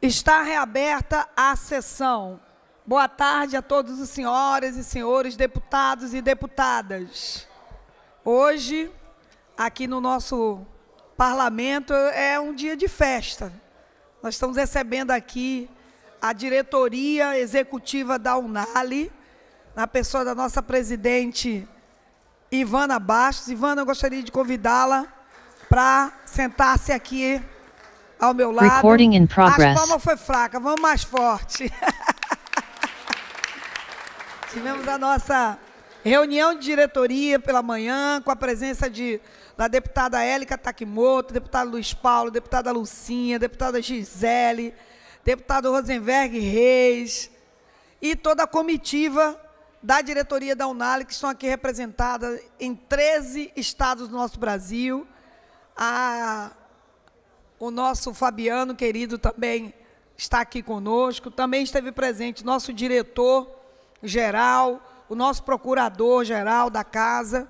Está reaberta a sessão. Boa tarde a todos os senhoras e senhores deputados e deputadas. Hoje, aqui no nosso parlamento, é um dia de festa. Nós estamos recebendo aqui a diretoria executiva da Unali, na pessoa da nossa presidente Ivana Bastos. Ivana, eu gostaria de convidá-la para sentar-se aqui ao meu lado. Recording in progress. A palma foi fraca, vamos mais forte. Tivemos a nossa reunião de diretoria pela manhã, com a presença de, da deputada Élica Takimoto, deputado Luiz Paulo, deputada Lucinha, deputada Gisele, deputado Rosenberg Reis e toda a comitiva da diretoria da Unali, que estão aqui representadas em 13 estados do nosso Brasil. A o nosso Fabiano querido também está aqui conosco, também esteve presente nosso diretor geral, o nosso procurador geral da casa.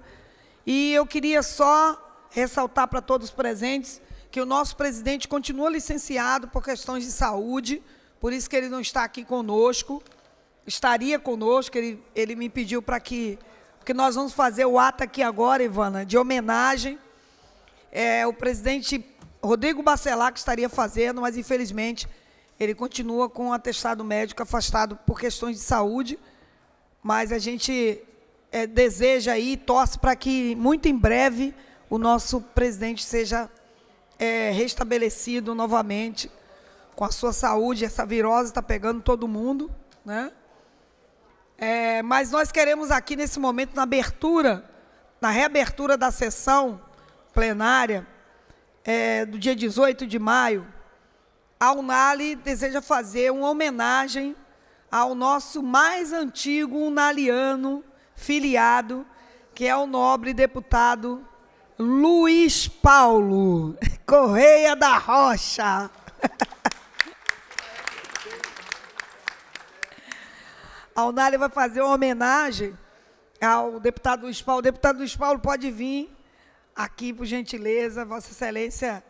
E eu queria só ressaltar para todos presentes que o nosso presidente continua licenciado por questões de saúde, por isso que ele não está aqui conosco. Estaria conosco, ele, ele me pediu para que. Porque nós vamos fazer o ato aqui agora, Ivana, de homenagem. É, o presidente Rodrigo que estaria fazendo, mas infelizmente ele continua com o um atestado médico afastado por questões de saúde. Mas a gente é, deseja e torce para que muito em breve o nosso presidente seja é, restabelecido novamente com a sua saúde. Essa virose está pegando todo mundo, né? É, mas nós queremos aqui nesse momento, na abertura, na reabertura da sessão plenária, é, do dia 18 de maio, a Unali deseja fazer uma homenagem ao nosso mais antigo unaliano filiado, que é o nobre deputado Luiz Paulo Correia da Rocha. A Unali vai fazer uma homenagem ao deputado Luiz Paulo. O deputado Luiz Paulo pode vir Aqui, por gentileza, Vossa Excelência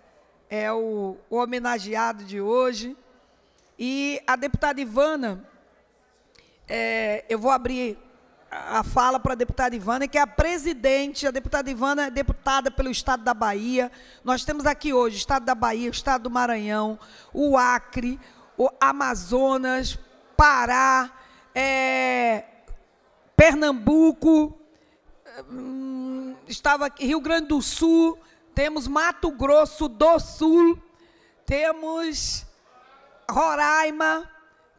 é o, o homenageado de hoje. E a deputada Ivana, é, eu vou abrir a fala para a deputada Ivana, que é a presidente, a deputada Ivana é deputada pelo Estado da Bahia. Nós temos aqui hoje o Estado da Bahia, o Estado do Maranhão, o Acre, o Amazonas, Pará, é, Pernambuco, hum, estava aqui, Rio Grande do Sul, temos Mato Grosso do Sul, temos Roraima,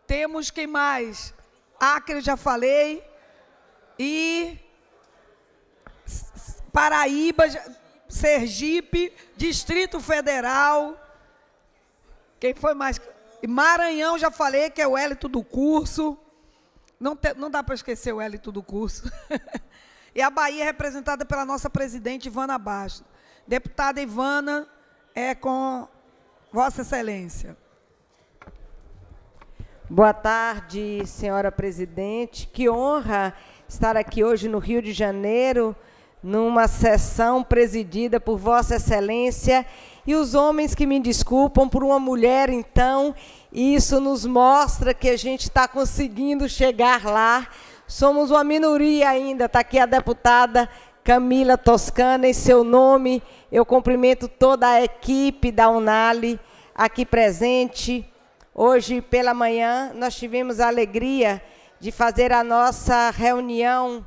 temos quem mais? Acre, já falei, e Paraíba, Sergipe, Distrito Federal. Quem foi mais? Maranhão, já falei que é o hélito do curso. Não, te, não dá para esquecer o hélito do curso. E a Bahia é representada pela nossa presidente Ivana Bastos. Deputada Ivana, é com Vossa Excelência. Boa tarde, senhora presidente. Que honra estar aqui hoje no Rio de Janeiro, numa sessão presidida por Vossa Excelência e os homens que me desculpam por uma mulher, então, isso nos mostra que a gente está conseguindo chegar lá Somos uma minoria ainda. Está aqui a deputada Camila Toscana, em seu nome. Eu cumprimento toda a equipe da Unali aqui presente. Hoje pela manhã, nós tivemos a alegria de fazer a nossa reunião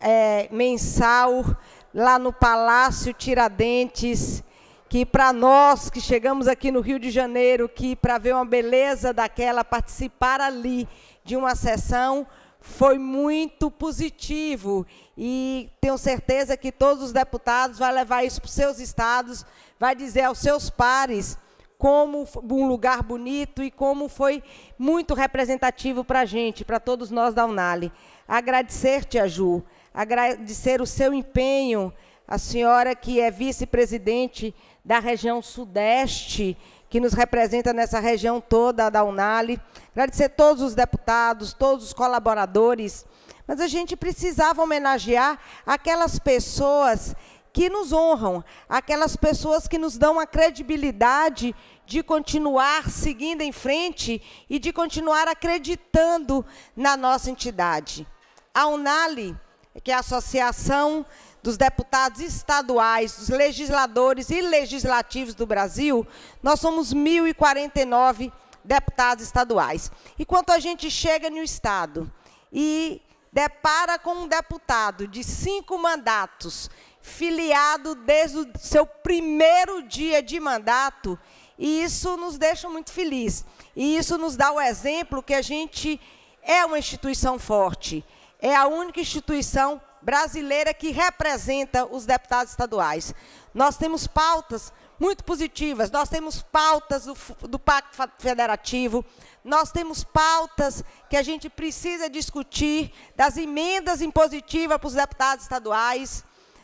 é, mensal lá no Palácio Tiradentes, que para nós que chegamos aqui no Rio de Janeiro, que para ver uma beleza daquela, participar ali de uma sessão, foi muito positivo e tenho certeza que todos os deputados vão levar isso para os seus estados, vai dizer aos seus pares como um lugar bonito e como foi muito representativo para a gente, para todos nós da Unale. Agradecer-te, Aju, agradecer o seu empenho, a senhora que é vice-presidente da região sudeste, que nos representa nessa região toda da Unali. Agradecer a todos os deputados, todos os colaboradores. Mas a gente precisava homenagear aquelas pessoas que nos honram, aquelas pessoas que nos dão a credibilidade de continuar seguindo em frente e de continuar acreditando na nossa entidade. A Unali, que é a Associação dos deputados estaduais, dos legisladores e legislativos do Brasil, nós somos 1.049 deputados estaduais. E quando a gente chega no Estado e depara com um deputado de cinco mandatos, filiado desde o seu primeiro dia de mandato, e isso nos deixa muito felizes. E isso nos dá o exemplo que a gente é uma instituição forte, é a única instituição brasileira que representa os deputados estaduais. Nós temos pautas muito positivas, nós temos pautas do, do Pacto Federativo, nós temos pautas que a gente precisa discutir, das emendas impositivas para os deputados estaduais.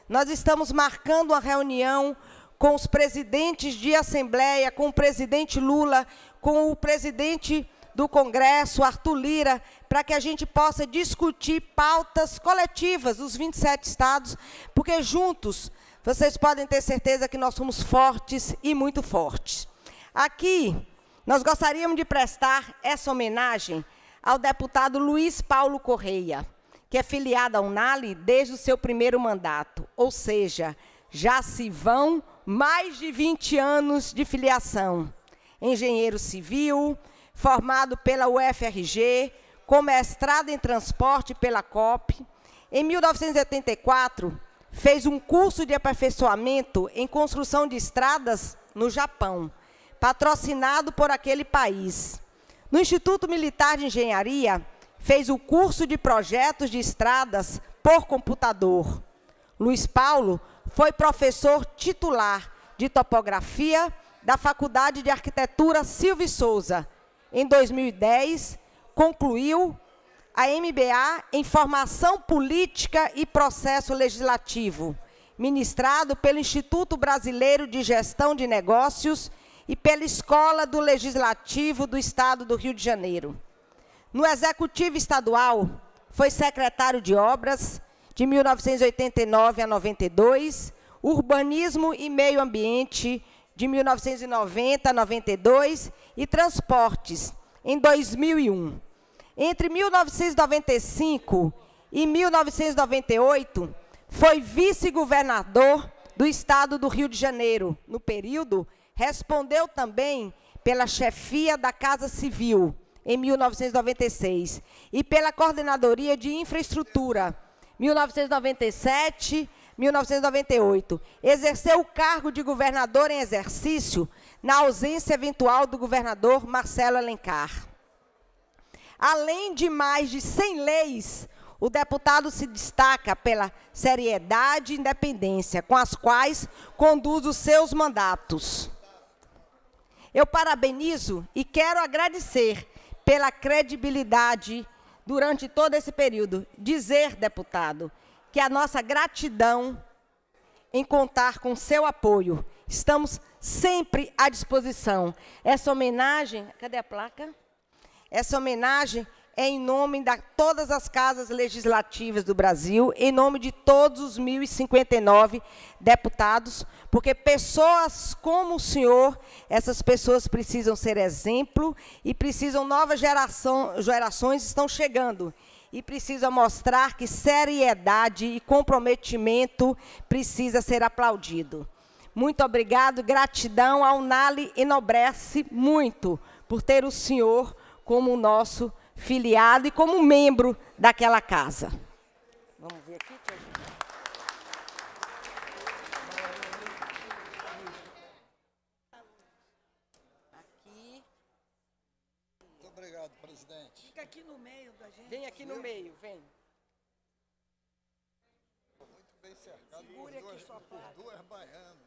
Nós estamos marcando uma reunião com os presidentes de Assembleia, com o presidente Lula, com o presidente do Congresso, Arthur Lira, para que a gente possa discutir pautas coletivas dos 27 estados, porque juntos vocês podem ter certeza que nós somos fortes e muito fortes. Aqui, nós gostaríamos de prestar essa homenagem ao deputado Luiz Paulo Correia, que é filiado ao NALI desde o seu primeiro mandato, ou seja, já se vão mais de 20 anos de filiação. Engenheiro civil, formado pela UFRG, com mestrado em transporte pela COP. Em 1984, fez um curso de aperfeiçoamento em construção de estradas no Japão, patrocinado por aquele país. No Instituto Militar de Engenharia, fez o curso de projetos de estradas por computador. Luiz Paulo foi professor titular de topografia da Faculdade de Arquitetura Silvio Souza, em 2010, concluiu a MBA em Formação Política e Processo Legislativo, ministrado pelo Instituto Brasileiro de Gestão de Negócios e pela Escola do Legislativo do Estado do Rio de Janeiro. No Executivo Estadual, foi secretário de Obras de 1989 a 92, Urbanismo e Meio Ambiente de 1990 a 92 e transportes em 2001. Entre 1995 e 1998 foi vice-governador do estado do Rio de Janeiro. No período, respondeu também pela chefia da Casa Civil em 1996 e pela coordenadoria de infraestrutura 1997 1998, exerceu o cargo de governador em exercício na ausência eventual do governador Marcelo Alencar. Além de mais de 100 leis, o deputado se destaca pela seriedade e independência com as quais conduz os seus mandatos. Eu parabenizo e quero agradecer pela credibilidade durante todo esse período. Dizer, deputado, que é a nossa gratidão em contar com seu apoio. Estamos sempre à disposição. Essa homenagem, cadê a placa? Essa homenagem é em nome de todas as casas legislativas do Brasil, em nome de todos os 1.059 deputados, porque pessoas como o senhor, essas pessoas precisam ser exemplo e precisam novas gerações estão chegando e precisa mostrar que seriedade e comprometimento precisa ser aplaudido. Muito obrigado, gratidão ao Nali enobrece muito por ter o senhor como nosso filiado e como membro daquela casa. Vamos ver aqui, por duas baianas.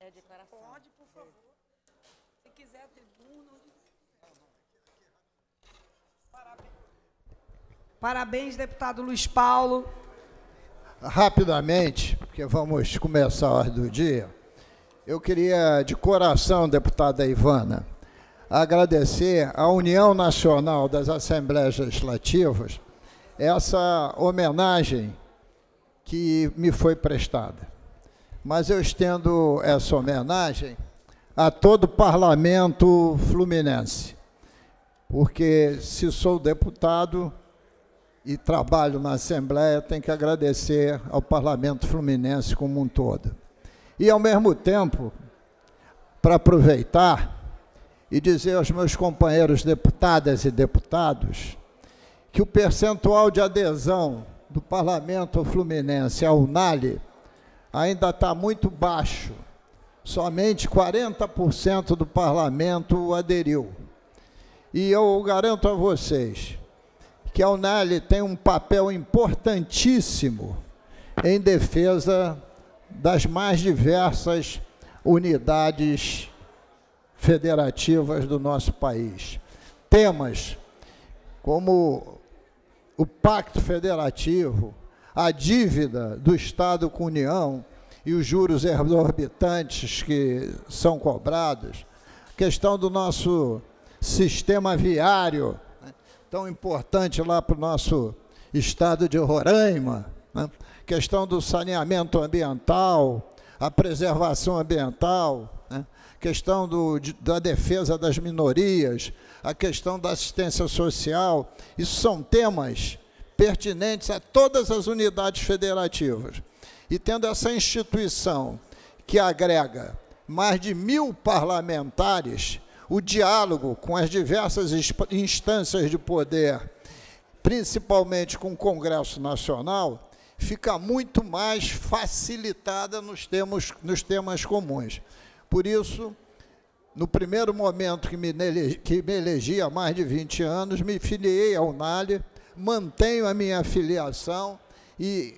É declaração. Pode, por favor. Se quiser, tribuna. Parabéns. Parabéns, deputado Luiz Paulo. Rapidamente, porque vamos começar a hora do dia, eu queria de coração, deputada Ivana, agradecer à União Nacional das Assembleias Legislativas essa homenagem que me foi prestada. Mas eu estendo essa homenagem a todo o parlamento fluminense, porque se sou deputado, e trabalho na Assembleia, tenho que agradecer ao Parlamento Fluminense como um todo. E, ao mesmo tempo, para aproveitar e dizer aos meus companheiros deputadas e deputados que o percentual de adesão do Parlamento Fluminense ao NALI ainda está muito baixo. Somente 40% do parlamento aderiu. E eu garanto a vocês que a UNALI tem um papel importantíssimo em defesa das mais diversas unidades federativas do nosso país. Temas como o Pacto Federativo, a dívida do Estado com a União e os juros exorbitantes que são cobrados, questão do nosso sistema viário, tão importante lá para o nosso estado de Roraima, né? questão do saneamento ambiental, a preservação ambiental, né? questão do, da defesa das minorias, a questão da assistência social. Isso são temas pertinentes a todas as unidades federativas. E tendo essa instituição que agrega mais de mil parlamentares o diálogo com as diversas instâncias de poder, principalmente com o Congresso Nacional, fica muito mais facilitada nos temas, nos temas comuns. Por isso, no primeiro momento que me, que me elegi há mais de 20 anos, me filiei ao NALE, mantenho a minha filiação e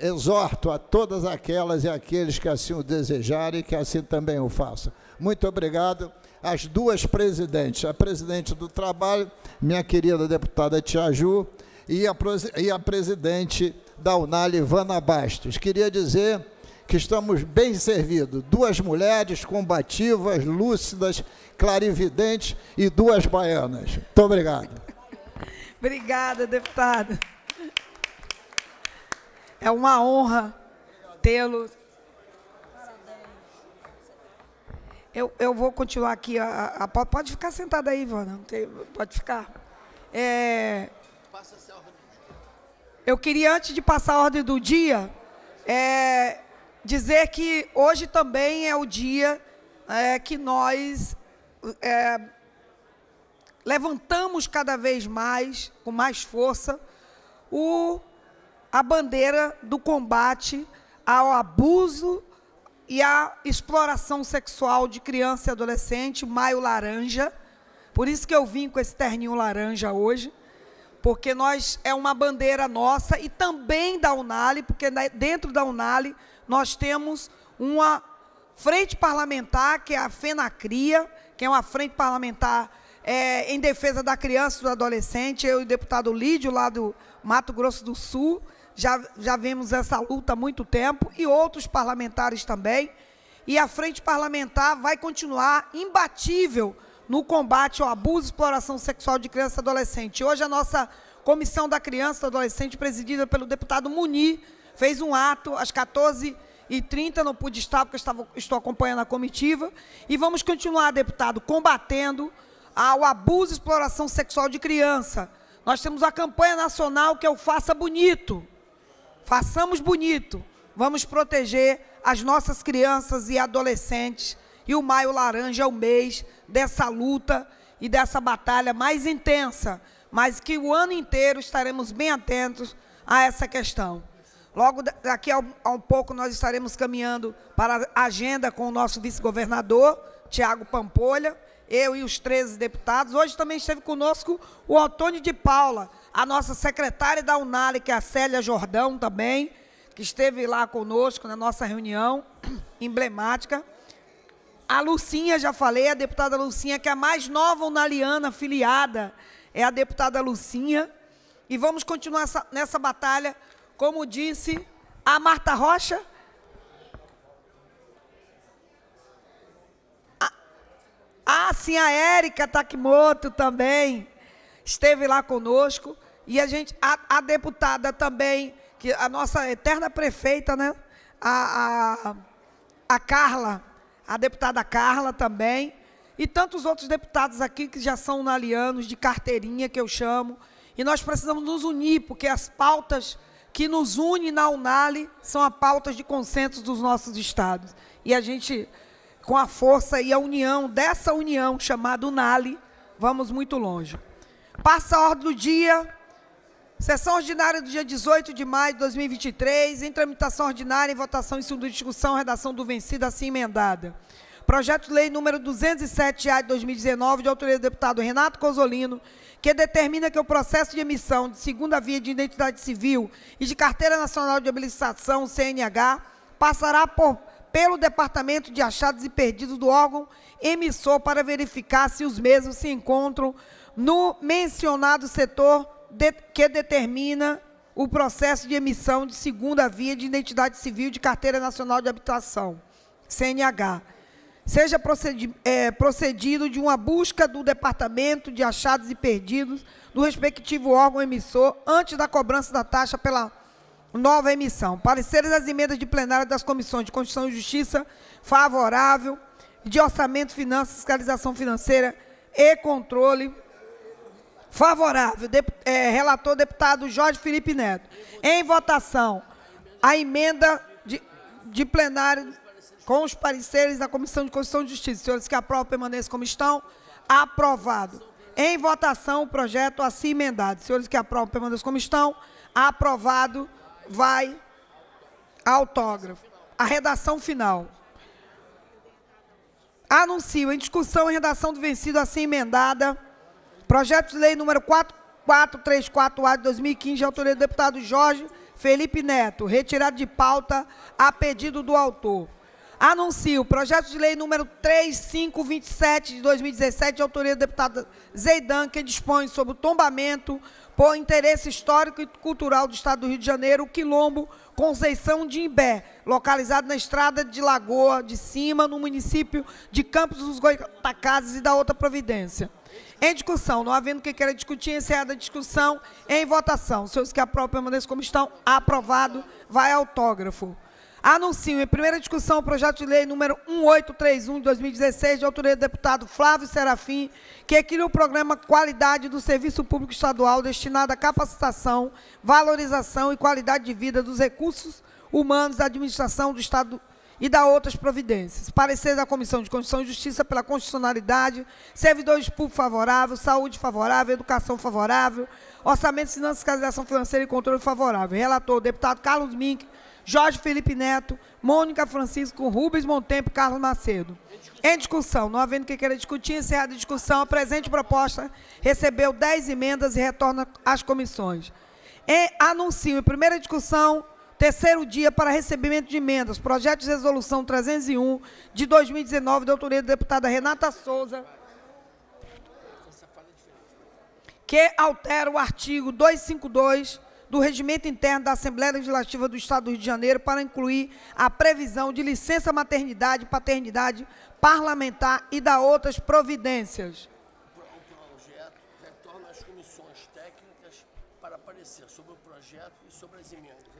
exorto a todas aquelas e aqueles que assim o desejarem que assim também o façam. Muito obrigado as duas presidentes, a presidente do trabalho, minha querida deputada Tiaju, e a, e a presidente da Unali, Ivana Bastos. Queria dizer que estamos bem servidos. Duas mulheres combativas, lúcidas, clarividentes e duas baianas. Muito obrigado. Obrigada, deputado. É uma honra tê-lo Eu, eu vou continuar aqui. A, a, pode ficar sentada aí, Ivana. pode ficar. É, eu queria, antes de passar a ordem do dia, é, dizer que hoje também é o dia é, que nós é, levantamos cada vez mais, com mais força, o, a bandeira do combate ao abuso e a exploração sexual de criança e adolescente, maio laranja. Por isso que eu vim com esse terninho laranja hoje, porque nós é uma bandeira nossa e também da Unali, porque dentro da Unali nós temos uma frente parlamentar que é a FENACRIA, que é uma frente parlamentar é, em defesa da criança e do adolescente, eu e o deputado Lídio, lá do Mato Grosso do Sul, já, já vemos essa luta há muito tempo, e outros parlamentares também. E a frente parlamentar vai continuar imbatível no combate ao abuso e exploração sexual de criança e adolescente. Hoje, a nossa Comissão da Criança e Adolescente, presidida pelo deputado Munir, fez um ato às 14h30, não pude estar porque estava, estou acompanhando a comitiva. E vamos continuar, deputado, combatendo ao abuso e exploração sexual de criança. Nós temos a campanha nacional que é o Faça Bonito, Façamos bonito. Vamos proteger as nossas crianças e adolescentes. E o Maio Laranja é o mês dessa luta e dessa batalha mais intensa, mas que o ano inteiro estaremos bem atentos a essa questão. Logo daqui a um pouco nós estaremos caminhando para a agenda com o nosso vice-governador, Tiago Pampolha, eu e os 13 deputados. Hoje também esteve conosco o Antônio de Paula, a nossa secretária da Unali, que é a Célia Jordão também, que esteve lá conosco na nossa reunião emblemática. A Lucinha, já falei, a deputada Lucinha, que é a mais nova unaliana filiada, é a deputada Lucinha. E vamos continuar essa, nessa batalha, como disse a Marta Rocha. Ah, sim, a Érica Takimoto também esteve lá conosco. E a gente, a, a deputada também, que a nossa eterna prefeita, né? A, a, a Carla, a deputada Carla também, e tantos outros deputados aqui que já são nalianos, de carteirinha que eu chamo. E nós precisamos nos unir, porque as pautas que nos unem na Unali são as pautas de consenso dos nossos estados. E a gente, com a força e a união dessa união chamada Unali, vamos muito longe. Passa a ordem do dia. Sessão ordinária do dia 18 de maio de 2023, em tramitação ordinária, em votação e segunda discussão, redação do vencido assim emendada. Projeto de lei número 207-A de 2019, de autoria do deputado Renato Cosolino, que determina que o processo de emissão de segunda via de identidade civil e de Carteira Nacional de Habilitação, CNH, passará por, pelo Departamento de Achados e Perdidos do órgão emissor para verificar se os mesmos se encontram no mencionado setor de, que determina o processo de emissão de segunda via de identidade civil de Carteira Nacional de Habitação, CNH. Seja procedi, é, procedido de uma busca do Departamento de Achados e Perdidos do respectivo órgão emissor antes da cobrança da taxa pela nova emissão. Pareceres das emendas de plenário das comissões de Constituição e Justiça favorável, de Orçamento, Finanças, Fiscalização Financeira e Controle Favorável, é, relator deputado Jorge Felipe Neto. Em votação, a emenda de, de plenário com os pareceres da Comissão de Constituição e Justiça. Senhores que aprovam, permaneçam como estão. Aprovado. Em votação, o projeto assim emendado. Senhores que aprovam, permaneçam como estão. Aprovado. Vai autógrafo. A redação final. Anuncio em discussão a redação do vencido assim emendada. Projeto de lei número 4434A de 2015, de autoria do deputado Jorge Felipe Neto, retirado de pauta a pedido do autor. Anuncio o projeto de lei número 3527 de 2017, de autoria do deputado Zeidan, que dispõe sobre o tombamento por interesse histórico e cultural do Estado do Rio de Janeiro, o Quilombo Conceição de Imbé, localizado na estrada de Lagoa de Cima, no município de Campos dos Goitacazes e da Outra Providência. Em discussão, não havendo quem queira discutir, encerrada a discussão, em votação. Seus senhores que aprovam, permaneçam como estão. Aprovado. Vai autógrafo. Anuncio em primeira discussão o projeto de lei número 1831 de 2016, de autoria do deputado Flávio Serafim, que equilibra o programa Qualidade do Serviço Público Estadual destinado à capacitação, valorização e qualidade de vida dos recursos humanos da administração do Estado e dar outras providências. Parecer da Comissão de Constituição e Justiça pela constitucionalidade, servidores públicos favorável, saúde favorável, educação favorável, orçamento, finanças, fiscalização financeira e controle favorável. Relator, deputado Carlos Mink, Jorge Felipe Neto, Mônica Francisco, Rubens Montempo, Carlos Macedo. Em discussão, não havendo quem queira discutir, encerrada a discussão, a presente proposta recebeu 10 emendas e retorna às comissões. E anuncio em primeira discussão Terceiro dia para recebimento de emendas. Projeto de resolução 301 de 2019, de autoria da deputada Renata Souza. Que altera o artigo 252 do Regimento Interno da Assembleia Legislativa do Estado do Rio de Janeiro para incluir a previsão de licença maternidade, e paternidade parlamentar e da outras providências.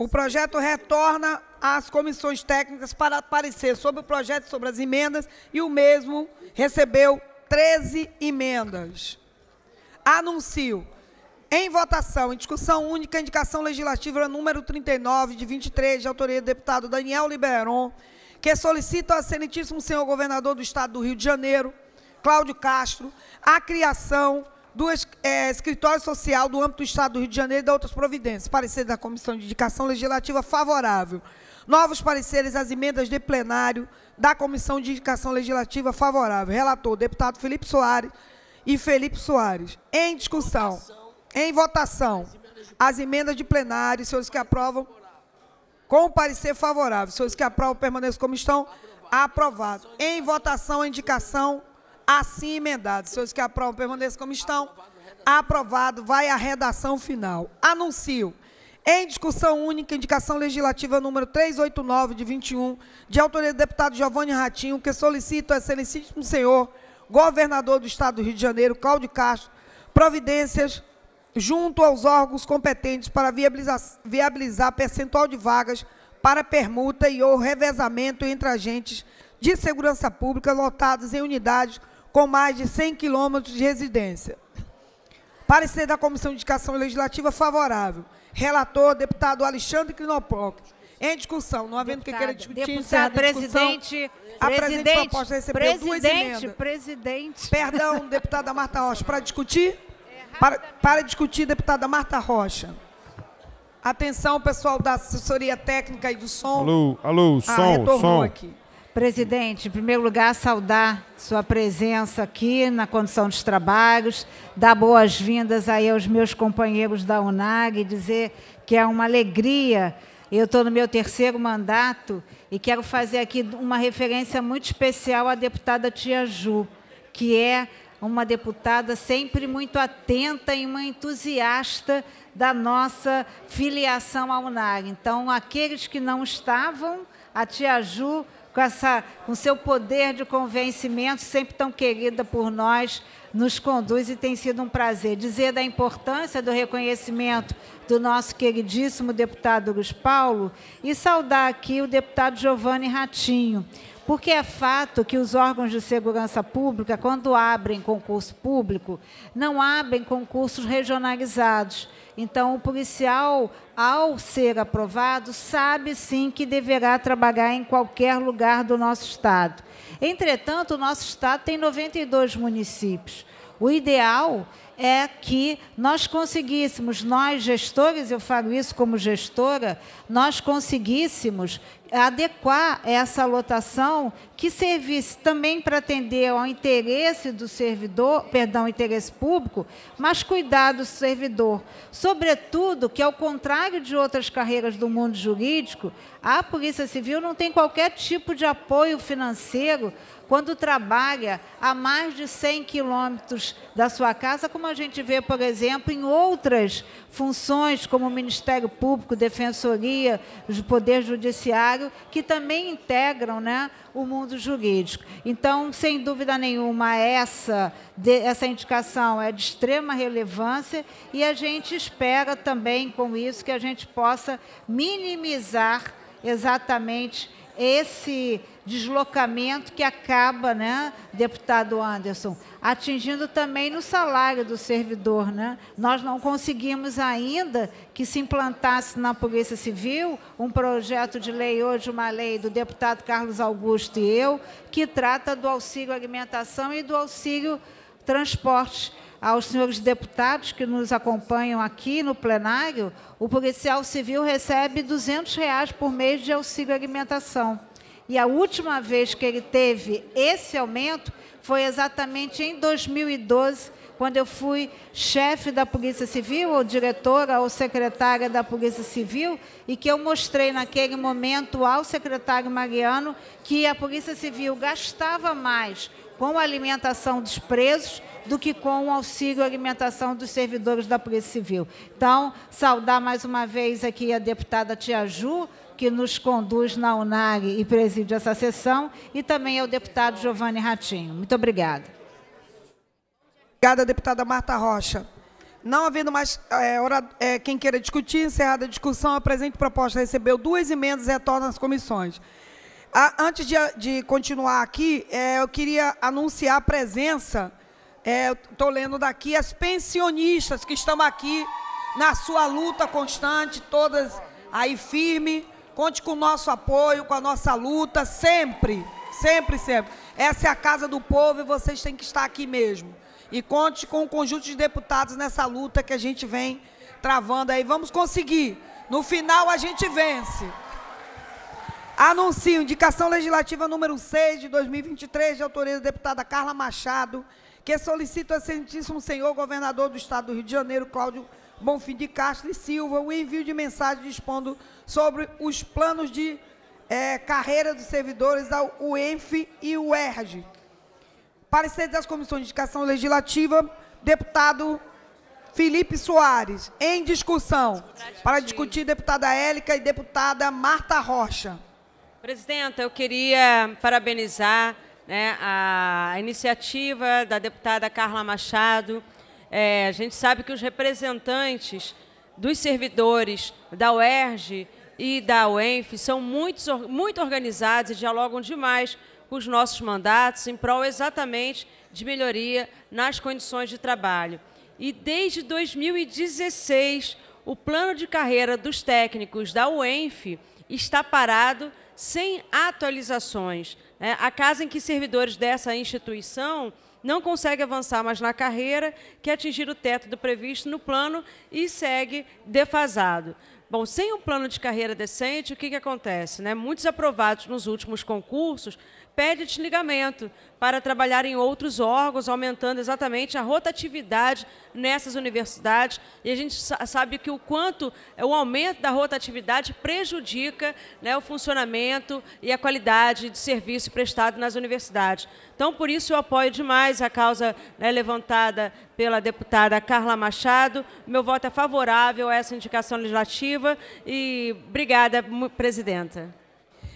O projeto retorna às comissões técnicas para aparecer sobre o projeto, sobre as emendas, e o mesmo recebeu 13 emendas. Anuncio. Em votação, em discussão única, indicação legislativa número 39, de 23, de autoria do deputado Daniel Liberon, que solicita ao excelentíssimo senhor governador do Estado do Rio de Janeiro, Cláudio Castro, a criação do é, Escritório Social do âmbito do Estado do Rio de Janeiro e da outras providências. Parecer da Comissão de Indicação Legislativa favorável. Novos pareceres às emendas de plenário da Comissão de Indicação Legislativa favorável. Relator, deputado Felipe Soares e Felipe Soares. Em discussão, votação, em votação, as emendas de plenário, senhores que aprovam, com parecer favorável. Senhores que aprovam, permaneçam como estão. Aprovado. Em votação, a indicação assim emendados. senhores que aprovam, permaneçam como estão. Aprovado, vai à redação final. Anuncio. Em discussão única, indicação legislativa número 389 de 21, de autoria do deputado Giovanni Ratinho, que solicito ao excelentíssimo senhor governador do estado do Rio de Janeiro, Cláudio Castro, providências junto aos órgãos competentes para viabilizar, viabilizar percentual de vagas para permuta e ou revezamento entre agentes de segurança pública lotados em unidades com mais de 100 quilômetros de residência. Parecer da Comissão de Indicação Legislativa favorável. Relator, deputado Alexandre Crinopoc. Em discussão, não havendo deputada, que queira discutir, deputada, presidente, a presidente, proposta recebeu presidente, presidente. Perdão, deputada Marta Rocha, para discutir? para, para discutir, deputada Marta Rocha. Atenção, pessoal da assessoria técnica e do som. Alô, alô, ah, som, som. aqui. Presidente, em primeiro lugar, saudar sua presença aqui na condição dos trabalhos, dar boas-vindas aí aos meus companheiros da UNAG, e dizer que é uma alegria. Eu estou no meu terceiro mandato e quero fazer aqui uma referência muito especial à deputada Tia Ju, que é uma deputada sempre muito atenta e uma entusiasta da nossa filiação à UNAG. Então, aqueles que não estavam, a Tia Ju com essa, com seu poder de convencimento, sempre tão querida por nós, nos conduz e tem sido um prazer dizer da importância do reconhecimento do nosso queridíssimo deputado Luiz Paulo e saudar aqui o deputado Giovanni Ratinho. Porque é fato que os órgãos de segurança pública, quando abrem concurso público, não abrem concursos regionalizados então, o policial, ao ser aprovado, sabe sim que deverá trabalhar em qualquer lugar do nosso estado. Entretanto, o nosso estado tem 92 municípios. O ideal é que nós conseguíssemos, nós gestores, eu falo isso como gestora, nós conseguíssemos adequar essa lotação que servisse também para atender ao interesse do servidor, perdão, interesse público, mas cuidar do servidor. Sobretudo que, ao contrário de outras carreiras do mundo jurídico, a Polícia Civil não tem qualquer tipo de apoio financeiro quando trabalha a mais de 100 quilômetros da sua casa, como a gente vê, por exemplo, em outras funções, como o Ministério Público, Defensoria, o Poder Judiciário, que também integram né, o mundo jurídico. Então, sem dúvida nenhuma, essa, de, essa indicação é de extrema relevância e a gente espera também, com isso, que a gente possa minimizar exatamente esse deslocamento que acaba, né, deputado Anderson, atingindo também no salário do servidor, né? Nós não conseguimos ainda que se implantasse na Polícia Civil um projeto de lei hoje, uma lei do deputado Carlos Augusto e eu, que trata do auxílio alimentação e do auxílio transporte aos senhores deputados que nos acompanham aqui no plenário, o policial civil recebe R$ 200 reais por mês de auxílio alimentação. E a última vez que ele teve esse aumento foi exatamente em 2012, quando eu fui chefe da Polícia Civil, ou diretora, ou secretária da Polícia Civil, e que eu mostrei naquele momento ao secretário Mariano que a Polícia Civil gastava mais com a alimentação dos presos do que com o auxílio alimentação dos servidores da Polícia Civil. Então, saudar mais uma vez aqui a deputada Tia Ju, que nos conduz na UNAG e preside essa sessão, e também ao deputado Giovanni Ratinho. Muito obrigada. Obrigada, deputada Marta Rocha. Não havendo mais é, é, quem queira discutir, encerrada a discussão, a presente proposta recebeu duas emendas e retorna às comissões. A, ah, antes de, de, continuar aqui, é, eu queria anunciar a presença, é, estou lendo daqui, as pensionistas que estão aqui na sua luta constante, todas aí firme, Conte com o nosso apoio, com a nossa luta, sempre, sempre, sempre. Essa é a casa do povo e vocês têm que estar aqui mesmo. E conte com o conjunto de deputados nessa luta que a gente vem travando aí. Vamos conseguir. No final a gente vence. Anuncio indicação legislativa número 6 de 2023, de autoria da deputada Carla Machado, que solicita o excelentíssimo Senhor, governador do Estado do Rio de Janeiro, Cláudio Bonfim de Castro e Silva o envio de mensagem dispondo sobre os planos de é, carreira dos servidores ao UENF e UERJ. Parecer das comissões de Educação Legislativa, deputado Felipe Soares. Em discussão, para discutir, deputada Élica e deputada Marta Rocha. Presidenta, eu queria parabenizar né, a iniciativa da deputada Carla Machado, é, a gente sabe que os representantes dos servidores da UERJ e da UENF são muito, muito organizados e dialogam demais com os nossos mandatos em prol exatamente de melhoria nas condições de trabalho. E desde 2016, o plano de carreira dos técnicos da UENF está parado sem atualizações. Né? a casa em que servidores dessa instituição não consegue avançar mais na carreira, que atingir o teto do previsto no plano e segue defasado. Bom, sem um plano de carreira decente, o que, que acontece? Né? Muitos aprovados nos últimos concursos pede desligamento para trabalhar em outros órgãos, aumentando exatamente a rotatividade nessas universidades. E a gente sabe que o quanto é, o aumento da rotatividade prejudica né, o funcionamento e a qualidade de serviço prestado nas universidades. Então, por isso, eu apoio demais a causa né, levantada pela deputada Carla Machado. Meu voto é favorável a essa indicação legislativa. E obrigada, presidenta.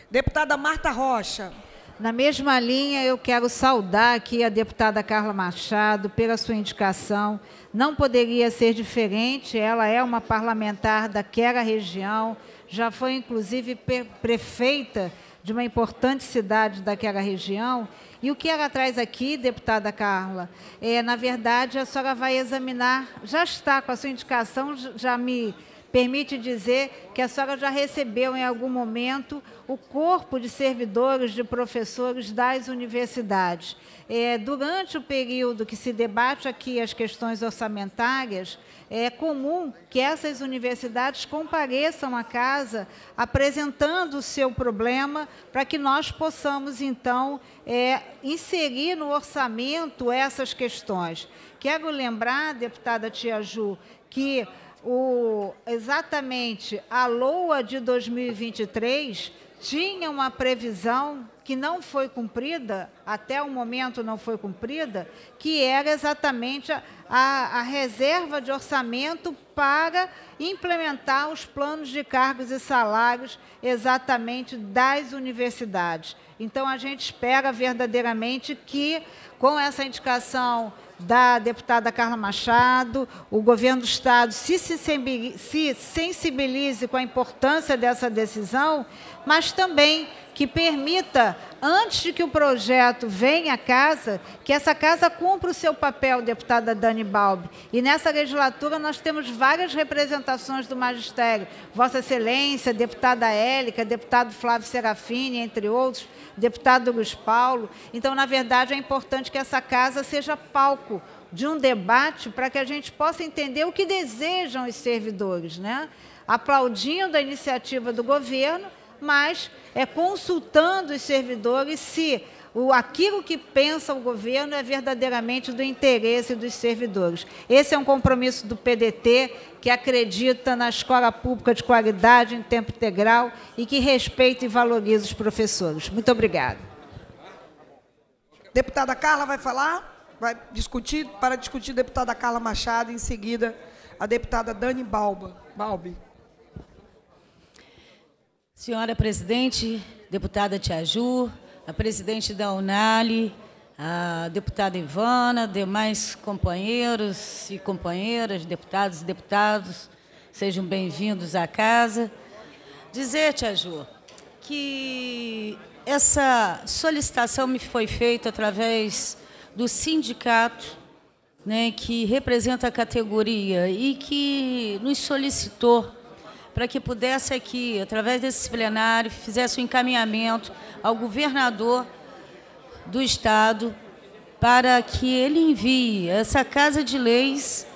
Deputada Marta Rocha. Na mesma linha, eu quero saudar aqui a deputada Carla Machado pela sua indicação. Não poderia ser diferente, ela é uma parlamentar daquela região, já foi inclusive prefeita de uma importante cidade daquela região. E o que ela traz aqui, deputada Carla, é, na verdade, a senhora vai examinar, já está com a sua indicação, já me Permite dizer que a senhora já recebeu em algum momento o corpo de servidores de professores das universidades. É, durante o período que se debate aqui as questões orçamentárias, é comum que essas universidades compareçam à casa apresentando o seu problema para que nós possamos, então, é, inserir no orçamento essas questões. Quero lembrar, deputada Tia Ju, que o, exatamente a LOA de 2023 tinha uma previsão que não foi cumprida, até o momento não foi cumprida, que era exatamente a, a, reserva de orçamento para implementar os planos de cargos e salários exatamente das universidades. Então, a gente espera verdadeiramente que, com essa indicação da deputada Carla Machado, o governo do Estado se sensibilize, se sensibilize com a importância dessa decisão, mas também que permita, antes de que o projeto venha à casa, que essa casa cumpra o seu papel, deputada Dani Balbi. E nessa legislatura nós temos várias representações do magistério. Vossa Excelência, deputada Élica, deputado Flávio Serafini, entre outros, deputado Luiz Paulo. Então, na verdade, é importante que essa casa seja palco de um debate para que a gente possa entender o que desejam os servidores, né? aplaudindo a iniciativa do governo, mas é consultando os servidores se o, aquilo que pensa o governo é verdadeiramente do interesse dos servidores. Esse é um compromisso do PDT, que acredita na escola pública de qualidade em tempo integral e que respeita e valoriza os professores. Muito obrigada. Deputada Carla vai falar, vai discutir, para discutir, deputada Carla Machado, em seguida, a deputada Dani Balba. Balbi. Senhora presidente, deputada Tiaju, a presidente da Unali, a deputada Ivana, demais companheiros e companheiras, deputados e deputados, sejam bem-vindos à casa. Dizer, Tiaju, que essa solicitação me foi feita através do sindicato né, que representa a categoria e que nos solicitou para que pudesse aqui, através desse plenário, fizesse um encaminhamento ao governador do Estado para que ele envie essa Casa de Leis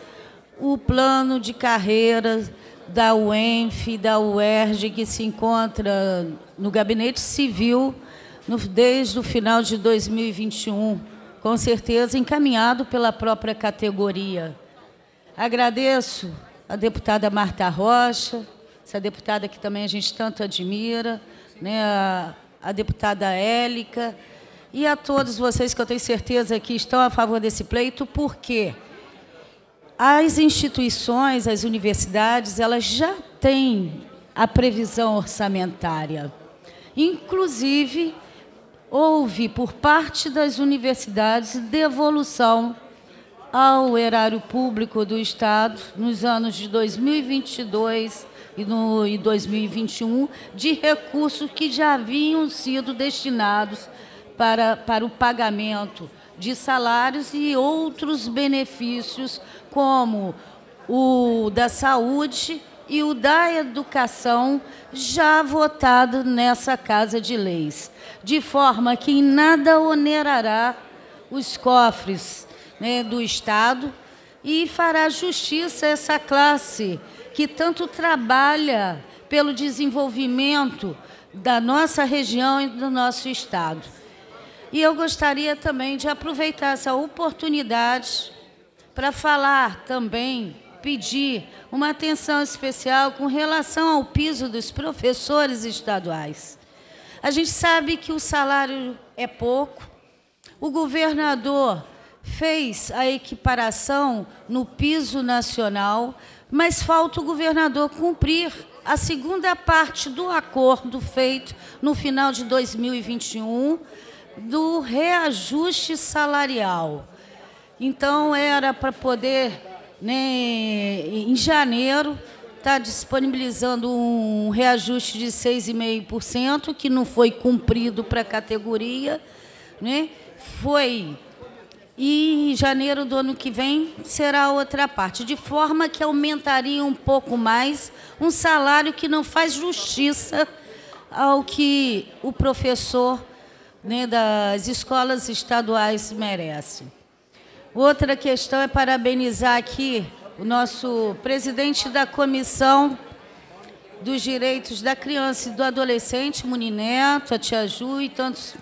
o plano de carreira da UENF, da UERJ, que se encontra no Gabinete Civil no, desde o final de 2021, com certeza encaminhado pela própria categoria. Agradeço a deputada Marta Rocha, essa deputada que também a gente tanto admira, né, a, a deputada Élica, e a todos vocês que eu tenho certeza que estão a favor desse pleito, porque as instituições, as universidades, elas já têm a previsão orçamentária. Inclusive, houve por parte das universidades devolução ao erário público do Estado nos anos de 2022 e no, em 2021 de recursos que já haviam sido destinados para, para o pagamento de salários e outros benefícios, como o da saúde e o da educação, já votado nessa Casa de Leis, de forma que em nada onerará os cofres né, do Estado e fará justiça a essa classe que tanto trabalha pelo desenvolvimento da nossa região e do nosso estado. E eu gostaria também de aproveitar essa oportunidade para falar também, pedir uma atenção especial com relação ao piso dos professores estaduais. A gente sabe que o salário é pouco. O governador fez a equiparação no piso nacional, mas falta o governador cumprir a segunda parte do acordo feito no final de 2021 do reajuste salarial. Então, era para poder, né, em janeiro, estar tá disponibilizando um reajuste de 6,5%, que não foi cumprido para a categoria. Né? Foi e janeiro do ano que vem será outra parte, de forma que aumentaria um pouco mais um salário que não faz justiça ao que o professor né, das escolas estaduais merece. Outra questão é parabenizar aqui o nosso presidente da comissão dos direitos da criança e do adolescente, Munineto, a tia Ju e tantos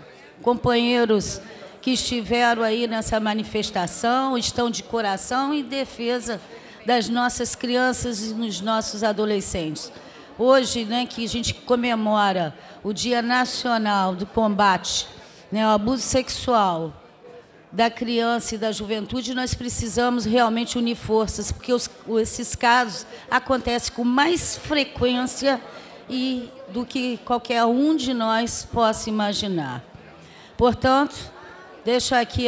companheiros que estiveram aí nessa manifestação, estão de coração em defesa das nossas crianças e dos nossos adolescentes. Hoje, né, que a gente comemora o Dia Nacional do Combate né, ao Abuso Sexual da Criança e da Juventude, nós precisamos realmente unir forças, porque os, esses casos acontecem com mais frequência e do que qualquer um de nós possa imaginar. Portanto, deixo aqui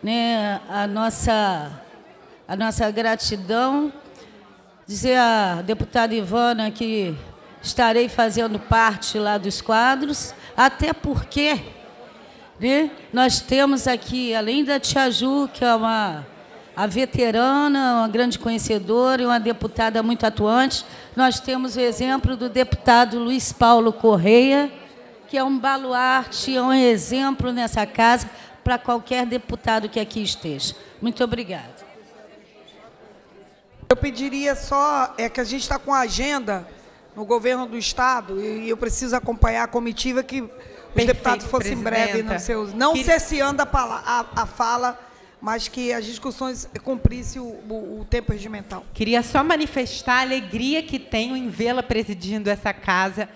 né, a, nossa, a nossa gratidão, dizer à deputada Ivana que estarei fazendo parte lá dos quadros, até porque né, nós temos aqui, além da Tia Ju, que é uma a veterana, uma grande conhecedora e uma deputada muito atuante, nós temos o exemplo do deputado Luiz Paulo Correia, que é um baluarte, é um exemplo nessa casa, para qualquer deputado que aqui esteja. Muito obrigada. Eu pediria só, é que a gente está com a agenda no governo do Estado e eu preciso acompanhar a comitiva que os Perfeito, deputados fossem breve nos seus. Não que... cesseando a, a, a fala mas que as discussões cumprisse o, o, o, tempo regimental. Queria só manifestar a alegria que tenho em vê-la presidindo essa casa,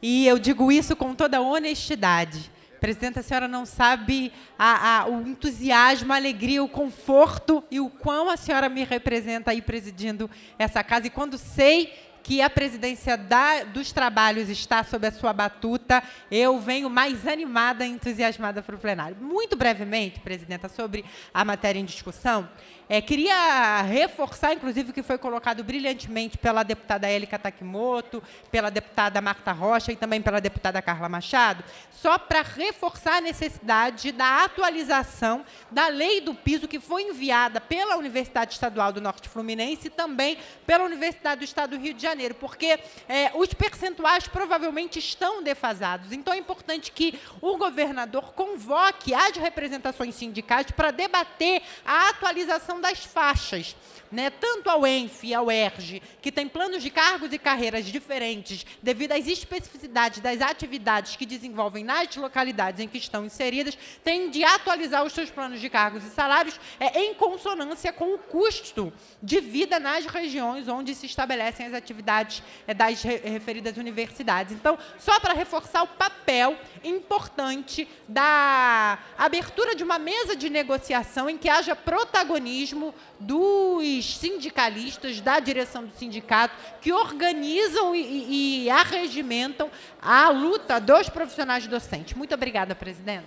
e eu digo isso com toda honestidade. Presidenta, a senhora não sabe a, a, o entusiasmo, a alegria, o conforto e o quão a senhora me representa aí presidindo essa casa. E quando sei que a presidência da, dos trabalhos está sob a sua batuta, eu venho mais animada e entusiasmada para o plenário. Muito brevemente, presidenta, sobre a matéria em discussão, é, queria reforçar, inclusive, o que foi colocado brilhantemente pela deputada Élica Takimoto, pela deputada Marta Rocha e também pela deputada Carla Machado, só para reforçar a necessidade da atualização da lei do piso que foi enviada pela Universidade Estadual do Norte Fluminense e também pela Universidade do Estado do Rio de Janeiro, porque é, os percentuais provavelmente estão defasados. Então é importante que o governador convoque as representações sindicais para debater a atualização das faixas. Né, tanto ao ENF e ao ERG, que têm planos de cargos e carreiras diferentes devido às especificidades das atividades que desenvolvem nas localidades em que estão inseridas, têm de atualizar os seus planos de cargos e salários é, em consonância com o custo de vida nas regiões onde se estabelecem as atividades é, das re referidas universidades. Então, só para reforçar o papel importante da abertura de uma mesa de negociação em que haja protagonismo ativismo dos sindicalistas, da direção do sindicato, que organizam e, e arregimentam a luta dos profissionais docentes. Muito obrigada, presidente.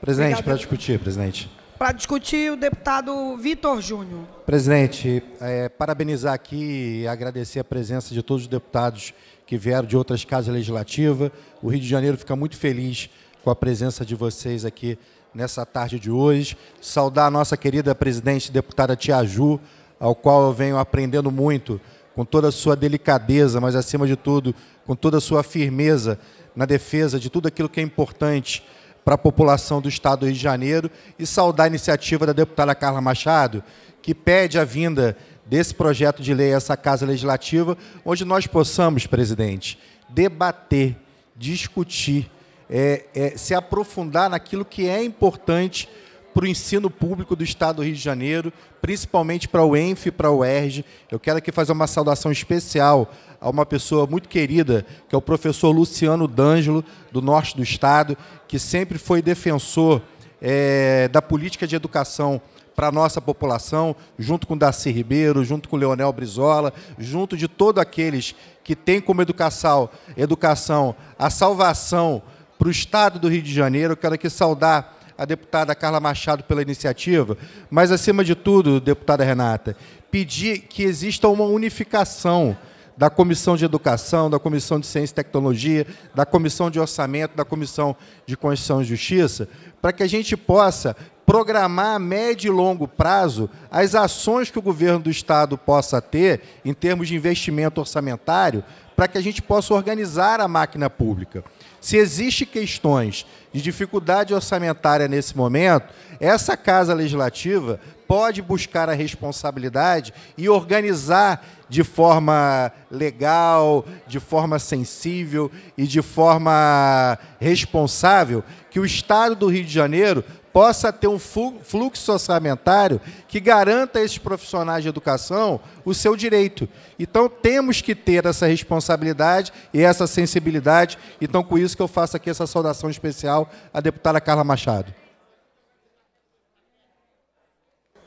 Presidente, para discutir, presidente. Para discutir, o deputado Vitor Júnior. Presidente, é, parabenizar aqui e agradecer a presença de todos os deputados que vieram de outras casas legislativas. O Rio de Janeiro fica muito feliz com a presença de vocês aqui nessa tarde de hoje. Saudar a nossa querida presidente deputada Tia Ju, ao qual eu venho aprendendo muito, com toda a sua delicadeza, mas acima de tudo, com toda a sua firmeza na defesa de tudo aquilo que é importante para a população do Estado do Rio de Janeiro. E saudar a iniciativa da deputada Carla Machado, que pede a vinda desse projeto de lei a essa Casa Legislativa, onde nós possamos, presidente, debater, discutir é, é, se aprofundar naquilo que é importante para o ensino público do Estado do Rio de Janeiro, principalmente para o ENF e para o ERJ. Eu quero aqui fazer uma saudação especial a uma pessoa muito querida, que é o professor Luciano D'Angelo, do Norte do Estado, que sempre foi defensor é, da política de educação para a nossa população, junto com Darcy Ribeiro, junto com Leonel Brizola, junto de todos aqueles que têm como educação, educação a salvação para o Estado do Rio de Janeiro. quero aqui saudar a deputada Carla Machado pela iniciativa, mas, acima de tudo, deputada Renata, pedir que exista uma unificação da Comissão de Educação, da Comissão de Ciência e Tecnologia, da Comissão de Orçamento, da Comissão de Constituição e Justiça, para que a gente possa programar a médio e longo prazo as ações que o governo do Estado possa ter em termos de investimento orçamentário, para que a gente possa organizar a máquina pública se existem questões de dificuldade orçamentária nesse momento, essa Casa Legislativa pode buscar a responsabilidade e organizar de forma legal, de forma sensível e de forma responsável que o Estado do Rio de Janeiro possa ter um fluxo orçamentário que garanta a esses profissionais de educação o seu direito. Então temos que ter essa responsabilidade e essa sensibilidade. Então com isso que eu faço aqui essa saudação especial à deputada Carla Machado.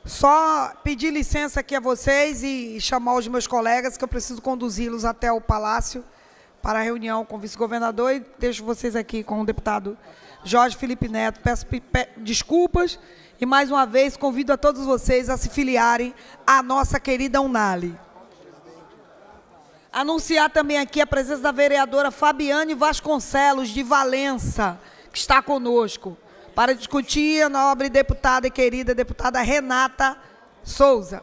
Só pedir licença aqui a vocês e chamar os meus colegas que eu preciso conduzi-los até o palácio para a reunião com o vice-governador e deixo vocês aqui com o deputado Jorge Felipe Neto, peço desculpas e mais uma vez convido a todos vocês a se filiarem à nossa querida Unali. Anunciar também aqui a presença da vereadora Fabiane Vasconcelos, de Valença, que está conosco, para discutir a nobre deputada e querida deputada Renata Souza.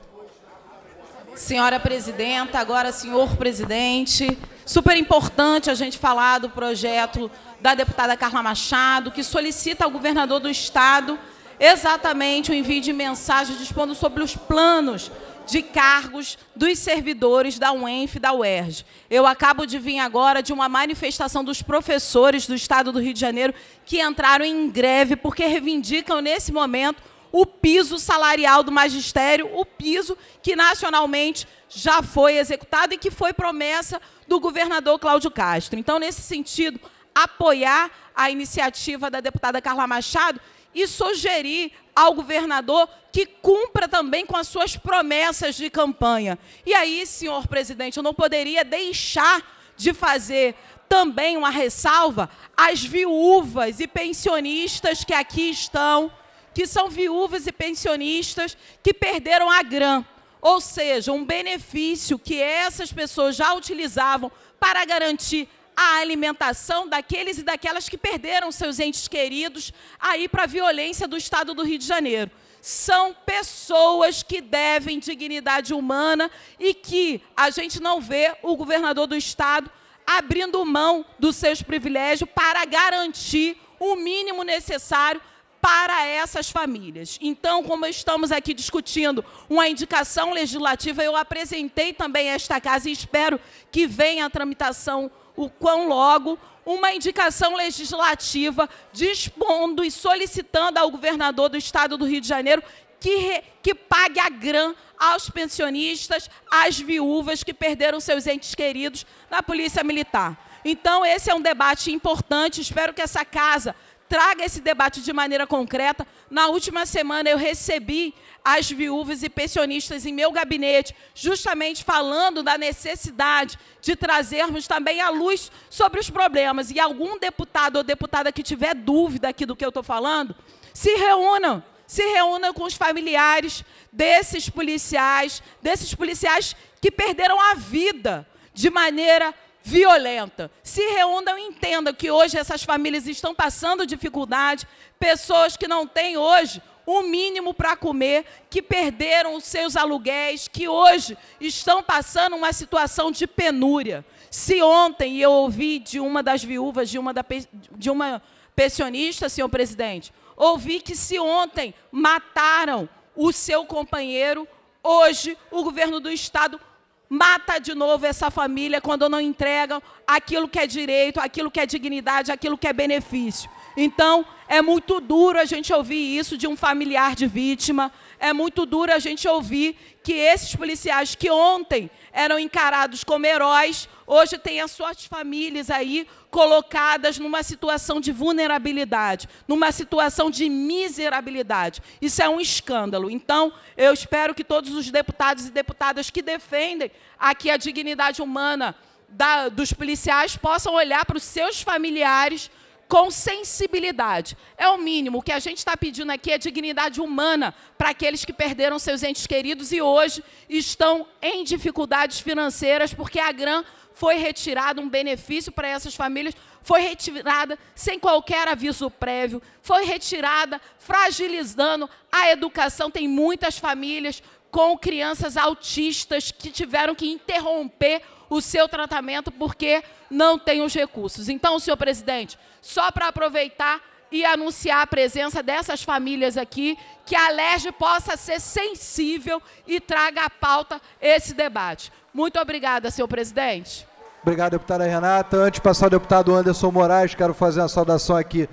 Senhora presidenta, agora senhor presidente, Super importante a gente falar do projeto da deputada Carla Machado, que solicita ao governador do Estado exatamente o envio de mensagem dispondo sobre os planos de cargos dos servidores da UENF e da UERJ. Eu acabo de vir agora de uma manifestação dos professores do Estado do Rio de Janeiro que entraram em greve porque reivindicam, nesse momento, o piso salarial do magistério, o piso que nacionalmente já foi executado e que foi promessa do governador Cláudio Castro. Então, nesse sentido, apoiar a iniciativa da deputada Carla Machado e sugerir ao governador que cumpra também com as suas promessas de campanha. E aí, senhor presidente, eu não poderia deixar de fazer também uma ressalva às viúvas e pensionistas que aqui estão que são viúvas e pensionistas que perderam a grã, ou seja, um benefício que essas pessoas já utilizavam para garantir a alimentação daqueles e daquelas que perderam seus entes queridos aí para a violência do Estado do Rio de Janeiro. São pessoas que devem dignidade humana e que a gente não vê o governador do Estado abrindo mão dos seus privilégios para garantir o mínimo necessário para essas famílias. Então, como estamos aqui discutindo uma indicação legislativa, eu apresentei também esta casa e espero que venha a tramitação o quão logo uma indicação legislativa dispondo e solicitando ao governador do estado do Rio de Janeiro que, re, que pague a grã aos pensionistas, às viúvas que perderam seus entes queridos na Polícia Militar. Então, esse é um debate importante. Espero que essa casa traga esse debate de maneira concreta. Na última semana, eu recebi as viúvas e pensionistas em meu gabinete, justamente falando da necessidade de trazermos também a luz sobre os problemas. E algum deputado ou deputada que tiver dúvida aqui do que eu estou falando, se reúnam. Se reúna com os familiares desses policiais, desses policiais que perderam a vida de maneira violenta. Se reúnam e entendam que hoje essas famílias estão passando dificuldade, pessoas que não têm hoje o um mínimo para comer, que perderam os seus aluguéis, que hoje estão passando uma situação de penúria. Se ontem eu ouvi de uma das viúvas, de uma, da, de uma pensionista, senhor presidente, ouvi que se ontem mataram o seu companheiro, hoje o governo do Estado mata de novo essa família quando não entregam aquilo que é direito, aquilo que é dignidade, aquilo que é benefício. Então, é muito duro a gente ouvir isso de um familiar de vítima, é muito duro a gente ouvir que esses policiais que ontem eram encarados como heróis, hoje têm as suas famílias aí colocadas numa situação de vulnerabilidade, numa situação de miserabilidade. Isso é um escândalo. Então, eu espero que todos os deputados e deputadas que defendem aqui a dignidade humana da, dos policiais possam olhar para os seus familiares com sensibilidade. É o mínimo. O que a gente está pedindo aqui é dignidade humana para aqueles que perderam seus entes queridos e hoje estão em dificuldades financeiras, porque a GRAM foi retirado um benefício para essas famílias, foi retirada sem qualquer aviso prévio, foi retirada fragilizando a educação. Tem muitas famílias com crianças autistas que tiveram que interromper o seu tratamento porque não tem os recursos. Então, senhor presidente, só para aproveitar e anunciar a presença dessas famílias aqui, que a LERJ possa ser sensível e traga à pauta esse debate. Muito obrigada, senhor presidente. Obrigado, deputada Renata. Antes de passar ao deputado Anderson Moraes, quero fazer uma saudação aqui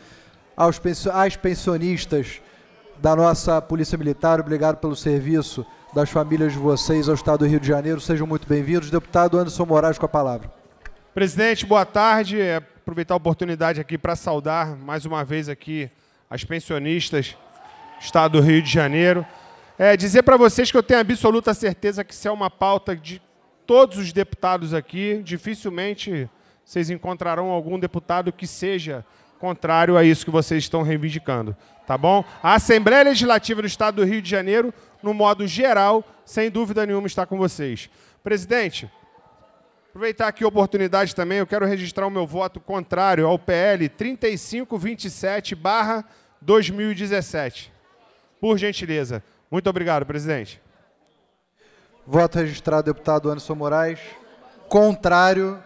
aos às pensionistas da nossa Polícia Militar. Obrigado pelo serviço das famílias de vocês ao Estado do Rio de Janeiro. Sejam muito bem-vindos. Deputado Anderson Moraes, com a palavra. Presidente, boa tarde. É aproveitar a oportunidade aqui para saudar mais uma vez aqui as pensionistas do Estado do Rio de Janeiro. É, dizer para vocês que eu tenho absoluta certeza que isso é uma pauta de todos os deputados aqui, dificilmente vocês encontrarão algum deputado que seja contrário a isso que vocês estão reivindicando, tá bom? A Assembleia Legislativa do Estado do Rio de Janeiro, no modo geral, sem dúvida nenhuma, está com vocês. Presidente, aproveitar aqui a oportunidade também, eu quero registrar o meu voto contrário ao PL 3527-2017. Por gentileza. Muito obrigado, presidente. Voto registrado, deputado Anderson Moraes. Contrário.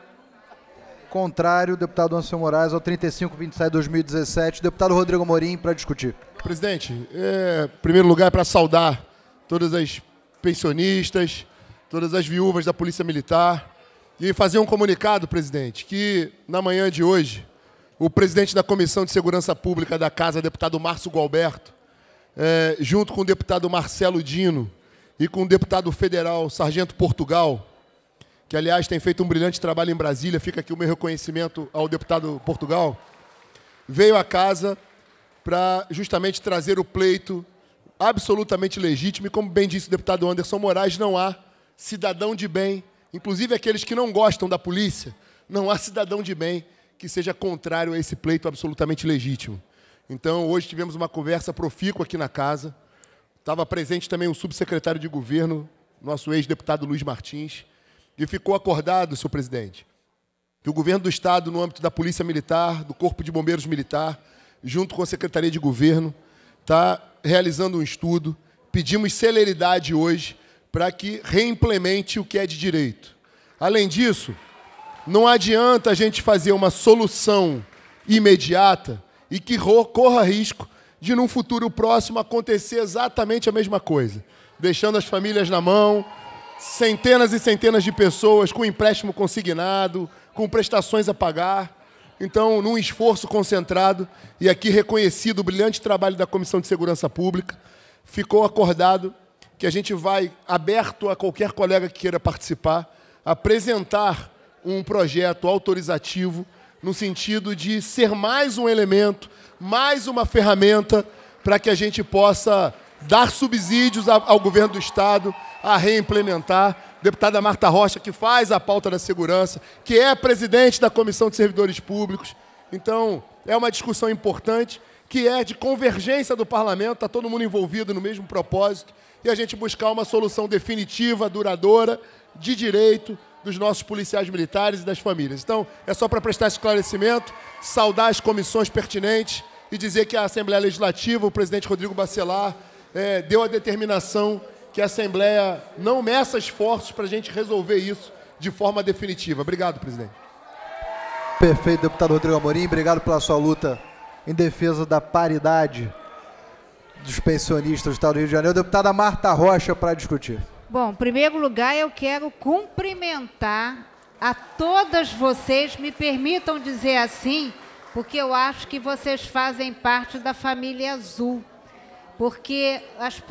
Contrário, deputado Anderson Moraes, ao 3527 2017. Deputado Rodrigo Morim, para discutir. Presidente, é, em primeiro lugar, é para saudar todas as pensionistas, todas as viúvas da Polícia Militar. E fazer um comunicado, presidente, que na manhã de hoje, o presidente da Comissão de Segurança Pública da Casa, deputado Márcio Gualberto, é, junto com o deputado Marcelo Dino, e com o deputado federal Sargento Portugal, que aliás tem feito um brilhante trabalho em Brasília, fica aqui o meu reconhecimento ao deputado Portugal, veio à casa para justamente trazer o pleito absolutamente legítimo, e como bem disse o deputado Anderson Moraes, não há cidadão de bem, inclusive aqueles que não gostam da polícia, não há cidadão de bem que seja contrário a esse pleito absolutamente legítimo. Então, hoje tivemos uma conversa profícua aqui na casa, Estava presente também o subsecretário de governo, nosso ex-deputado Luiz Martins, e ficou acordado, senhor presidente, que o governo do Estado, no âmbito da Polícia Militar, do Corpo de Bombeiros Militar, junto com a Secretaria de Governo, está realizando um estudo. Pedimos celeridade hoje para que reimplemente o que é de direito. Além disso, não adianta a gente fazer uma solução imediata e que corra risco de num futuro próximo acontecer exatamente a mesma coisa, deixando as famílias na mão, centenas e centenas de pessoas com empréstimo consignado, com prestações a pagar. Então, num esforço concentrado e aqui reconhecido o brilhante trabalho da Comissão de Segurança Pública, ficou acordado que a gente vai, aberto a qualquer colega que queira participar, apresentar um projeto autorizativo no sentido de ser mais um elemento, mais uma ferramenta para que a gente possa dar subsídios ao governo do Estado a reimplementar. Deputada Marta Rocha, que faz a pauta da segurança, que é presidente da Comissão de Servidores Públicos. Então, é uma discussão importante, que é de convergência do parlamento, está todo mundo envolvido no mesmo propósito, e a gente buscar uma solução definitiva, duradoura, de direito, dos nossos policiais militares e das famílias. Então, é só para prestar esclarecimento, saudar as comissões pertinentes e dizer que a Assembleia Legislativa, o presidente Rodrigo Bacelar, é, deu a determinação que a Assembleia não meça esforços para a gente resolver isso de forma definitiva. Obrigado, presidente. Perfeito, deputado Rodrigo Amorim. Obrigado pela sua luta em defesa da paridade dos pensionistas do Estado do Rio de Janeiro. Deputada Marta Rocha para discutir. Bom, em primeiro lugar, eu quero cumprimentar a todas vocês, me permitam dizer assim, porque eu acho que vocês fazem parte da família azul. Porque as,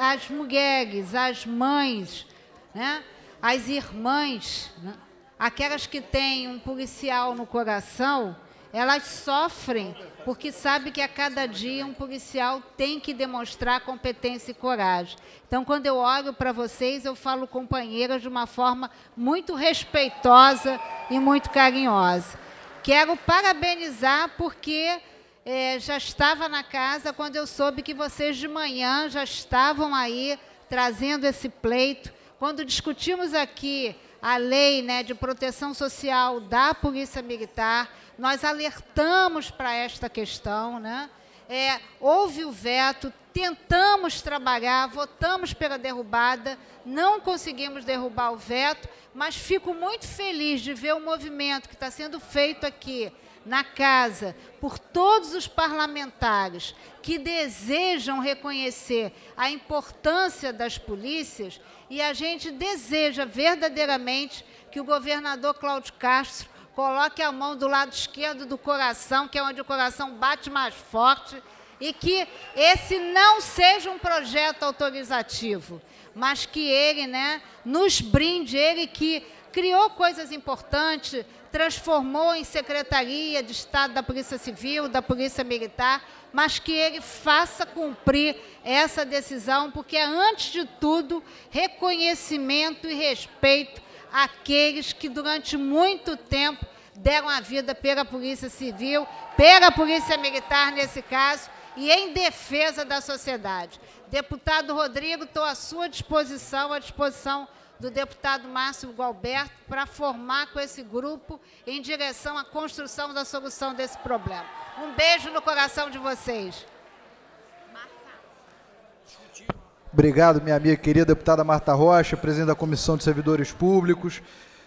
as mulheres, as mães, né, as irmãs, né, aquelas que têm um policial no coração, elas sofrem porque sabe que a cada dia um policial tem que demonstrar competência e coragem. Então, quando eu olho para vocês, eu falo companheiras de uma forma muito respeitosa e muito carinhosa. Quero parabenizar porque é, já estava na casa quando eu soube que vocês de manhã já estavam aí trazendo esse pleito. Quando discutimos aqui a lei né, de proteção social da Polícia Militar, nós alertamos para esta questão, né? É, houve o veto, tentamos trabalhar, votamos pela derrubada, não conseguimos derrubar o veto, mas fico muito feliz de ver o movimento que está sendo feito aqui na casa por todos os parlamentares que desejam reconhecer a importância das polícias e a gente deseja verdadeiramente que o governador Cláudio Castro Coloque a mão do lado esquerdo do coração, que é onde o coração bate mais forte, e que esse não seja um projeto autorizativo, mas que ele, né, nos brinde, ele que criou coisas importantes, transformou em Secretaria de Estado da Polícia Civil, da Polícia Militar, mas que ele faça cumprir essa decisão, porque é, antes de tudo, reconhecimento e respeito aqueles que durante muito tempo deram a vida pela Polícia Civil, pela Polícia Militar, nesse caso, e em defesa da sociedade. Deputado Rodrigo, estou à sua disposição, à disposição do deputado Márcio Galberto, para formar com esse grupo em direção à construção da solução desse problema. Um beijo no coração de vocês. Obrigado, minha amiga querida deputada Marta Rocha, presidente da Comissão de Servidores Públicos.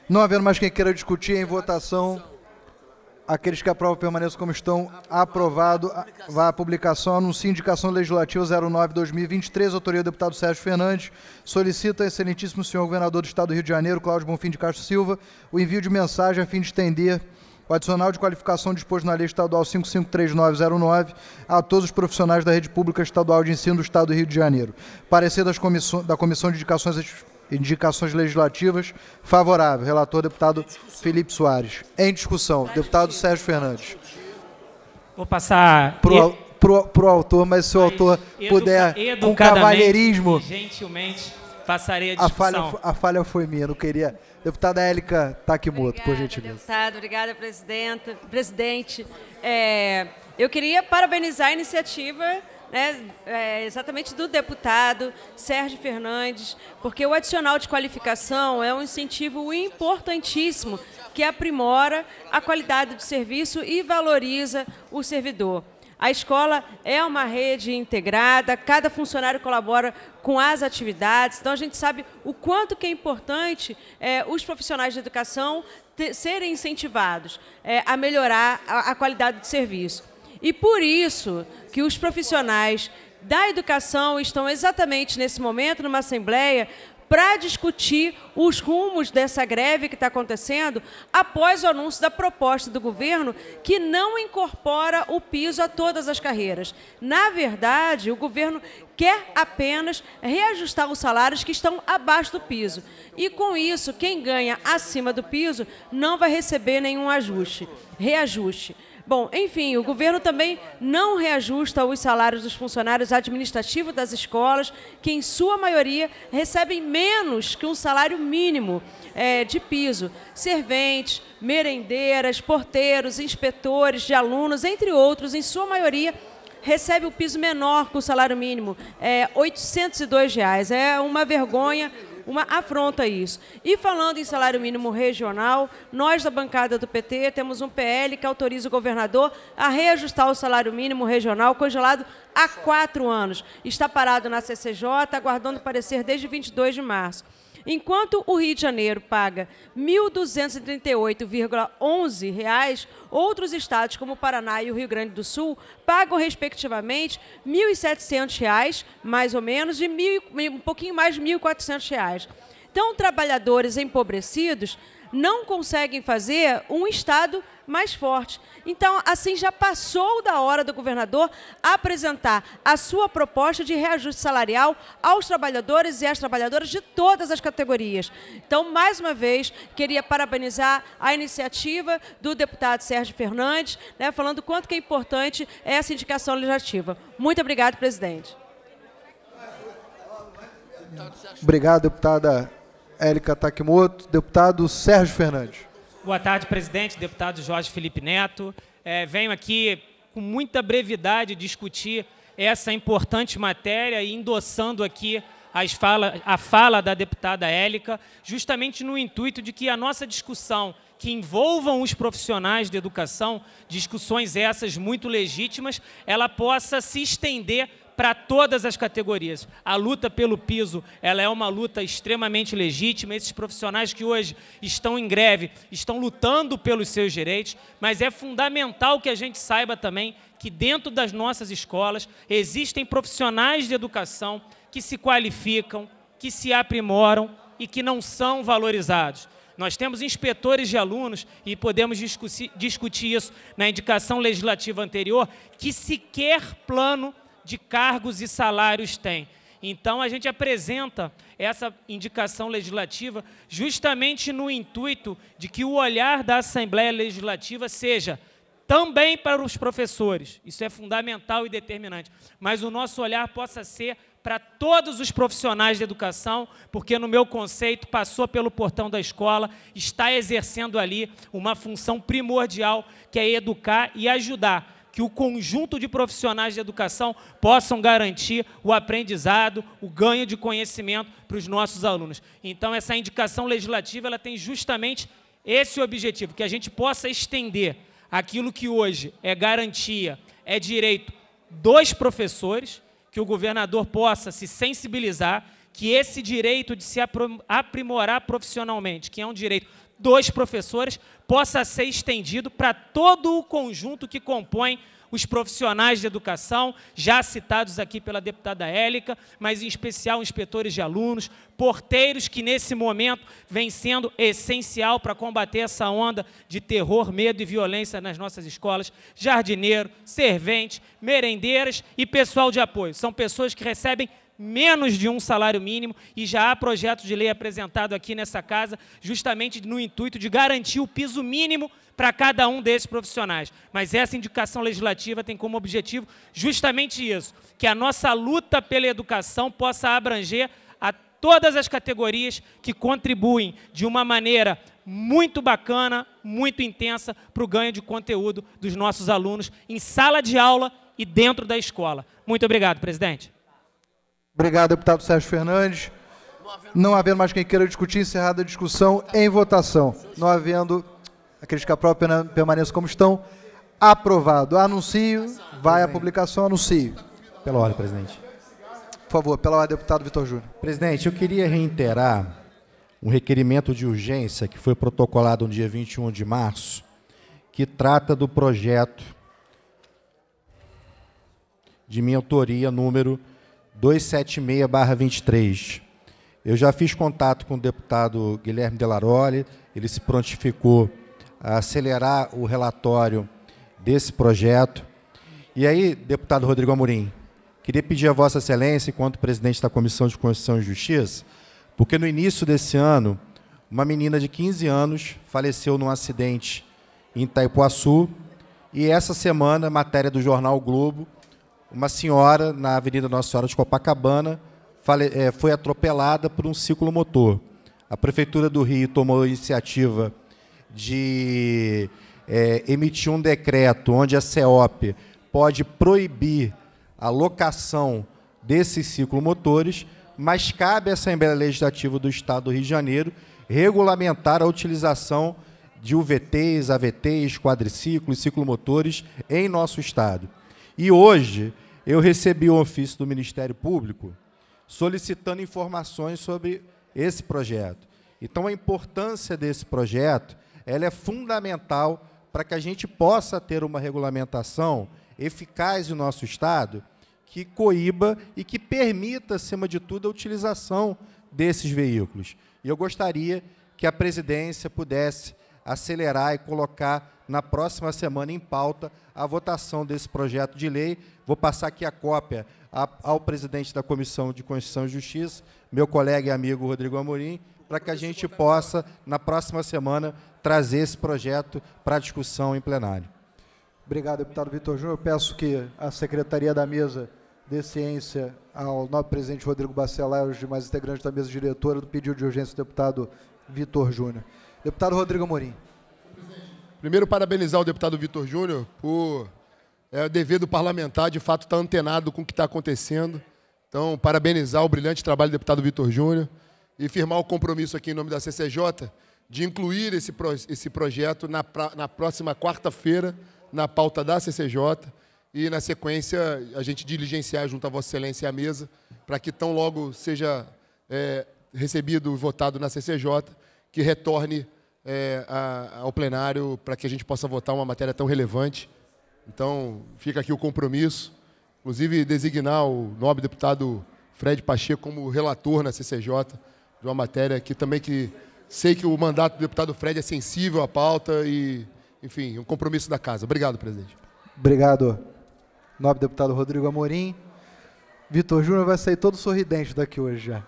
Não havendo mais quem queira discutir em votação, aqueles que aprovam permaneçam como estão. Aprovado. Vá à publicação. Anuncia indicação legislativa 09-2023. Autoria do deputado Sérgio Fernandes. Solicita, ao excelentíssimo senhor governador do Estado do Rio de Janeiro, Cláudio Bonfim de Castro Silva, o envio de mensagem a fim de estender adicional de qualificação disposto na Lei Estadual 553909 a todos os profissionais da Rede Pública Estadual de Ensino do Estado do Rio de Janeiro. Parecer das comissão, da Comissão de Indicações, Indicações Legislativas favorável. Relator, deputado Felipe Soares. Em discussão, deputado Sérgio Fernandes. Vou passar... Pro, pro, autor, mas se o mas autor puder, com cavalheirismo... gentilmente, passarei a discussão. A falha, a falha foi minha, não queria... Deputada Élica Takimoto, por gentileza. Deputado, obrigada, presidente. presidente. É, eu queria parabenizar a iniciativa né, é, exatamente do deputado Sérgio Fernandes, porque o adicional de qualificação é um incentivo importantíssimo que aprimora a qualidade do serviço e valoriza o servidor. A escola é uma rede integrada, cada funcionário colabora com as atividades, então a gente sabe o quanto que é importante é, os profissionais de educação serem incentivados é, a melhorar a, a qualidade de serviço. E por isso que os profissionais da Educação estão exatamente nesse momento numa assembleia para discutir os rumos dessa greve que está acontecendo após o anúncio da proposta do governo que não incorpora o piso a todas as carreiras. Na verdade, o governo quer apenas reajustar os salários que estão abaixo do piso. E com isso, quem ganha acima do piso não vai receber nenhum ajuste, reajuste. Bom, enfim, o governo também não reajusta os salários dos funcionários administrativos das escolas, que em sua maioria recebem menos que um salário mínimo é, de piso. Serventes, merendeiras, porteiros, inspetores de alunos, entre outros, em sua maioria recebe o piso menor que o salário mínimo, é, R$ 802. Reais. É uma vergonha uma afronta isso. E falando em salário mínimo regional, nós da bancada do PT temos um PL que autoriza o governador a reajustar o salário mínimo regional congelado há quatro anos. Está parado na CCJ, aguardando parecer desde 22 de março. Enquanto o Rio de Janeiro paga R$ 1.238,11, outros estados, como o Paraná e o Rio Grande do Sul, pagam, respectivamente, R$ 1.700, mais ou menos, e um pouquinho mais de R$ 1.400. Então, trabalhadores empobrecidos não conseguem fazer um Estado mais forte. Então, assim, já passou da hora do governador apresentar a sua proposta de reajuste salarial aos trabalhadores e às trabalhadoras de todas as categorias. Então, mais uma vez, queria parabenizar a iniciativa do deputado Sérgio Fernandes, né, falando quanto que é importante essa indicação legislativa. Muito obrigado, presidente. Obrigado, deputada Érica Takimoto. Deputado Sérgio Fernandes. Boa tarde, presidente, deputado Jorge Felipe Neto. É, venho aqui com muita brevidade discutir essa importante matéria e endossando aqui as fala, a fala da deputada Élica, justamente no intuito de que a nossa discussão que envolvam os profissionais de educação, discussões essas muito legítimas, ela possa se estender para todas as categorias. A luta pelo piso, ela é uma luta extremamente legítima. Esses profissionais que hoje estão em greve, estão lutando pelos seus direitos, mas é fundamental que a gente saiba também que dentro das nossas escolas existem profissionais de educação que se qualificam, que se aprimoram e que não são valorizados. Nós temos inspetores de alunos, e podemos discutir, isso na indicação legislativa anterior, que sequer plano de cargos e salários tem. Então, a gente apresenta essa indicação legislativa justamente no intuito de que o olhar da Assembleia Legislativa seja também para os professores, isso é fundamental e determinante, mas o nosso olhar possa ser para todos os profissionais de educação, porque, no meu conceito, passou pelo portão da escola, está exercendo ali uma função primordial, que é educar e ajudar que o conjunto de profissionais de educação possam garantir o aprendizado, o ganho de conhecimento para os nossos alunos. Então, essa indicação legislativa ela tem justamente esse objetivo, que a gente possa estender aquilo que hoje é garantia, é direito dos professores, que o governador possa se sensibilizar que esse direito de se aprimorar profissionalmente, que é um direito dos professores, possa ser estendido para todo o conjunto que compõe os profissionais de educação, já citados aqui pela deputada Élica, mas em especial inspetores de alunos, porteiros que nesse momento vem sendo essencial para combater essa onda de terror, medo e violência nas nossas escolas, jardineiro, serventes, merendeiras e pessoal de apoio. São pessoas que recebem menos de um salário mínimo, e já há projeto de lei apresentado aqui nessa casa, justamente no intuito de garantir o piso mínimo para cada um desses profissionais. Mas essa indicação legislativa tem como objetivo justamente isso: que a nossa luta pela educação possa abranger a todas as categorias que contribuem de uma maneira muito bacana, muito intensa para o ganho de conteúdo dos nossos alunos em sala de aula e dentro da escola. Muito obrigado, presidente. Obrigado, deputado Sérgio Fernandes. Não havendo mais quem queira discutir, encerrada a discussão em votação. Não havendo a crítica própria, permaneça como estão. Aprovado. Anuncio. Vai à publicação, anuncio. Pela ordem, presidente. Por favor, pela ordem, deputado Vitor Júnior. Presidente, eu queria reiterar um requerimento de urgência que foi protocolado no dia 21 de março, que trata do projeto de minha autoria número 276-23. Eu já fiz contato com o deputado Guilherme Delaroli, ele se prontificou a acelerar o relatório desse projeto. E aí, deputado Rodrigo Amorim, queria pedir a Vossa Excelência, enquanto presidente da Comissão de Constituição e Justiça, porque no início desse ano, uma menina de 15 anos faleceu num acidente em Itaipuaçu, e essa semana, matéria do jornal Globo uma senhora na Avenida Nossa Senhora de Copacabana eh, foi atropelada por um ciclomotor. A Prefeitura do Rio tomou a iniciativa de é, emitir um decreto onde a CEOP pode proibir a locação desses ciclomotores, mas cabe à Assembleia Legislativa do Estado do Rio de Janeiro regulamentar a utilização de UVTs, AVTs, quadriciclos, ciclomotores em nosso Estado. E hoje eu recebi um ofício do Ministério Público solicitando informações sobre esse projeto. Então a importância desse projeto, ela é fundamental para que a gente possa ter uma regulamentação eficaz no nosso estado que coíba e que permita, acima de tudo, a utilização desses veículos. E eu gostaria que a presidência pudesse acelerar e colocar na próxima semana em pauta a votação desse projeto de lei. Vou passar aqui a cópia ao presidente da Comissão de Constituição e Justiça, meu colega e amigo Rodrigo Amorim, para que a gente possa, na próxima semana, trazer esse projeto para discussão em plenário. Obrigado, deputado Vitor Júnior. Eu peço que a Secretaria da Mesa dê ciência ao nosso presidente Rodrigo Bacelar e aos demais integrantes da mesa diretora do pedido de urgência do deputado Vitor Júnior. Deputado Rodrigo Amorim. Primeiro, parabenizar o deputado Vitor Júnior por é, dever do parlamentar, de fato, estar tá antenado com o que está acontecendo. Então, parabenizar o brilhante trabalho do deputado Vitor Júnior e firmar o compromisso aqui em nome da CCJ de incluir esse, pro, esse projeto na, pra, na próxima quarta-feira na pauta da CCJ e, na sequência, a gente diligenciar junto à Vossa Excelência e à mesa para que tão logo seja é, recebido e votado na CCJ que retorne é, a, ao plenário para que a gente possa votar uma matéria tão relevante. Então, fica aqui o compromisso. Inclusive, designar o nobre deputado Fred Pacheco como relator na CCJ de uma matéria que também que sei que o mandato do deputado Fred é sensível à pauta e, enfim, um compromisso da casa. Obrigado, presidente. Obrigado, nobre deputado Rodrigo Amorim. Vitor Júnior vai sair todo sorridente daqui hoje já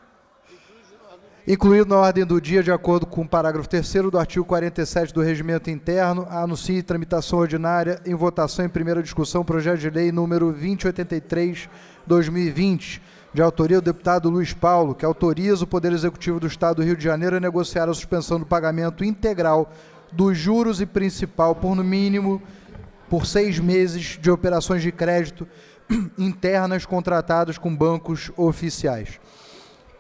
incluído na ordem do dia, de acordo com o parágrafo 3 do artigo 47 do Regimento Interno, anuncie tramitação ordinária em votação em primeira discussão projeto de lei número 2083-2020, de autoria do deputado Luiz Paulo, que autoriza o Poder Executivo do Estado do Rio de Janeiro a negociar a suspensão do pagamento integral dos juros e principal por no mínimo por seis meses de operações de crédito internas contratadas com bancos oficiais.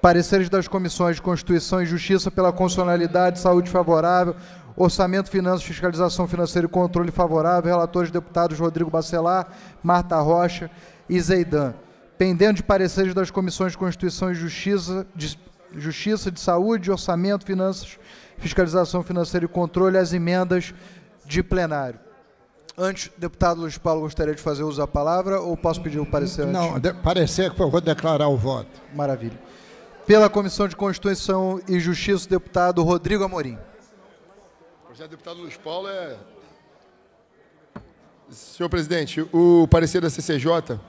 Pareceres das comissões de Constituição e Justiça pela constitucionalidade, saúde favorável, Orçamento, Finanças, Fiscalização Financeira e Controle Favorável, relatores deputados Rodrigo Bacelar, Marta Rocha e Zeidan. Pendendo de pareceres das comissões de Constituição e Justiça, de, Justiça, de Saúde, Orçamento, Finanças, Fiscalização Financeira e Controle, as emendas de plenário. Antes, deputado Luiz Paulo, gostaria de fazer uso da palavra ou posso pedir o parecer antes? Não, parecer que eu vou declarar o voto. Maravilha. Pela Comissão de Constituição e Justiça, o deputado Rodrigo Amorim. O deputado Luiz Paulo é... Senhor presidente, o parecer da CCJ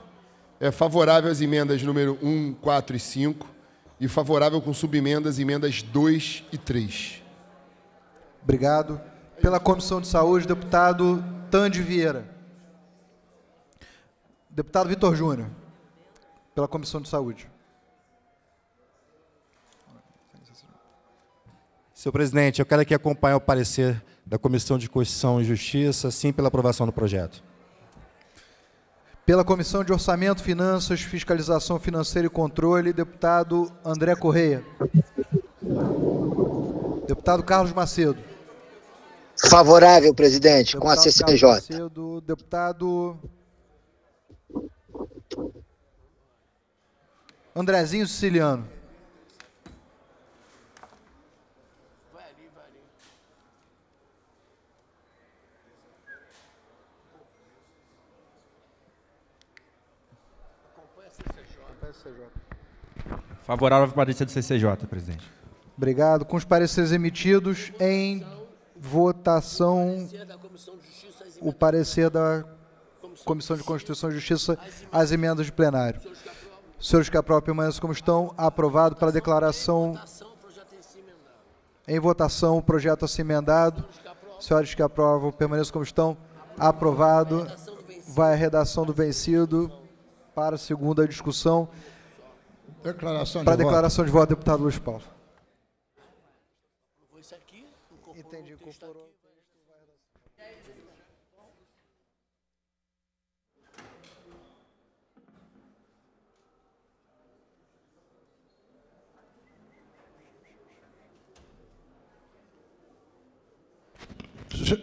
é favorável às emendas número 1, 4 e 5 e favorável com subemendas, emendas 2 e 3. Obrigado. Pela Comissão de Saúde, deputado Tande Vieira. Deputado Vitor Júnior, pela Comissão de Saúde. Senhor presidente, eu quero que acompanhe o parecer da Comissão de Constituição e Justiça, sim pela aprovação do projeto. Pela Comissão de Orçamento, Finanças, Fiscalização Financeira e Controle, deputado André Correia. Deputado Carlos Macedo. Favorável, presidente, deputado com a CCJ. Carlos Macedo, deputado Andrezinho Siciliano. Favorável ao parecer do CCJ, presidente. Obrigado. Com os pareceres emitidos em votação, o parecer da Comissão de Constituição e Justiça às emendas de plenário. Senhores que aprovam, permaneçam como estão. Aprovado para declaração. Em votação, o projeto assim emendado. Senhores que aprovam, permaneçam como estão. Aprovado. Vai a redação do vencido para segunda discussão. Declaração Para de declaração voto. de voto, deputado Luiz Paulo. Isso aqui, Entendi, incorporou.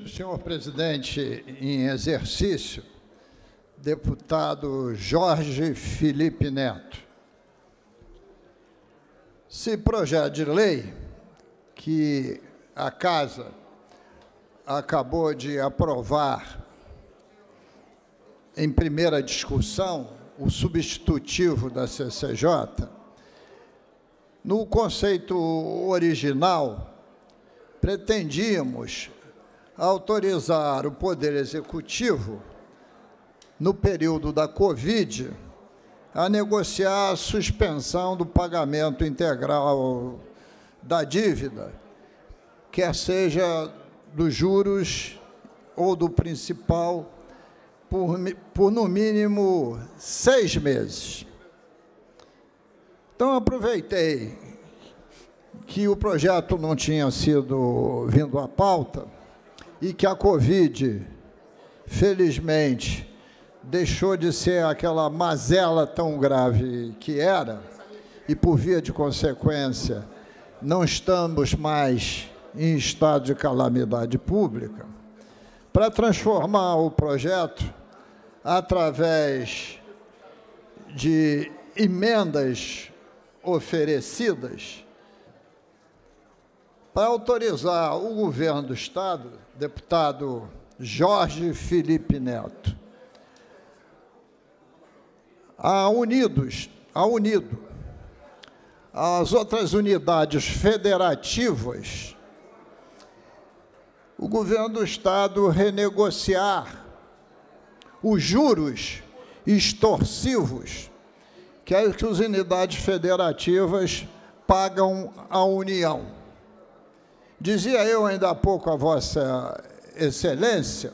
Senhor presidente, em exercício, deputado Jorge Felipe Neto. Se projeto de lei que a Casa acabou de aprovar em primeira discussão o substitutivo da CCJ, no conceito original, pretendíamos autorizar o Poder Executivo, no período da Covid, a negociar a suspensão do pagamento integral da dívida, quer seja dos juros ou do principal, por, por no mínimo seis meses. Então, aproveitei que o projeto não tinha sido vindo à pauta e que a Covid, felizmente, deixou de ser aquela mazela tão grave que era, e por via de consequência, não estamos mais em estado de calamidade pública, para transformar o projeto através de emendas oferecidas para autorizar o governo do Estado, deputado Jorge Felipe Neto, a Unidos, a Unido, as outras unidades federativas, o governo do Estado renegociar os juros extorsivos que as unidades federativas pagam à União. Dizia eu ainda há pouco a Vossa Excelência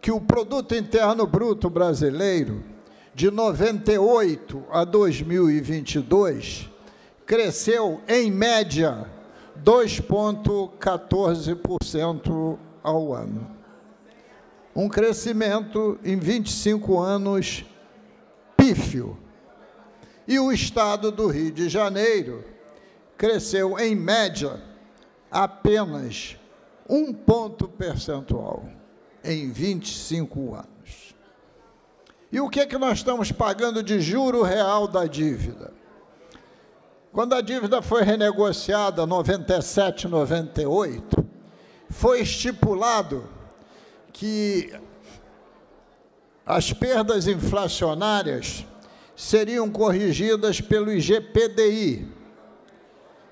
que o produto interno bruto brasileiro de 98 a 2022 cresceu em média 2,14% ao ano. Um crescimento em 25 anos pífio. E o estado do Rio de Janeiro cresceu em média apenas um ponto percentual em 25 anos. E o que, é que nós estamos pagando de juro real da dívida? Quando a dívida foi renegociada 97, 98, foi estipulado que as perdas inflacionárias seriam corrigidas pelo IGPDI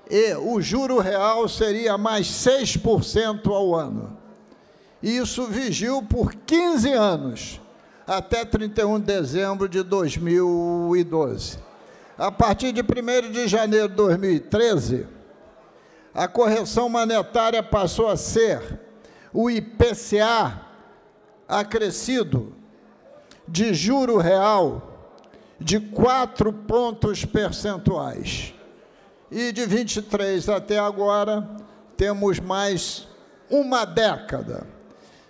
e o juro real seria mais 6% ao ano. E isso vigiu por 15 anos até 31 de dezembro de 2012. A partir de 1 de janeiro de 2013, a correção monetária passou a ser o IPCA acrescido de juro real de 4 pontos percentuais. E de 23 até agora, temos mais uma década.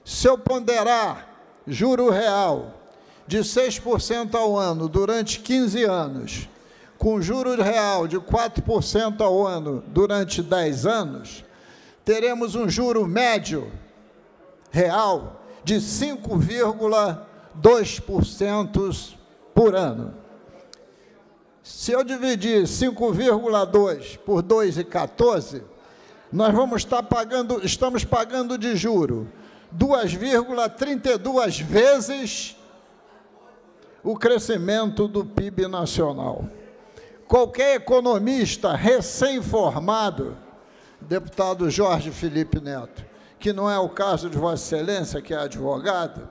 Se eu ponderar juro real de 6% ao ano durante 15 anos, com juro real de 4% ao ano durante 10 anos, teremos um juro médio real de 5,2% por ano. Se eu dividir 5,2 por 2,14, nós vamos estar pagando, estamos pagando de juro 2,32 vezes o crescimento do PIB nacional. Qualquer economista recém-formado, deputado Jorge Felipe Neto, que não é o caso de Vossa Excelência, que é advogado,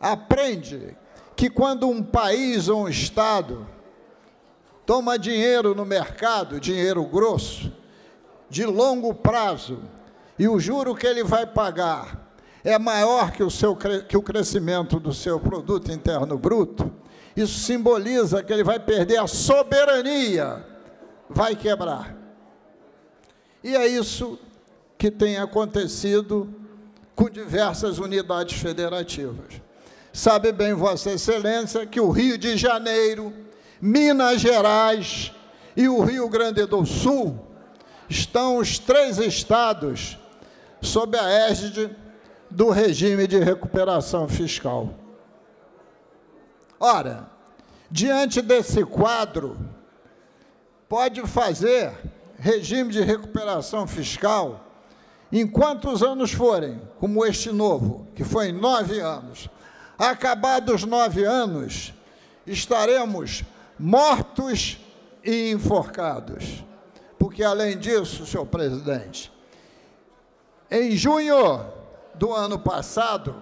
aprende que quando um país ou um Estado toma dinheiro no mercado, dinheiro grosso, de longo prazo, e o juro que ele vai pagar é maior que o, seu, que o crescimento do seu produto interno bruto, isso simboliza que ele vai perder a soberania, vai quebrar. E é isso que tem acontecido com diversas unidades federativas. Sabe bem, Vossa Excelência, que o Rio de Janeiro, Minas Gerais e o Rio Grande do Sul estão os três estados sob a égide do regime de recuperação fiscal. Ora, diante desse quadro, pode fazer regime de recuperação fiscal em quantos anos forem, como este novo, que foi em nove anos. Acabados nove anos, estaremos mortos e enforcados. Porque, além disso, senhor presidente, em junho do ano passado,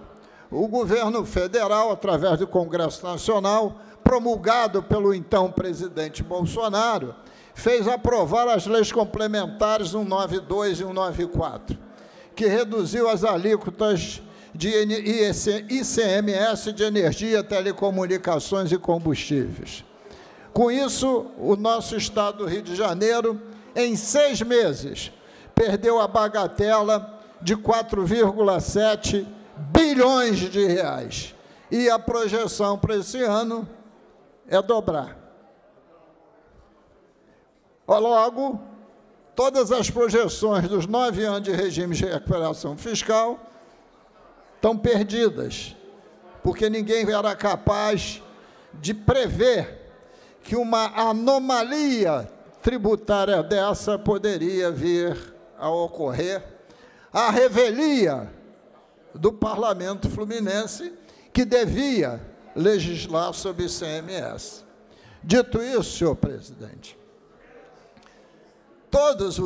o governo federal, através do Congresso Nacional, promulgado pelo então presidente Bolsonaro, fez aprovar as leis complementares 192 e 194, que reduziu as alíquotas de ICMS de energia, telecomunicações e combustíveis. Com isso, o nosso estado do Rio de Janeiro, em seis meses, perdeu a bagatela de 4,7 bilhões de reais. E a projeção para esse ano é dobrar. Logo, todas as projeções dos nove anos de regime de recuperação fiscal estão perdidas, porque ninguém era capaz de prever que uma anomalia tributária dessa poderia vir a ocorrer a revelia do parlamento fluminense, que devia legislar sobre CMS. Dito isso, senhor presidente, todas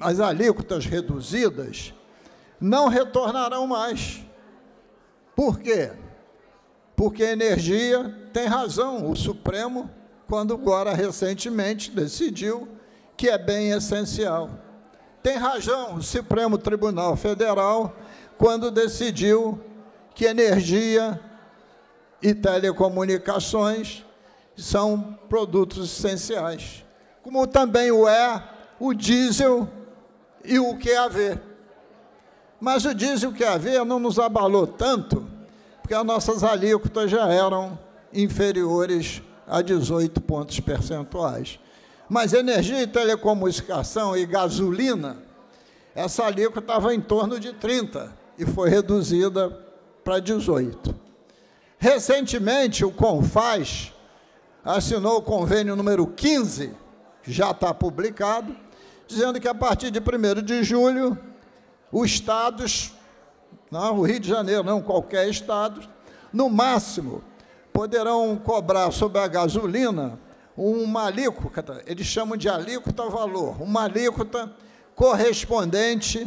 as alíquotas reduzidas não retornarão mais. Por quê? Porque a energia tem razão, o Supremo, quando agora recentemente decidiu que é bem essencial. Tem razão o Supremo Tribunal Federal quando decidiu que energia e telecomunicações são produtos essenciais, como também o é o diesel e o QAV. Mas o diesel e o QAV não nos abalou tanto, porque as nossas alíquotas já eram inferiores a 18 pontos percentuais mas energia e telecomunicação e gasolina, essa alíquota estava em torno de 30 e foi reduzida para 18. Recentemente, o Confaz assinou o convênio número 15, que já está publicado, dizendo que a partir de 1 de julho, os estados, não o Rio de Janeiro, não qualquer estado, no máximo, poderão cobrar sobre a gasolina uma alíquota, eles chamam de alíquota valor, uma alíquota correspondente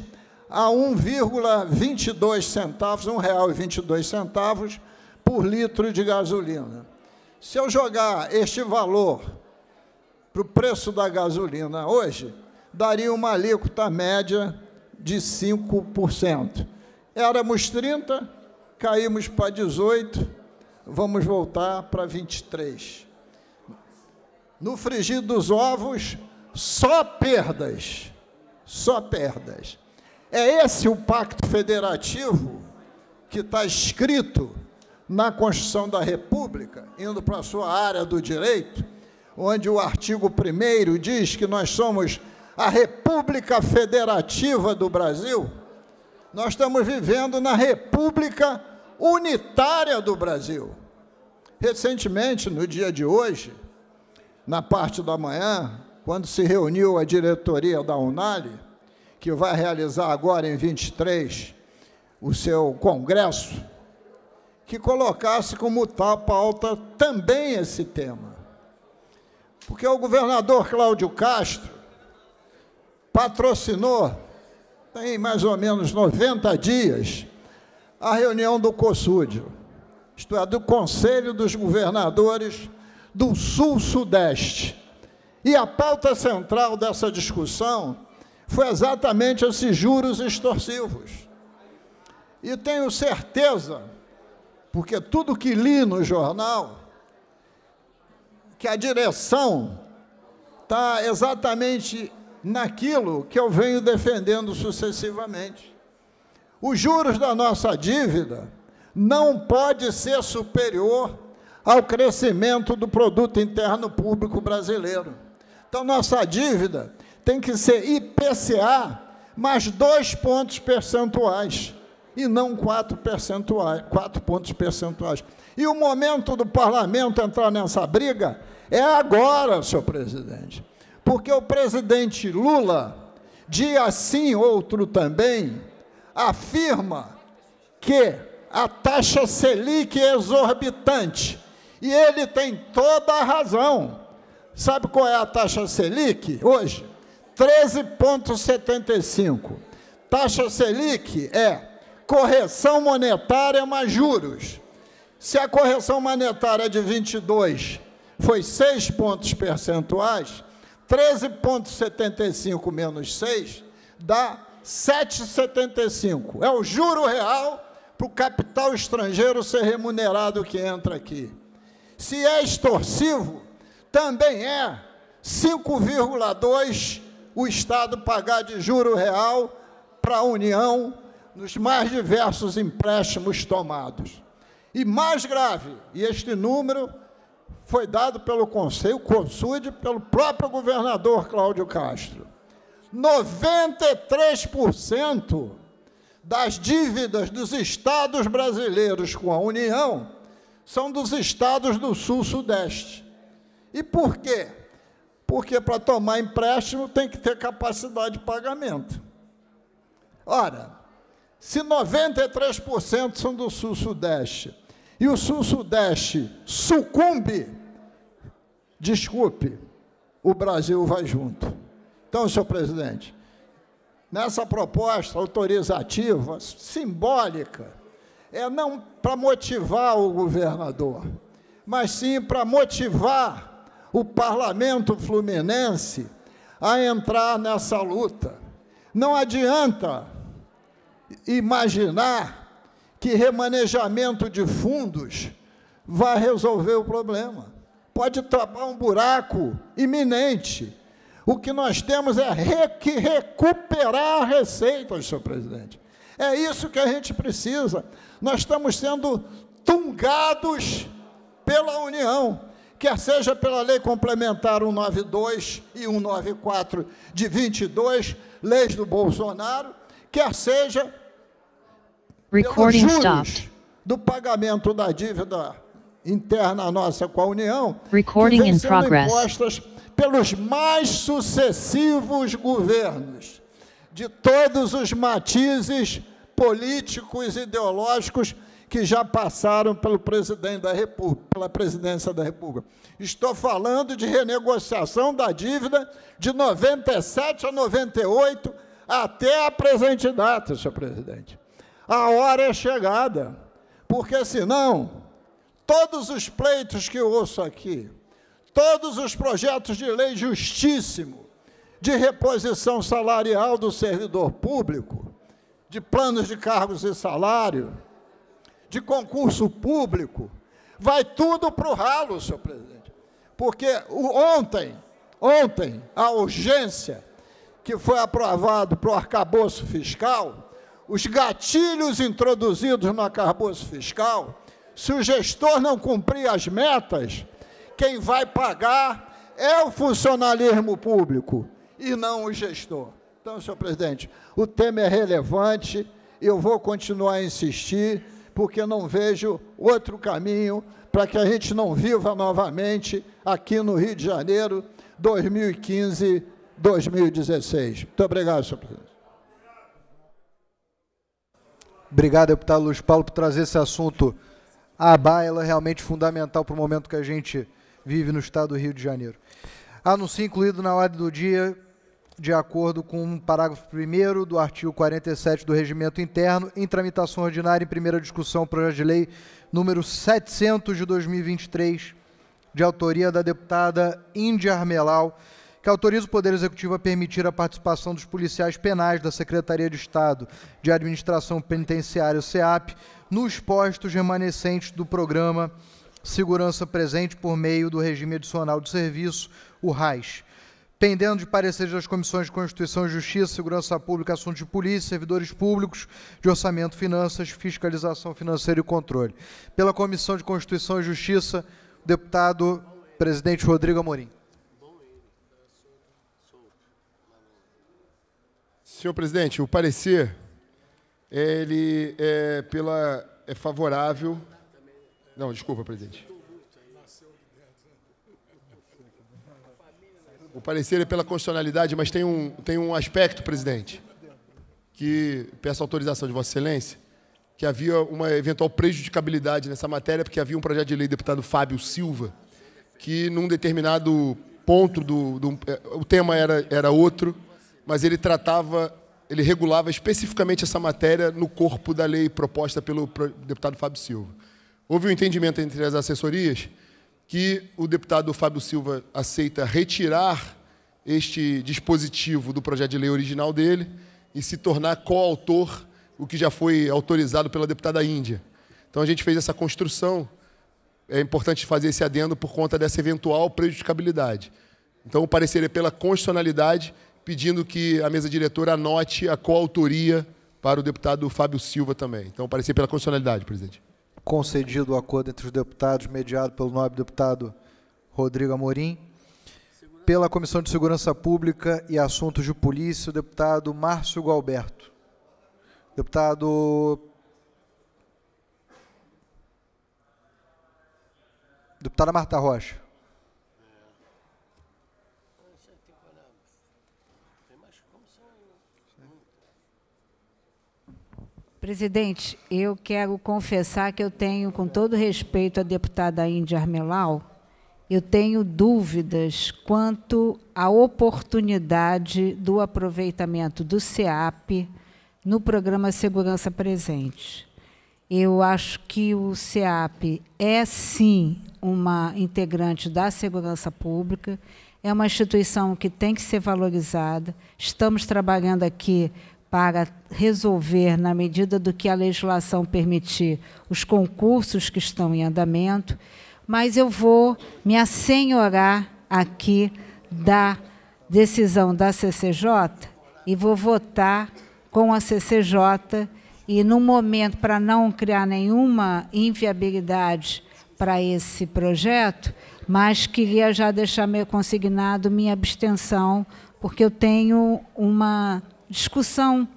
a 1,22 centavos, R$ 1,22 por litro de gasolina. Se eu jogar este valor para o preço da gasolina hoje, daria uma alíquota média de 5%. Éramos 30, caímos para 18, vamos voltar para 23 no frigir dos ovos, só perdas. Só perdas. É esse o pacto federativo que está escrito na Constituição da República, indo para a sua área do direito, onde o artigo 1 diz que nós somos a República Federativa do Brasil. Nós estamos vivendo na República Unitária do Brasil. Recentemente, no dia de hoje, na parte da manhã, quando se reuniu a diretoria da Unali, que vai realizar agora em 23 o seu congresso, que colocasse como tal pauta também esse tema. Porque o governador Cláudio Castro patrocinou, tem mais ou menos 90 dias, a reunião do COSUD, isto é, do Conselho dos Governadores do Sul-Sudeste. E a pauta central dessa discussão foi exatamente esses juros extorsivos. E tenho certeza, porque tudo que li no jornal, que a direção está exatamente naquilo que eu venho defendendo sucessivamente. Os juros da nossa dívida não pode ser superior ao crescimento do produto interno público brasileiro. Então, nossa dívida tem que ser IPCA mais dois pontos percentuais e não quatro, percentuais, quatro pontos percentuais. E o momento do parlamento entrar nessa briga é agora, senhor presidente, porque o presidente Lula, dia sim, outro também, afirma que a taxa Selic é exorbitante e ele tem toda a razão. Sabe qual é a taxa Selic hoje? 13,75. Taxa Selic é correção monetária mais juros. Se a correção monetária de 22 foi 6 pontos percentuais, 13,75 menos 6 dá 7,75. É o juro real para o capital estrangeiro ser remunerado que entra aqui. Se é extorsivo, também é 5,2 o Estado pagar de juro real para a União nos mais diversos empréstimos tomados. E mais grave, e este número foi dado pelo Conselho Consude e pelo próprio governador Cláudio Castro. 93% das dívidas dos estados brasileiros com a União são dos estados do sul-sudeste. E por quê? Porque para tomar empréstimo tem que ter capacidade de pagamento. Ora, se 93% são do sul-sudeste e o sul-sudeste sucumbe, desculpe, o Brasil vai junto. Então, senhor presidente, nessa proposta autorizativa simbólica, é não para motivar o governador, mas sim para motivar o parlamento fluminense a entrar nessa luta. Não adianta imaginar que remanejamento de fundos vai resolver o problema. Pode tapar um buraco iminente. O que nós temos é que recuperar receita, senhor presidente. É isso que a gente precisa nós estamos sendo tungados pela União, quer seja pela Lei Complementar 192 e 194 de 22, leis do Bolsonaro, quer seja pelos juros do pagamento da dívida interna nossa com a União, Recording que vem sendo impostas pelos mais sucessivos governos, de todos os matizes políticos ideológicos que já passaram pelo presidente da República, pela presidência da República. Estou falando de renegociação da dívida de 97 a 98 até a presente data, senhor presidente. A hora é chegada, porque senão todos os pleitos que eu ouço aqui, todos os projetos de lei justíssimo de reposição salarial do servidor público de planos de cargos e salário, de concurso público, vai tudo para o ralo, senhor presidente. Porque ontem, ontem, a urgência que foi aprovado para o arcabouço fiscal, os gatilhos introduzidos no arcabouço fiscal, se o gestor não cumprir as metas, quem vai pagar é o funcionalismo público e não o gestor. Então, senhor presidente, o tema é relevante, eu vou continuar a insistir, porque não vejo outro caminho para que a gente não viva novamente aqui no Rio de Janeiro 2015, 2016. Muito obrigado, senhor presidente. Obrigado, deputado Luiz Paulo, por trazer esse assunto. à baila, é realmente fundamental para o momento que a gente vive no estado do Rio de Janeiro. Anuncio ah, incluído na ordem do dia de acordo com o parágrafo 1 do artigo 47 do Regimento Interno, em tramitação ordinária em primeira discussão, projeto de lei número 700 de 2023, de autoria da deputada Índia Armelau, que autoriza o Poder Executivo a permitir a participação dos policiais penais da Secretaria de Estado de Administração Penitenciária, o SEAP, nos postos remanescentes do programa Segurança Presente por meio do regime adicional de serviço, o RAIS pendendo de pareceres das comissões de Constituição e Justiça, Segurança Pública, Assuntos de Polícia, Servidores Públicos, de Orçamento, Finanças, Fiscalização Financeira e Controle. Pela Comissão de Constituição e Justiça, o deputado presidente Rodrigo Amorim. Senhor presidente, o parecer ele é pela é favorável. Não, desculpa, presidente. O parecer é pela constitucionalidade, mas tem um, tem um aspecto, presidente, que peço autorização de Vossa Excelência, que havia uma eventual prejudicabilidade nessa matéria, porque havia um projeto de lei do deputado Fábio Silva, que num determinado ponto do. do é, o tema era, era outro, mas ele tratava, ele regulava especificamente essa matéria no corpo da lei proposta pelo deputado Fábio Silva. Houve um entendimento entre as assessorias que o deputado Fábio Silva aceita retirar este dispositivo do projeto de lei original dele e se tornar coautor, o que já foi autorizado pela deputada Índia. Então a gente fez essa construção. É importante fazer esse adendo por conta dessa eventual prejudicabilidade. Então o parecer é pela constitucionalidade, pedindo que a mesa diretora anote a coautoria para o deputado Fábio Silva também. Então o parecer é pela constitucionalidade, presidente concedido o acordo entre os deputados, mediado pelo nobre deputado Rodrigo Amorim. Pela Comissão de Segurança Pública e Assuntos de Polícia, o deputado Márcio Galberto. Deputado. Deputada Marta Rocha. Presidente, eu quero confessar que eu tenho, com todo respeito à deputada Índia Armelau, eu tenho dúvidas quanto à oportunidade do aproveitamento do CEAP no programa Segurança Presente. Eu acho que o CEAP é, sim, uma integrante da segurança pública, é uma instituição que tem que ser valorizada. Estamos trabalhando aqui para resolver, na medida do que a legislação permitir, os concursos que estão em andamento, mas eu vou me assenhorar aqui da decisão da CCJ e vou votar com a CCJ e no momento para não criar nenhuma inviabilidade para esse projeto, mas queria já deixar meio consignado minha abstenção, porque eu tenho uma discussão.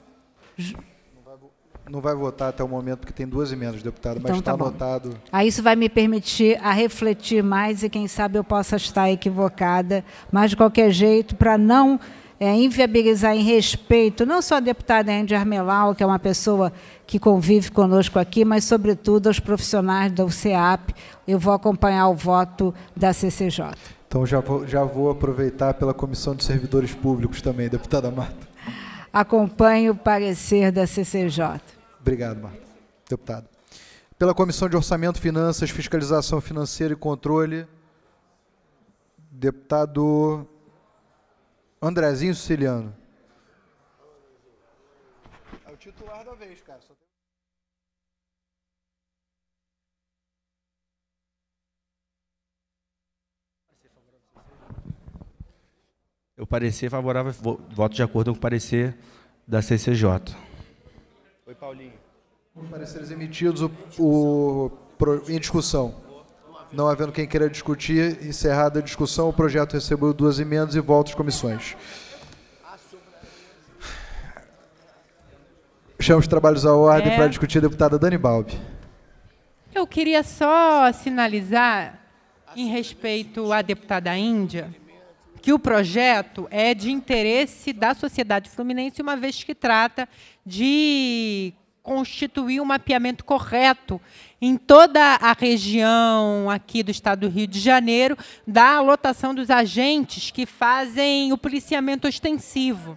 Não vai votar até o momento, porque tem duas emendas, deputado, então, mas está tá anotado. isso vai me permitir a refletir mais e, quem sabe, eu possa estar equivocada, mas, de qualquer jeito, para não é, inviabilizar em respeito, não só a deputada Andy Armelau, que é uma pessoa que convive conosco aqui, mas, sobretudo, aos profissionais da UCEAP. Eu vou acompanhar o voto da CCJ. Então, já vou, já vou aproveitar pela Comissão de Servidores Públicos também, deputada Marta. Acompanho o parecer da CCJ. Obrigado, Marta. Deputado. Pela Comissão de Orçamento, Finanças, Fiscalização Financeira e Controle, deputado Andrezinho Siciliano. O parecer favorável, voto de acordo com o parecer da CCJ. Oi, Paulinho. Os pareceres emitidos, o, o pro, em discussão. Não havendo quem queira discutir, encerrada a discussão, o projeto recebeu duas emendas e volta às comissões. Chamo os trabalhos à ordem é. para discutir a deputada Dani Balbi. Eu queria só sinalizar, em respeito à deputada Índia, que o projeto é de interesse da sociedade fluminense, uma vez que trata de constituir um mapeamento correto em toda a região aqui do estado do Rio de Janeiro da lotação dos agentes que fazem o policiamento ostensivo.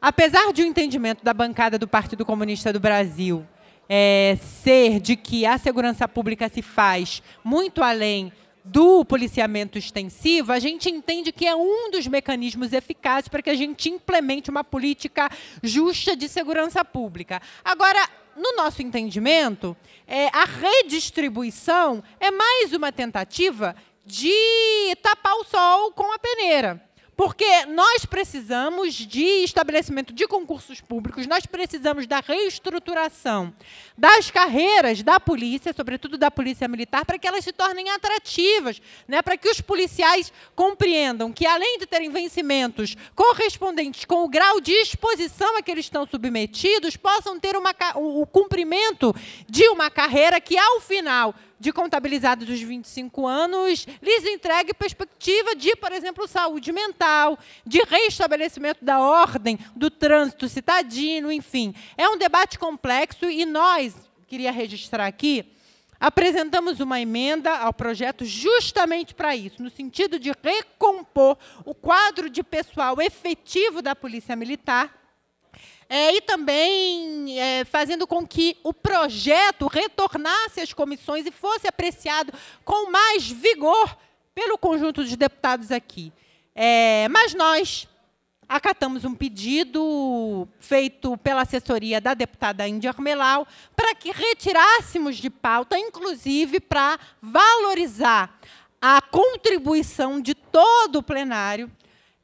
Apesar de o um entendimento da bancada do Partido Comunista do Brasil é, ser de que a segurança pública se faz muito além do policiamento extensivo, a gente entende que é um dos mecanismos eficazes para que a gente implemente uma política justa de segurança pública. Agora, no nosso entendimento, é, a redistribuição é mais uma tentativa de tapar o sol com a peneira. Porque nós precisamos de estabelecimento de concursos públicos, nós precisamos da reestruturação das carreiras da polícia, sobretudo da polícia militar, para que elas se tornem atrativas, né? para que os policiais compreendam que, além de terem vencimentos correspondentes com o grau de exposição a que eles estão submetidos, possam ter uma, o cumprimento de uma carreira que, ao final, de contabilizados dos 25 anos lhes entregue perspectiva de, por exemplo, saúde mental, de reestabelecimento da ordem, do trânsito citadino, enfim. É um debate complexo e nós, queria registrar aqui, apresentamos uma emenda ao projeto justamente para isso, no sentido de recompor o quadro de pessoal efetivo da Polícia Militar é, e também é, fazendo com que o projeto retornasse às comissões e fosse apreciado com mais vigor pelo conjunto de deputados aqui. É, mas nós acatamos um pedido feito pela assessoria da deputada Índia Armelau para que retirássemos de pauta, inclusive para valorizar a contribuição de todo o plenário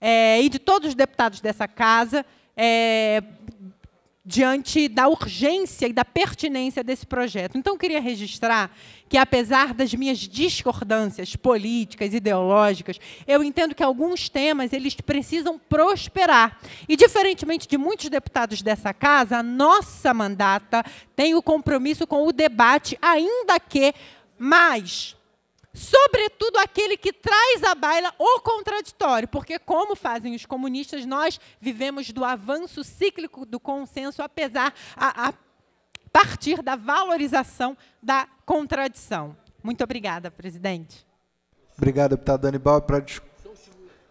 é, e de todos os deputados dessa casa, é, diante da urgência e da pertinência desse projeto. Então, queria registrar que, apesar das minhas discordâncias políticas, ideológicas, eu entendo que alguns temas eles precisam prosperar. E, diferentemente de muitos deputados dessa casa, a nossa mandata tem o compromisso com o debate, ainda que mais sobretudo aquele que traz à baila o contraditório, porque, como fazem os comunistas, nós vivemos do avanço cíclico do consenso, apesar a, a partir da valorização da contradição. Muito obrigada, presidente. Obrigado, deputado Danibal.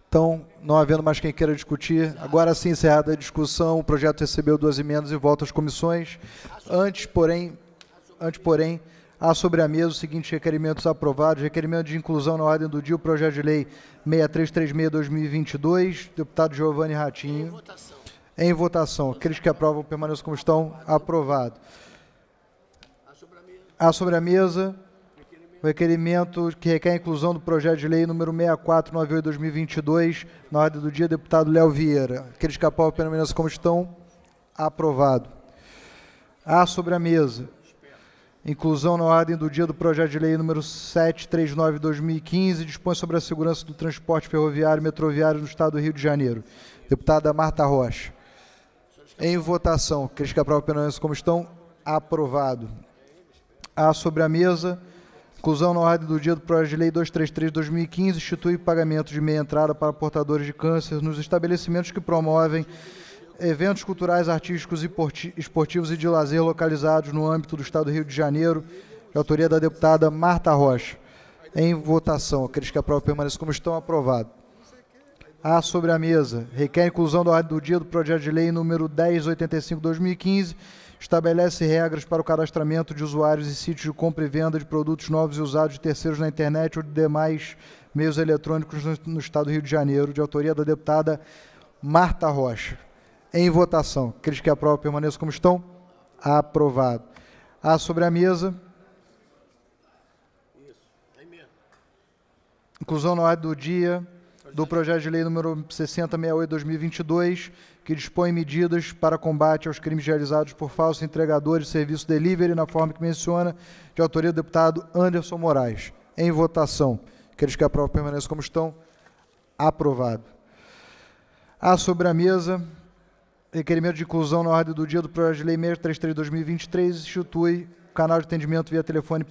Então, não havendo mais quem queira discutir, agora sim encerrada a discussão, o projeto recebeu duas emendas e volta às comissões. Antes, porém, antes, porém Há sobre a mesa os seguintes requerimentos aprovados: requerimento de inclusão na ordem do dia, o projeto de lei 6336-2022, deputado Giovanni Ratinho. Em votação. Em votação. Aqueles que aprovam permaneçam como estão. Aprovado. Há sobre a mesa o requerimento que requer a inclusão do projeto de lei número 6498-2022 na ordem do dia, deputado Léo Vieira. Aqueles que aprovam permaneçam como estão. Aprovado. Há sobre a mesa Inclusão na ordem do dia do projeto de lei número 739-2015, dispõe sobre a segurança do transporte ferroviário e metroviário no Estado do Rio de Janeiro. Deputada Marta Rocha. Em votação, crítica aprova penalista como estão? Aprovado. A sobre a mesa, inclusão na ordem do dia do projeto de lei 233-2015, institui pagamento de meia entrada para portadores de câncer nos estabelecimentos que promovem eventos culturais, artísticos, esportivos e de lazer localizados no âmbito do Estado do Rio de Janeiro, de autoria da deputada Marta Rocha. Em votação, aqueles que aprovam permaneçam como estão, aprovado. Há sobre a mesa, requer inclusão da ordem do dia do projeto de lei número 1085-2015, estabelece regras para o cadastramento de usuários e sítios de compra e venda de produtos novos e usados de terceiros na internet ou de demais meios eletrônicos no, no Estado do Rio de Janeiro, de autoria da deputada Marta Rocha em votação. Aqueles que aprovam permaneçam como estão. Aprovado. Há sobre a mesa. Inclusão na ordem do dia do projeto de lei número 6068-2022, que dispõe medidas para combate aos crimes realizados por falsos entregadores de serviço delivery, na forma que menciona, de autoria do deputado Anderson Moraes. Em votação. Aqueles que aprovam permaneçam como estão. Aprovado. Há sobre a mesa Requerimento de inclusão na ordem do dia do projeto de lei 633-2023 institui canal de atendimento via telefone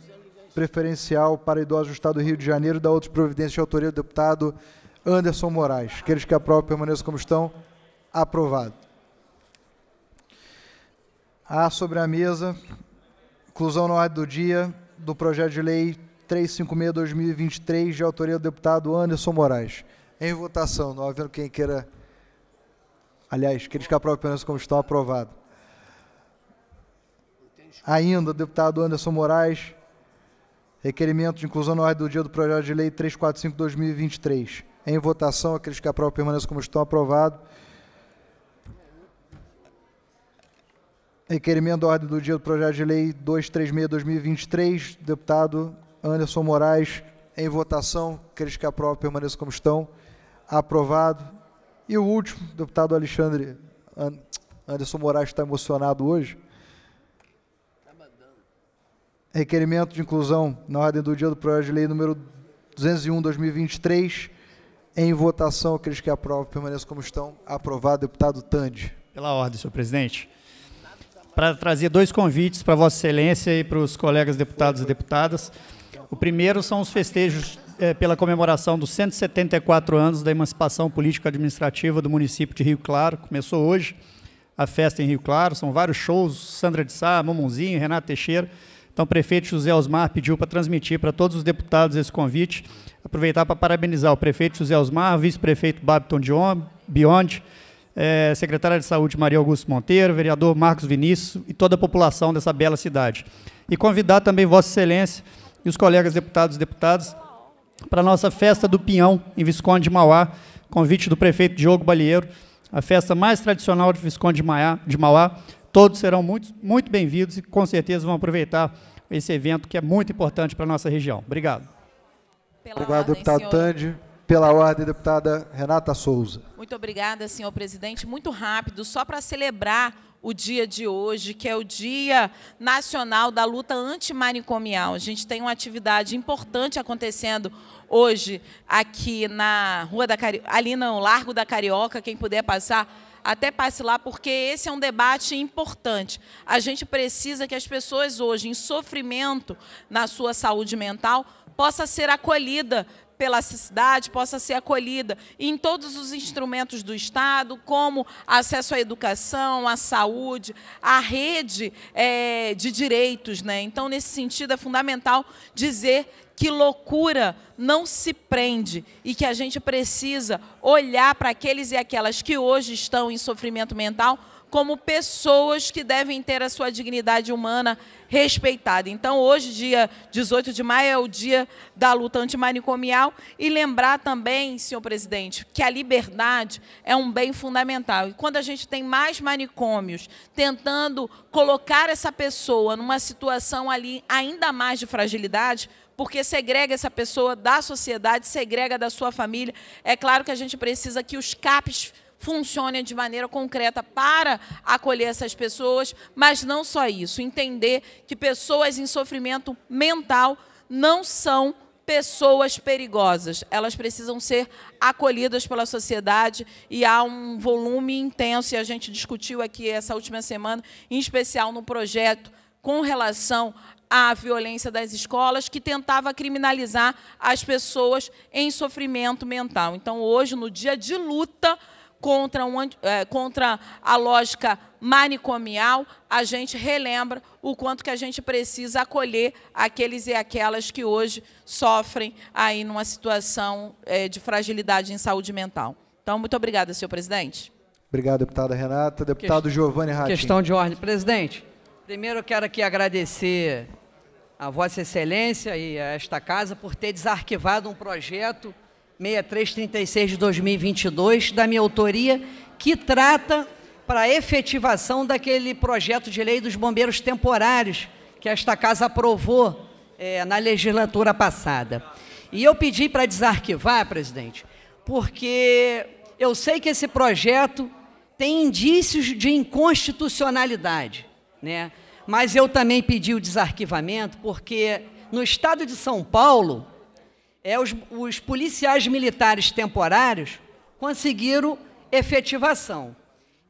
preferencial para idosos do Estado do Rio de Janeiro da outras providências de autoria do deputado Anderson Moraes. Aqueles que aprovam permaneçam como estão. Aprovado. Há sobre a mesa inclusão na ordem do dia do projeto de lei 356-2023 de autoria do deputado Anderson Moraes. Em votação, não havendo quem queira Aliás, aqueles que aprovam apenas como estão, aprovado. Ainda, deputado Anderson Moraes, requerimento de inclusão na ordem do dia do projeto de lei 345-2023. Em votação, aqueles que aprovam permaneçam como estão, aprovado. Requerimento da ordem do dia do projeto de lei 236-2023, deputado Anderson Moraes, em votação, aqueles que aprovam permaneçam como estão, aprovado. E o último, deputado Alexandre Anderson Moraes está emocionado hoje. Requerimento de inclusão na ordem do dia do projeto de lei número 201-2023. Em votação, aqueles que aprovam permaneçam como estão. Aprovado, deputado Tande. Pela ordem, senhor presidente. Para trazer dois convites para Vossa Excelência e para os colegas deputados e deputadas. O primeiro são os festejos é, pela comemoração dos 174 anos da emancipação político-administrativa do município de Rio Claro. Começou hoje a festa em Rio Claro, são vários shows, Sandra de Sá, Mamonzinho, Renato Teixeira. Então, o prefeito José Osmar pediu para transmitir para todos os deputados esse convite. Aproveitar para parabenizar o prefeito José Osmar, vice-prefeito Babton Biondi, é, secretária de Saúde Maria Augusto Monteiro, vereador Marcos Vinícius e toda a população dessa bela cidade. E convidar também Vossa Excelência e os colegas deputados e deputadas para a nossa festa do Pinhão, em Visconde de Mauá, convite do prefeito Diogo Balieiro, a festa mais tradicional de Visconde de, de Mauá. Todos serão muito, muito bem-vindos e com certeza vão aproveitar esse evento que é muito importante para a nossa região. Obrigado. Pela Obrigado, ordem, deputado senhor. Tandi. Pela ordem, deputada Renata Souza. Muito obrigada, senhor presidente. Muito rápido, só para celebrar o dia de hoje, que é o Dia Nacional da Luta Antimanicomial. A gente tem uma atividade importante acontecendo hoje aqui na Rua da Cari... ali no Largo da Carioca, quem puder passar, até passe lá, porque esse é um debate importante. A gente precisa que as pessoas hoje em sofrimento na sua saúde mental possa ser acolhida pela cidade possa ser acolhida em todos os instrumentos do Estado, como acesso à educação, à saúde, à rede é, de direitos. Né? Então, nesse sentido, é fundamental dizer que loucura não se prende e que a gente precisa olhar para aqueles e aquelas que hoje estão em sofrimento mental como pessoas que devem ter a sua dignidade humana respeitada. Então, hoje, dia 18 de maio, é o dia da luta antimanicomial. E lembrar também, senhor presidente, que a liberdade é um bem fundamental. E quando a gente tem mais manicômios tentando colocar essa pessoa numa situação ali ainda mais de fragilidade, porque segrega essa pessoa da sociedade, segrega da sua família. É claro que a gente precisa que os CAPs funcione de maneira concreta para acolher essas pessoas, mas não só isso, entender que pessoas em sofrimento mental não são pessoas perigosas. Elas precisam ser acolhidas pela sociedade e há um volume intenso, e a gente discutiu aqui essa última semana, em especial no projeto com relação à violência das escolas, que tentava criminalizar as pessoas em sofrimento mental. Então, hoje, no dia de luta contra, um, é, contra a lógica manicomial, a gente relembra o quanto que a gente precisa acolher aqueles e aquelas que hoje sofrem aí numa situação é, de fragilidade em saúde mental. Então, muito obrigada, senhor presidente. Obrigado, deputada Renata. Deputado Giovanni Ratinho. Questão de ordem. Presidente, primeiro eu quero aqui agradecer a Vossa Excelência e a esta casa por ter desarquivado um projeto 6336 de 2022, da minha autoria, que trata para a efetivação daquele projeto de lei dos bombeiros temporários que esta casa aprovou é, na legislatura passada. E eu pedi para desarquivar, presidente, porque eu sei que esse projeto tem indícios de inconstitucionalidade, né? Mas eu também pedi o desarquivamento porque no estado de São Paulo é, os, os policiais militares temporários conseguiram efetivação.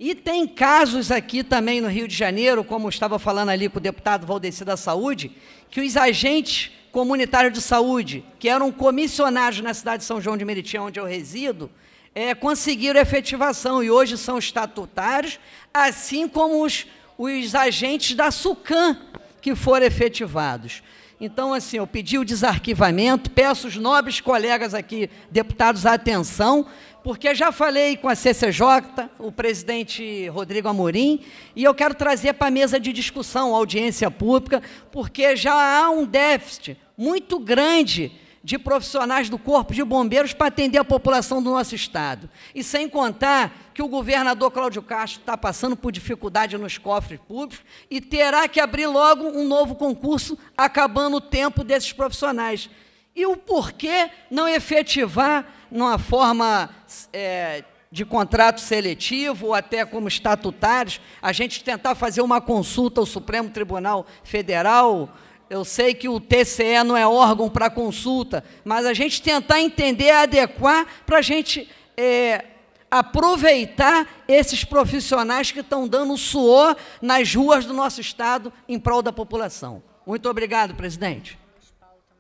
E tem casos aqui também no Rio de Janeiro, como estava falando ali com o deputado Valdeci da Saúde, que os agentes comunitários de saúde, que eram comissionados na cidade de São João de Meriti, onde eu resido, é, conseguiram efetivação e hoje são estatutários, assim como os, os agentes da SUCAM que foram efetivados. Então, assim, eu pedi o desarquivamento, peço os nobres colegas aqui, deputados, a atenção, porque já falei com a CCJ, o presidente Rodrigo Amorim, e eu quero trazer para a mesa de discussão, audiência pública, porque já há um déficit muito grande de profissionais do Corpo de Bombeiros para atender a população do nosso Estado. E sem contar que o governador Cláudio Castro está passando por dificuldade nos cofres públicos e terá que abrir logo um novo concurso, acabando o tempo desses profissionais. E o porquê não efetivar numa forma é, de contrato seletivo ou até como estatutários, a gente tentar fazer uma consulta ao Supremo Tribunal Federal, eu sei que o TCE não é órgão para consulta, mas a gente tentar entender, adequar, para a gente é, aproveitar esses profissionais que estão dando suor nas ruas do nosso Estado em prol da população. Muito obrigado, presidente.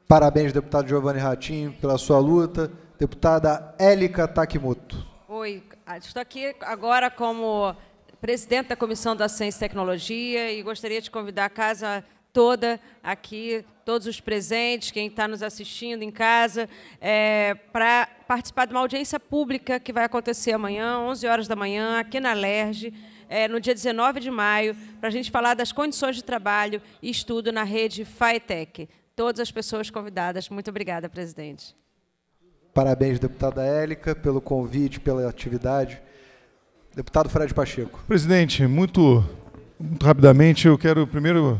Parabéns, deputado Giovanni Ratinho, pela sua luta. Deputada Élica Takimoto. Oi, ah, estou aqui agora como presidente da Comissão da Ciência e Tecnologia e gostaria de convidar a casa toda aqui, todos os presentes, quem está nos assistindo em casa, é, para participar de uma audiência pública que vai acontecer amanhã, 11 horas da manhã, aqui na LERJ, é, no dia 19 de maio, para a gente falar das condições de trabalho e estudo na rede FAETEC. Todas as pessoas convidadas. Muito obrigada, presidente. Parabéns, deputada Élica, pelo convite, pela atividade. Deputado Fred Pacheco. Presidente, muito, muito rapidamente, eu quero primeiro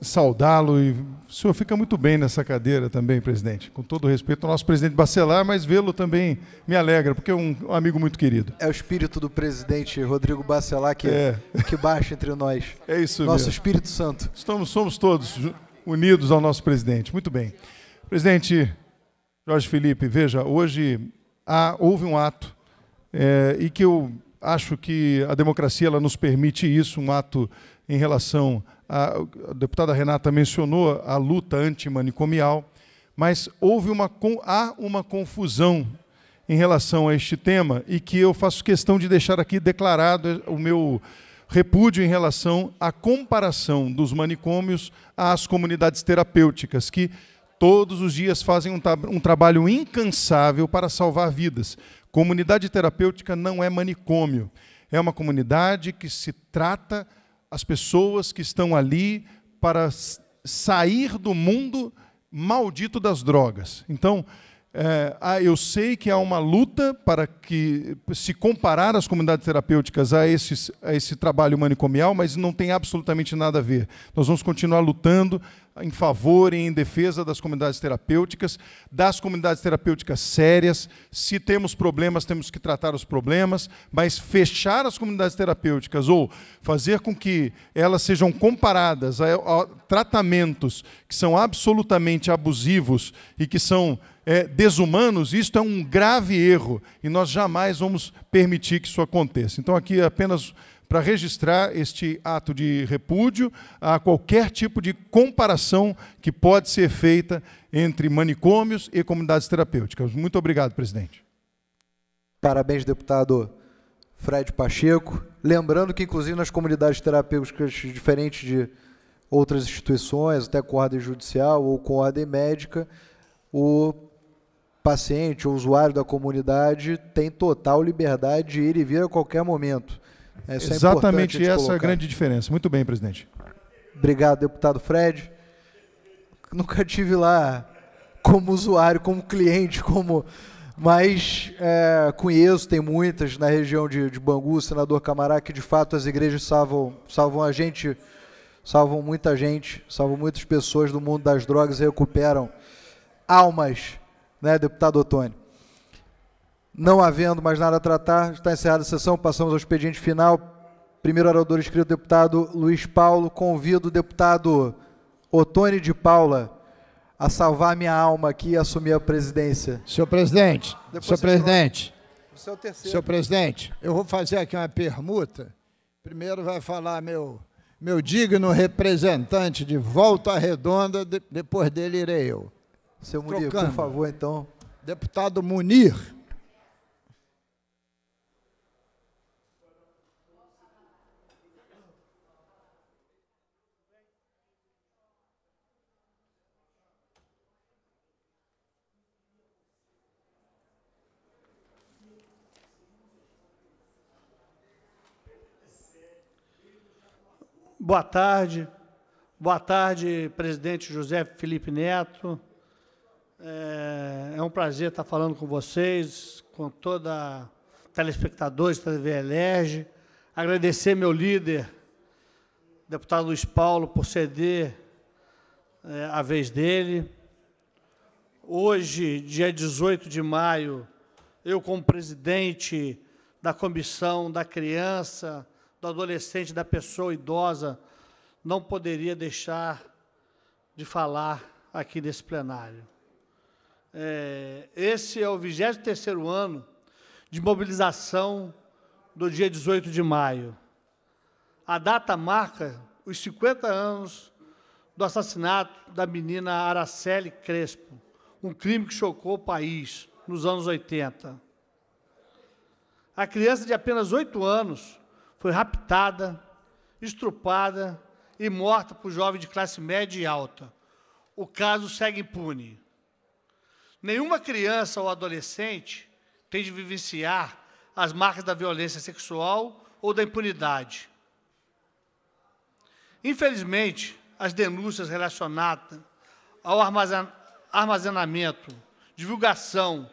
saudá-lo e o senhor fica muito bem nessa cadeira também, presidente. Com todo respeito ao nosso presidente Bacelar, mas vê-lo também me alegra, porque é um amigo muito querido. É o espírito do presidente Rodrigo Bacelar que, é. que baixa entre nós. É isso Nosso mesmo. Espírito Santo. Estamos, somos todos unidos ao nosso presidente. Muito bem. Presidente Jorge Felipe, veja, hoje há, houve um ato é, e que eu acho que a democracia ela nos permite isso, um ato em relação a a, deputada Renata mencionou a luta antimanicomial, mas houve uma, há uma confusão em relação a este tema e que eu faço questão de deixar aqui declarado o meu repúdio em relação à comparação dos manicômios às comunidades terapêuticas, que todos os dias fazem um, um trabalho incansável para salvar vidas. Comunidade terapêutica não é manicômio. É uma comunidade que se trata as pessoas que estão ali para sair do mundo maldito das drogas. Então, é, ah, eu sei que há uma luta para que se comparar as comunidades terapêuticas a, esses, a esse trabalho manicomial, mas não tem absolutamente nada a ver. Nós vamos continuar lutando em favor e em defesa das comunidades terapêuticas, das comunidades terapêuticas sérias. Se temos problemas, temos que tratar os problemas, mas fechar as comunidades terapêuticas ou fazer com que elas sejam comparadas a, a tratamentos que são absolutamente abusivos e que são é, desumanos, isto é um grave erro e nós jamais vamos permitir que isso aconteça. Então, aqui apenas para registrar este ato de repúdio a qualquer tipo de comparação que pode ser feita entre manicômios e comunidades terapêuticas. Muito obrigado, presidente. Parabéns, deputado Fred Pacheco. Lembrando que, inclusive, nas comunidades terapêuticas diferentes de outras instituições, até com ordem judicial ou com ordem médica, o paciente ou usuário da comunidade tem total liberdade de ir e vir a qualquer momento. É, é Exatamente é essa colocar. é a grande diferença. Muito bem, presidente. Obrigado, deputado Fred. Nunca tive lá como usuário, como cliente, como mas é, conheço, tem muitas na região de, de Bangu, senador Camará, que de fato as igrejas salvam, salvam a gente, salvam muita gente, salvam muitas pessoas do mundo das drogas e recuperam almas né, deputado Otônio? Não havendo mais nada a tratar, está encerrada a sessão, passamos ao expediente final. Primeiro orador inscrito, deputado Luiz Paulo. Convido o deputado Otônio de Paula a salvar minha alma aqui e assumir a presidência. Senhor presidente, Depois senhor presidente, seu terceiro. senhor presidente, eu vou fazer aqui uma permuta. Primeiro vai falar meu meu digno representante de Volta Redonda, depois dele irei eu. Seu é Munir, Trocando. por favor, então. Deputado Munir. Boa tarde. Boa tarde, presidente José Felipe Neto, é, é um prazer estar falando com vocês, com toda telespectadores da TV Elerge. Agradecer meu líder, deputado Luiz Paulo, por ceder é, a vez dele. Hoje, dia 18 de maio, eu, como presidente da Comissão da Criança, do Adolescente, da Pessoa Idosa, não poderia deixar de falar aqui nesse plenário. É, esse é o 23 ano de mobilização do dia 18 de maio. A data marca os 50 anos do assassinato da menina Araceli Crespo, um crime que chocou o país nos anos 80. A criança de apenas oito anos foi raptada, estrupada e morta por jovem de classe média e alta. O caso segue impune. Nenhuma criança ou adolescente tem de vivenciar as marcas da violência sexual ou da impunidade. Infelizmente, as denúncias relacionadas ao armazenamento, divulgação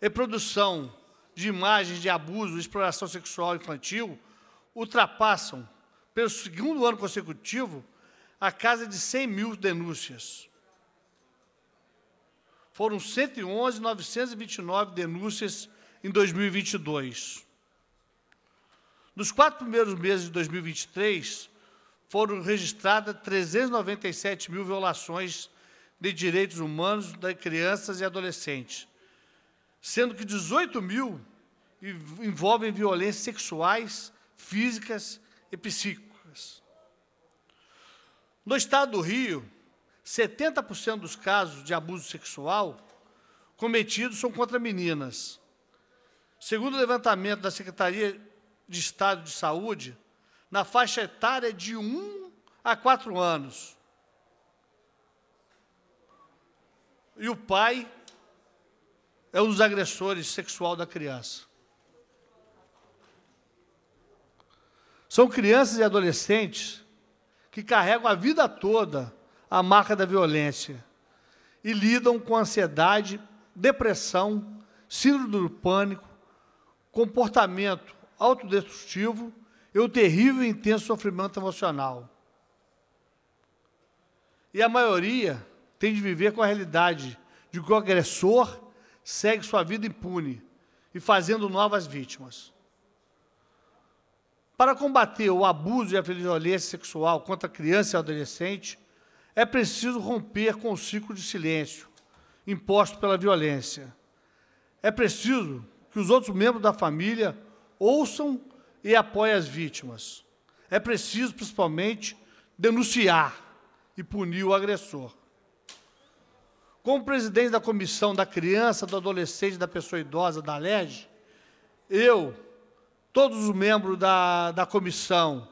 e produção de imagens de abuso e exploração sexual infantil ultrapassam, pelo segundo ano consecutivo, a casa de 100 mil denúncias foram 111.929 denúncias em 2022. Nos quatro primeiros meses de 2023, foram registradas 397 mil violações de direitos humanos das crianças e adolescentes, sendo que 18 mil envolvem violências sexuais, físicas e psíquicas. No estado do Rio, 70% dos casos de abuso sexual cometidos são contra meninas. Segundo o levantamento da Secretaria de Estado de Saúde, na faixa etária de 1 a 4 anos. E o pai é um dos agressores sexual da criança. São crianças e adolescentes que carregam a vida toda a marca da violência e lidam com ansiedade, depressão, síndrome do pânico, comportamento autodestrutivo e o terrível e intenso sofrimento emocional. E a maioria tem de viver com a realidade de que o agressor segue sua vida impune e fazendo novas vítimas. Para combater o abuso e a violência sexual contra criança e adolescente, é preciso romper com o ciclo de silêncio imposto pela violência. É preciso que os outros membros da família ouçam e apoiem as vítimas. É preciso, principalmente, denunciar e punir o agressor. Como presidente da Comissão da Criança, do Adolescente e da Pessoa Idosa da LEG, eu, todos os membros da, da comissão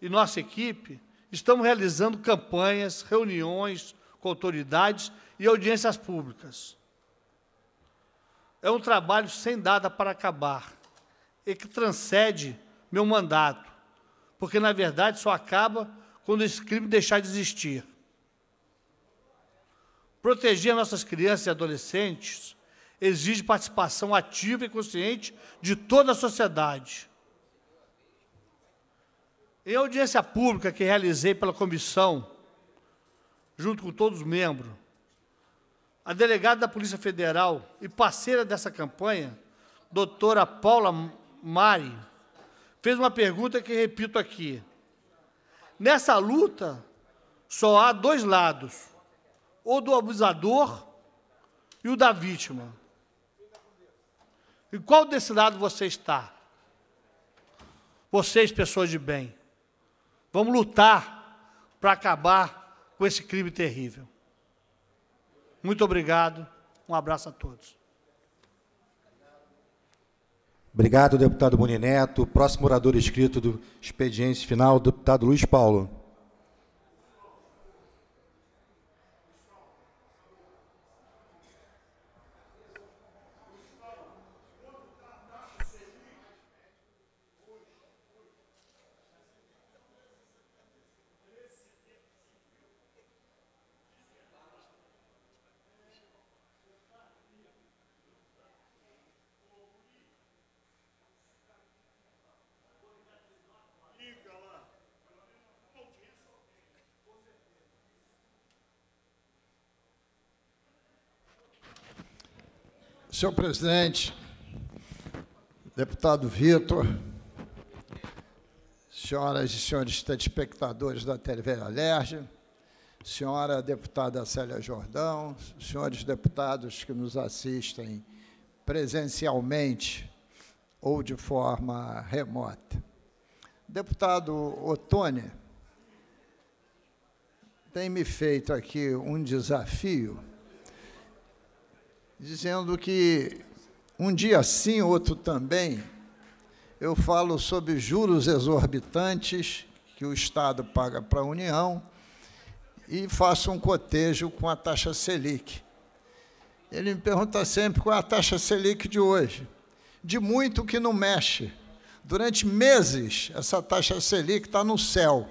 e nossa equipe, estamos realizando campanhas, reuniões com autoridades e audiências públicas. É um trabalho sem data para acabar e que transcende meu mandato, porque, na verdade, só acaba quando esse crime deixar de existir. Proteger nossas crianças e adolescentes exige participação ativa e consciente de toda a sociedade. Em audiência pública que realizei pela comissão, junto com todos os membros, a delegada da Polícia Federal e parceira dessa campanha, doutora Paula Mari, fez uma pergunta que repito aqui. Nessa luta, só há dois lados, o do abusador e o da vítima. E qual desse lado você está? Vocês, pessoas de bem. Vamos lutar para acabar com esse crime terrível. Muito obrigado. Um abraço a todos. Obrigado, deputado Boni Neto. Próximo orador inscrito do expediente final, deputado Luiz Paulo. Senhor presidente, deputado Vitor, senhoras e senhores telespectadores da TV Alerj, senhora deputada Célia Jordão, senhores deputados que nos assistem presencialmente ou de forma remota. Deputado Otônia, tem me feito aqui um desafio dizendo que um dia sim, outro também, eu falo sobre juros exorbitantes que o Estado paga para a União e faço um cotejo com a taxa Selic. Ele me pergunta sempre qual é a taxa Selic de hoje. De muito que não mexe. Durante meses, essa taxa Selic está no céu,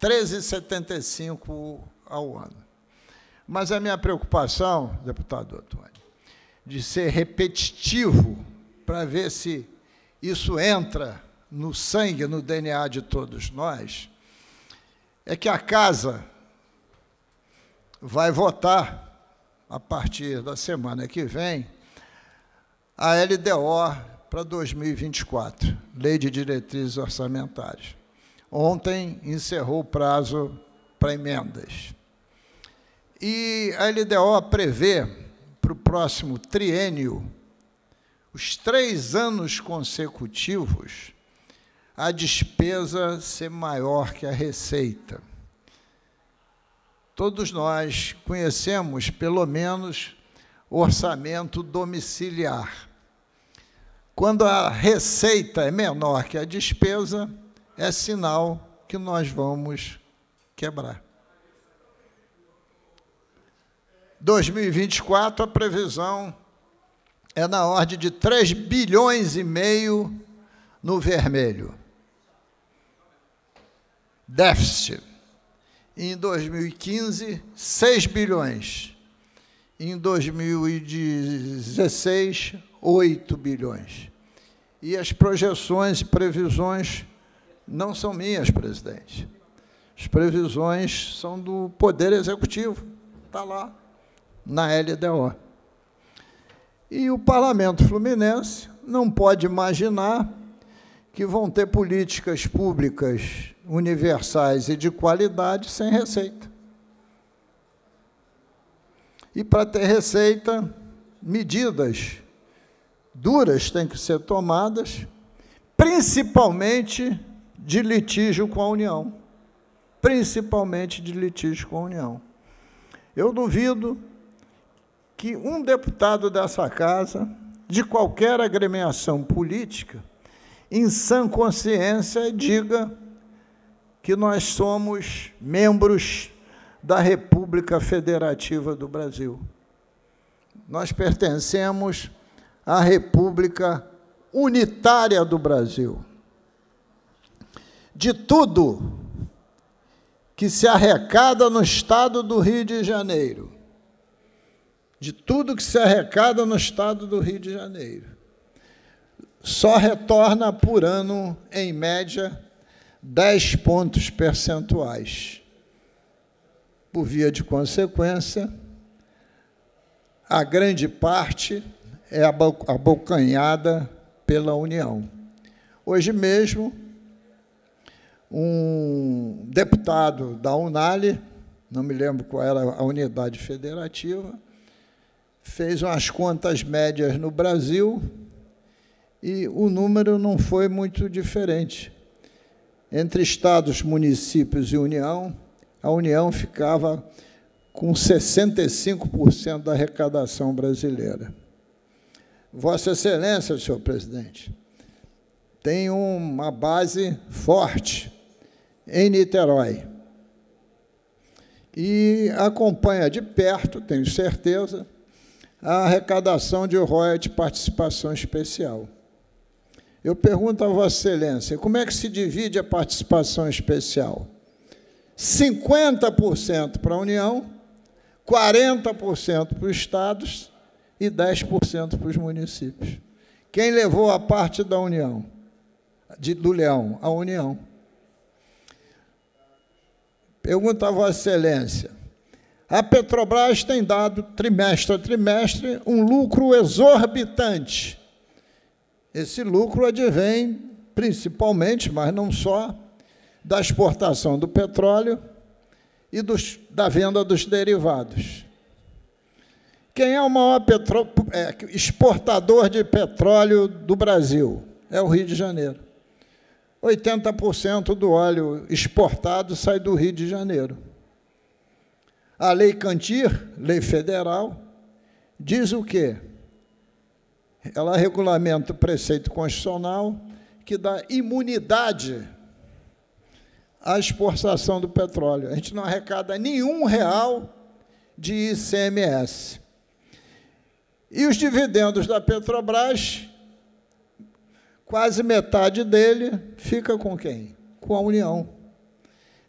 13,75 ao ano. Mas a minha preocupação, deputado Antônio, de ser repetitivo para ver se isso entra no sangue, no DNA de todos nós, é que a casa vai votar a partir da semana que vem a LDO para 2024, Lei de Diretrizes Orçamentárias. Ontem encerrou o prazo para emendas. E a LDO prevê para o próximo triênio, os três anos consecutivos, a despesa ser maior que a receita. Todos nós conhecemos, pelo menos, orçamento domiciliar. Quando a receita é menor que a despesa, é sinal que nós vamos quebrar. 2024, a previsão é na ordem de 3 bilhões e meio no vermelho. Déficit. Em 2015, 6 bilhões. Em 2016, 8 bilhões. E as projeções e previsões não são minhas, presidente. As previsões são do Poder Executivo. Está lá na LDO. E o parlamento fluminense não pode imaginar que vão ter políticas públicas universais e de qualidade sem receita. E para ter receita, medidas duras têm que ser tomadas, principalmente de litígio com a União. Principalmente de litígio com a União. Eu duvido que um deputado dessa casa, de qualquer agremiação política, em sã consciência, diga que nós somos membros da República Federativa do Brasil. Nós pertencemos à República Unitária do Brasil. De tudo que se arrecada no estado do Rio de Janeiro, de tudo que se arrecada no estado do Rio de Janeiro. Só retorna por ano, em média, 10 pontos percentuais. Por via de consequência, a grande parte é abocanhada pela União. Hoje mesmo, um deputado da Unale, não me lembro qual era a unidade federativa, fez umas contas médias no Brasil e o número não foi muito diferente. Entre estados, municípios e União, a União ficava com 65% da arrecadação brasileira. Vossa Excelência, senhor presidente, tem uma base forte em Niterói. E acompanha de perto, tenho certeza, a arrecadação de royalties participação especial. Eu pergunto a Vossa Excelência, como é que se divide a participação especial? 50% para a União, 40% para os estados e 10% para os municípios. Quem levou a parte da União? De, do Leão, a União. Pergunta a Vossa Excelência a Petrobras tem dado, trimestre a trimestre, um lucro exorbitante. Esse lucro advém, principalmente, mas não só, da exportação do petróleo e dos, da venda dos derivados. Quem é o maior petro, é, exportador de petróleo do Brasil? É o Rio de Janeiro. 80% do óleo exportado sai do Rio de Janeiro. A Lei Cantir, lei federal, diz o quê? Ela regulamenta o preceito constitucional que dá imunidade à exportação do petróleo. A gente não arrecada nenhum real de ICMS. E os dividendos da Petrobras, quase metade dele fica com quem? Com a União.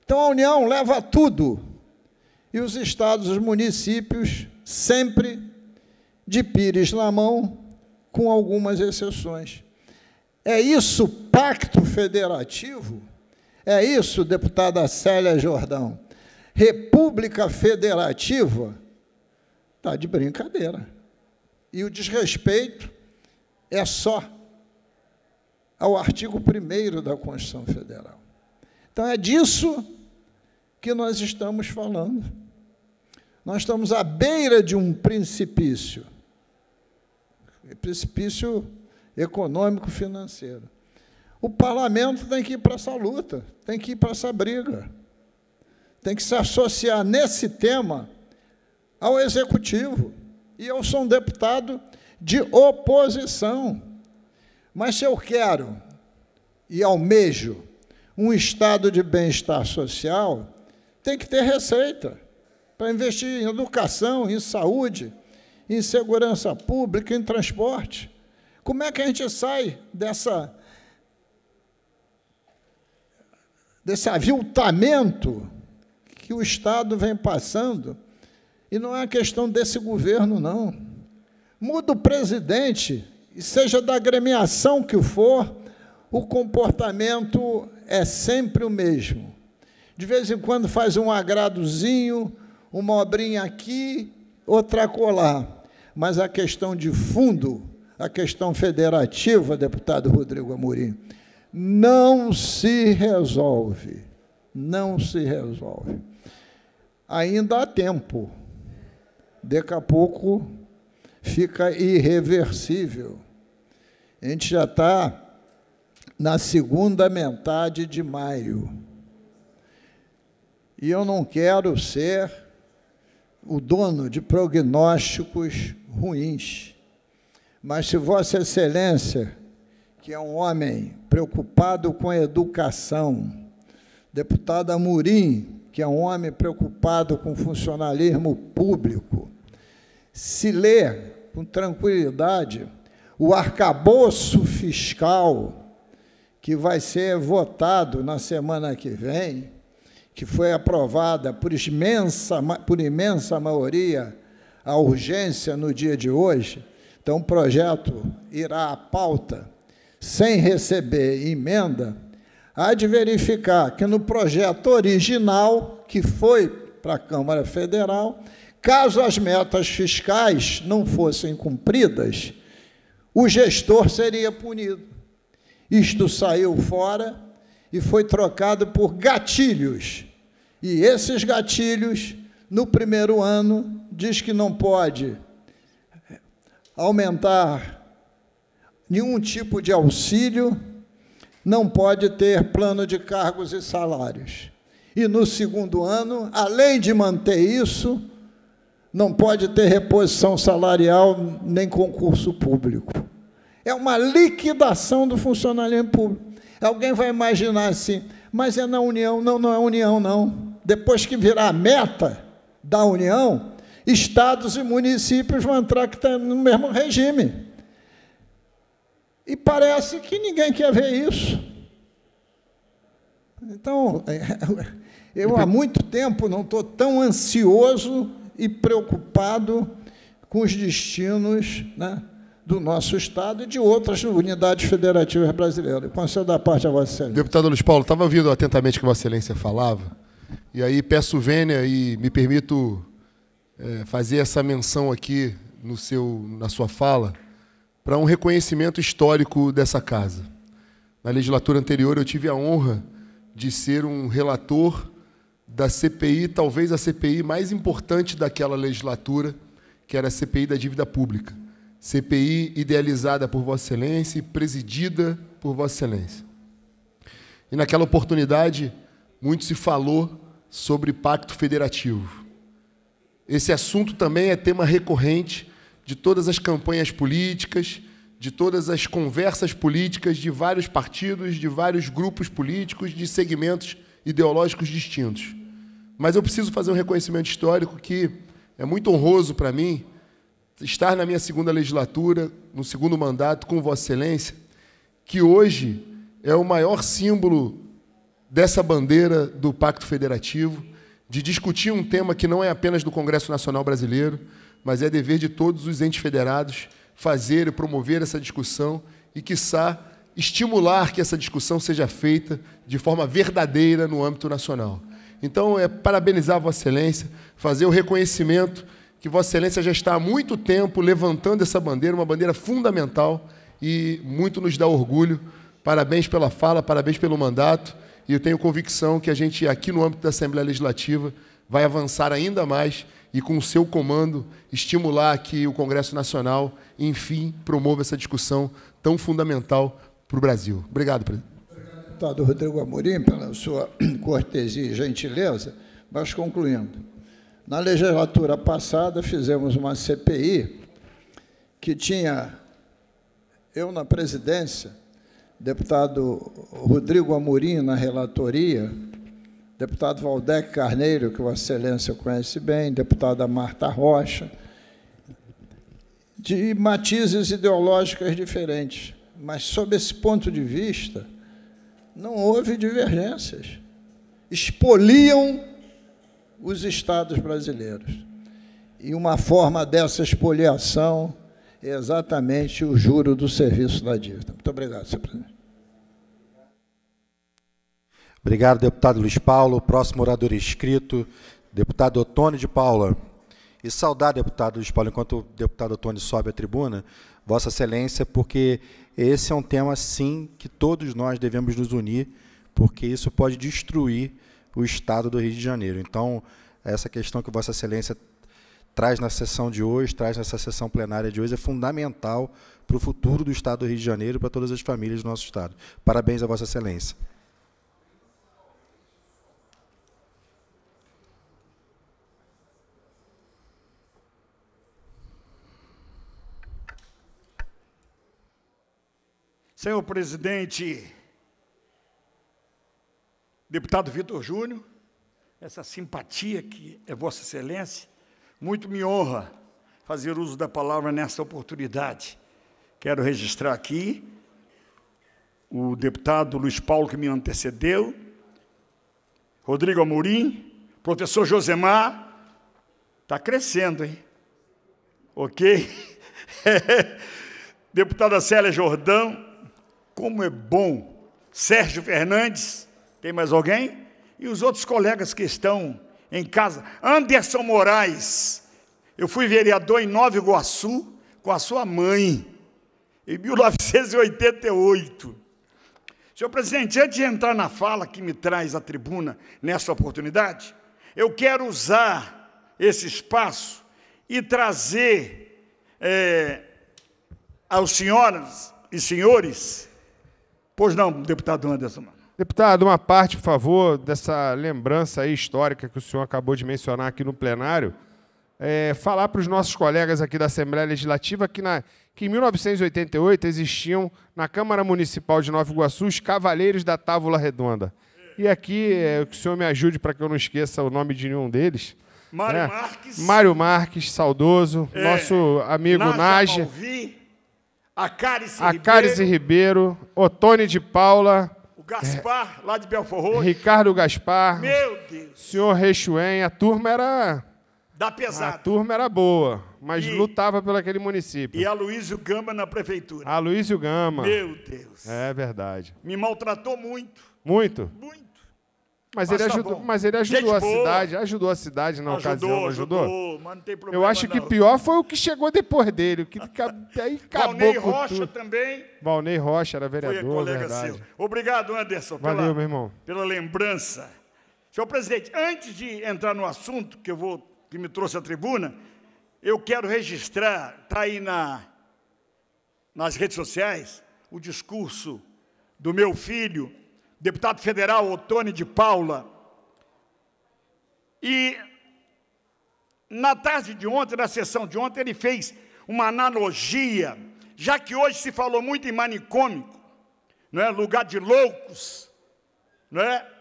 Então a União leva tudo e os estados, os municípios, sempre de Pires na mão, com algumas exceções. É isso pacto federativo? É isso, deputada Célia Jordão? República Federativa? Está de brincadeira. E o desrespeito é só ao artigo 1 da Constituição Federal. Então, é disso que nós estamos falando. Nós estamos à beira de um precipício. Precipício econômico-financeiro. O parlamento tem que ir para essa luta, tem que ir para essa briga. Tem que se associar nesse tema ao executivo. E eu sou um deputado de oposição. Mas se eu quero e almejo um estado de bem-estar social, tem que ter receita para investir em educação, em saúde, em segurança pública, em transporte. Como é que a gente sai dessa desse aviltamento que o Estado vem passando? E não é uma questão desse governo, não. Muda o presidente, e seja da agremiação que for, o comportamento é sempre o mesmo. De vez em quando faz um agradozinho, uma obrinha aqui, outra colar. Mas a questão de fundo, a questão federativa, deputado Rodrigo Amorim, não se resolve. Não se resolve. Ainda há tempo. Daqui a pouco fica irreversível. A gente já está na segunda metade de maio. E eu não quero ser o dono de prognósticos ruins. Mas se Vossa Excelência, que é um homem preocupado com a educação, deputado Amorim, que é um homem preocupado com funcionalismo público, se lê com tranquilidade o arcabouço fiscal que vai ser votado na semana que vem, que foi aprovada por imensa, por imensa maioria a urgência no dia de hoje, então o projeto irá à pauta sem receber emenda, há de verificar que no projeto original, que foi para a Câmara Federal, caso as metas fiscais não fossem cumpridas, o gestor seria punido. Isto saiu fora e foi trocado por gatilhos. E esses gatilhos, no primeiro ano, diz que não pode aumentar nenhum tipo de auxílio, não pode ter plano de cargos e salários. E no segundo ano, além de manter isso, não pode ter reposição salarial nem concurso público. É uma liquidação do funcionalismo público. Alguém vai imaginar assim, mas é na União. Não, não é União, não. Depois que virar a meta da União, estados e municípios vão entrar que tá no mesmo regime. E parece que ninguém quer ver isso. Então, eu há muito tempo não estou tão ansioso e preocupado com os destinos né, do nosso Estado e de outras unidades federativas brasileiras. Conselho da parte a Vossa Excelência. Deputado Luiz Paulo, estava ouvindo atentamente o que Vossa Excelência falava, e aí peço vênia e me permito é, fazer essa menção aqui no seu, na sua fala para um reconhecimento histórico dessa casa. Na legislatura anterior, eu tive a honra de ser um relator da CPI, talvez a CPI mais importante daquela legislatura, que era a CPI da dívida pública CPI idealizada por Vossa Excelência e presidida por Vossa Excelência. E naquela oportunidade, muito se falou sobre pacto federativo. Esse assunto também é tema recorrente de todas as campanhas políticas, de todas as conversas políticas de vários partidos, de vários grupos políticos, de segmentos ideológicos distintos. Mas eu preciso fazer um reconhecimento histórico que é muito honroso para mim estar na minha segunda legislatura, no segundo mandato com Vossa Excelência, que hoje é o maior símbolo dessa bandeira do Pacto Federativo, de discutir um tema que não é apenas do Congresso Nacional Brasileiro, mas é dever de todos os entes federados fazer e promover essa discussão e, quiçá, estimular que essa discussão seja feita de forma verdadeira no âmbito nacional. Então, é parabenizar Vossa Excelência, fazer o reconhecimento que Vossa Excelência já está há muito tempo levantando essa bandeira, uma bandeira fundamental e muito nos dá orgulho. Parabéns pela fala, parabéns pelo mandato e eu tenho convicção que a gente, aqui no âmbito da Assembleia Legislativa, vai avançar ainda mais e, com o seu comando, estimular que o Congresso Nacional, enfim, promova essa discussão tão fundamental para o Brasil. Obrigado, presidente. Deputado Rodrigo Amorim, pela sua cortesia e gentileza, mas concluindo. Na legislatura passada, fizemos uma CPI que tinha eu na presidência, deputado Rodrigo Amorim na relatoria, deputado Valdec Carneiro, que Vossa Excelência conhece bem, deputada Marta Rocha, de matizes ideológicas diferentes. Mas, sob esse ponto de vista, não houve divergências. Expoliam os estados brasileiros. E uma forma dessa espoliação é exatamente o juro do serviço da dívida. Muito obrigado, senhor presidente. Obrigado, deputado Luiz Paulo. Próximo orador inscrito, deputado Otônio de Paula. E saudar, deputado Luiz Paulo, enquanto o deputado Otônio sobe à tribuna, Vossa Excelência, porque esse é um tema, sim, que todos nós devemos nos unir, porque isso pode destruir o Estado do Rio de Janeiro. Então, essa questão que Vossa Excelência traz na sessão de hoje, traz nessa sessão plenária de hoje, é fundamental para o futuro do Estado do Rio de Janeiro e para todas as famílias do nosso Estado. Parabéns a Vossa Excelência. Senhor presidente, Deputado Vitor Júnior, essa simpatia que é Vossa Excelência, muito me honra fazer uso da palavra nessa oportunidade. Quero registrar aqui o deputado Luiz Paulo, que me antecedeu, Rodrigo Amorim, professor Josemar, está crescendo, hein? Ok? Deputada Célia Jordão, como é bom. Sérgio Fernandes, tem mais alguém? E os outros colegas que estão em casa. Anderson Moraes. Eu fui vereador em Nova Iguaçu com a sua mãe, em 1988. Senhor presidente, antes de entrar na fala que me traz à tribuna nessa oportunidade, eu quero usar esse espaço e trazer é, aos senhoras e senhores. Pois não, deputado Anderson. Deputado, uma parte, por favor, dessa lembrança histórica que o senhor acabou de mencionar aqui no plenário, é, falar para os nossos colegas aqui da Assembleia Legislativa que, na, que em 1988 existiam na Câmara Municipal de Nova Iguaçu os Cavaleiros da Távola Redonda. E aqui, é, que o senhor me ajude para que eu não esqueça o nome de nenhum deles. Mário né? Marques. Mário Marques, saudoso. É, nosso amigo Naja. A Acárice Ribeiro. Ribeiro. Otone de Paula. Gaspar, é, lá de Belforro. Ricardo Gaspar. Meu Deus. Senhor Rechuen, a turma era... Da pesada. A turma era boa, mas e, lutava pelo aquele município. E a Luísio Gama na prefeitura. A Luísio Gama. Meu Deus. É verdade. Me maltratou muito. Muito? Muito. Mas, mas, ele, tá ajudou, mas ele ajudou Gente a boa. cidade, ajudou a cidade na ajudou, ocasião, ajudou? ajudou? Mas não tem problema, Eu acho que não. pior foi o que chegou depois dele, o que aí acabou Valnei Rocha tudo. também. Valnei Rocha era vereador, foi colega verdade. Seu. Obrigado, Anderson, Valeu, pela, meu irmão. pela lembrança. Senhor presidente, antes de entrar no assunto que, eu vou, que me trouxe à tribuna, eu quero registrar, está aí na, nas redes sociais, o discurso do meu filho, deputado federal Otone de Paula. E na tarde de ontem, na sessão de ontem, ele fez uma analogia, já que hoje se falou muito em manicômico, não é? lugar de loucos, não é?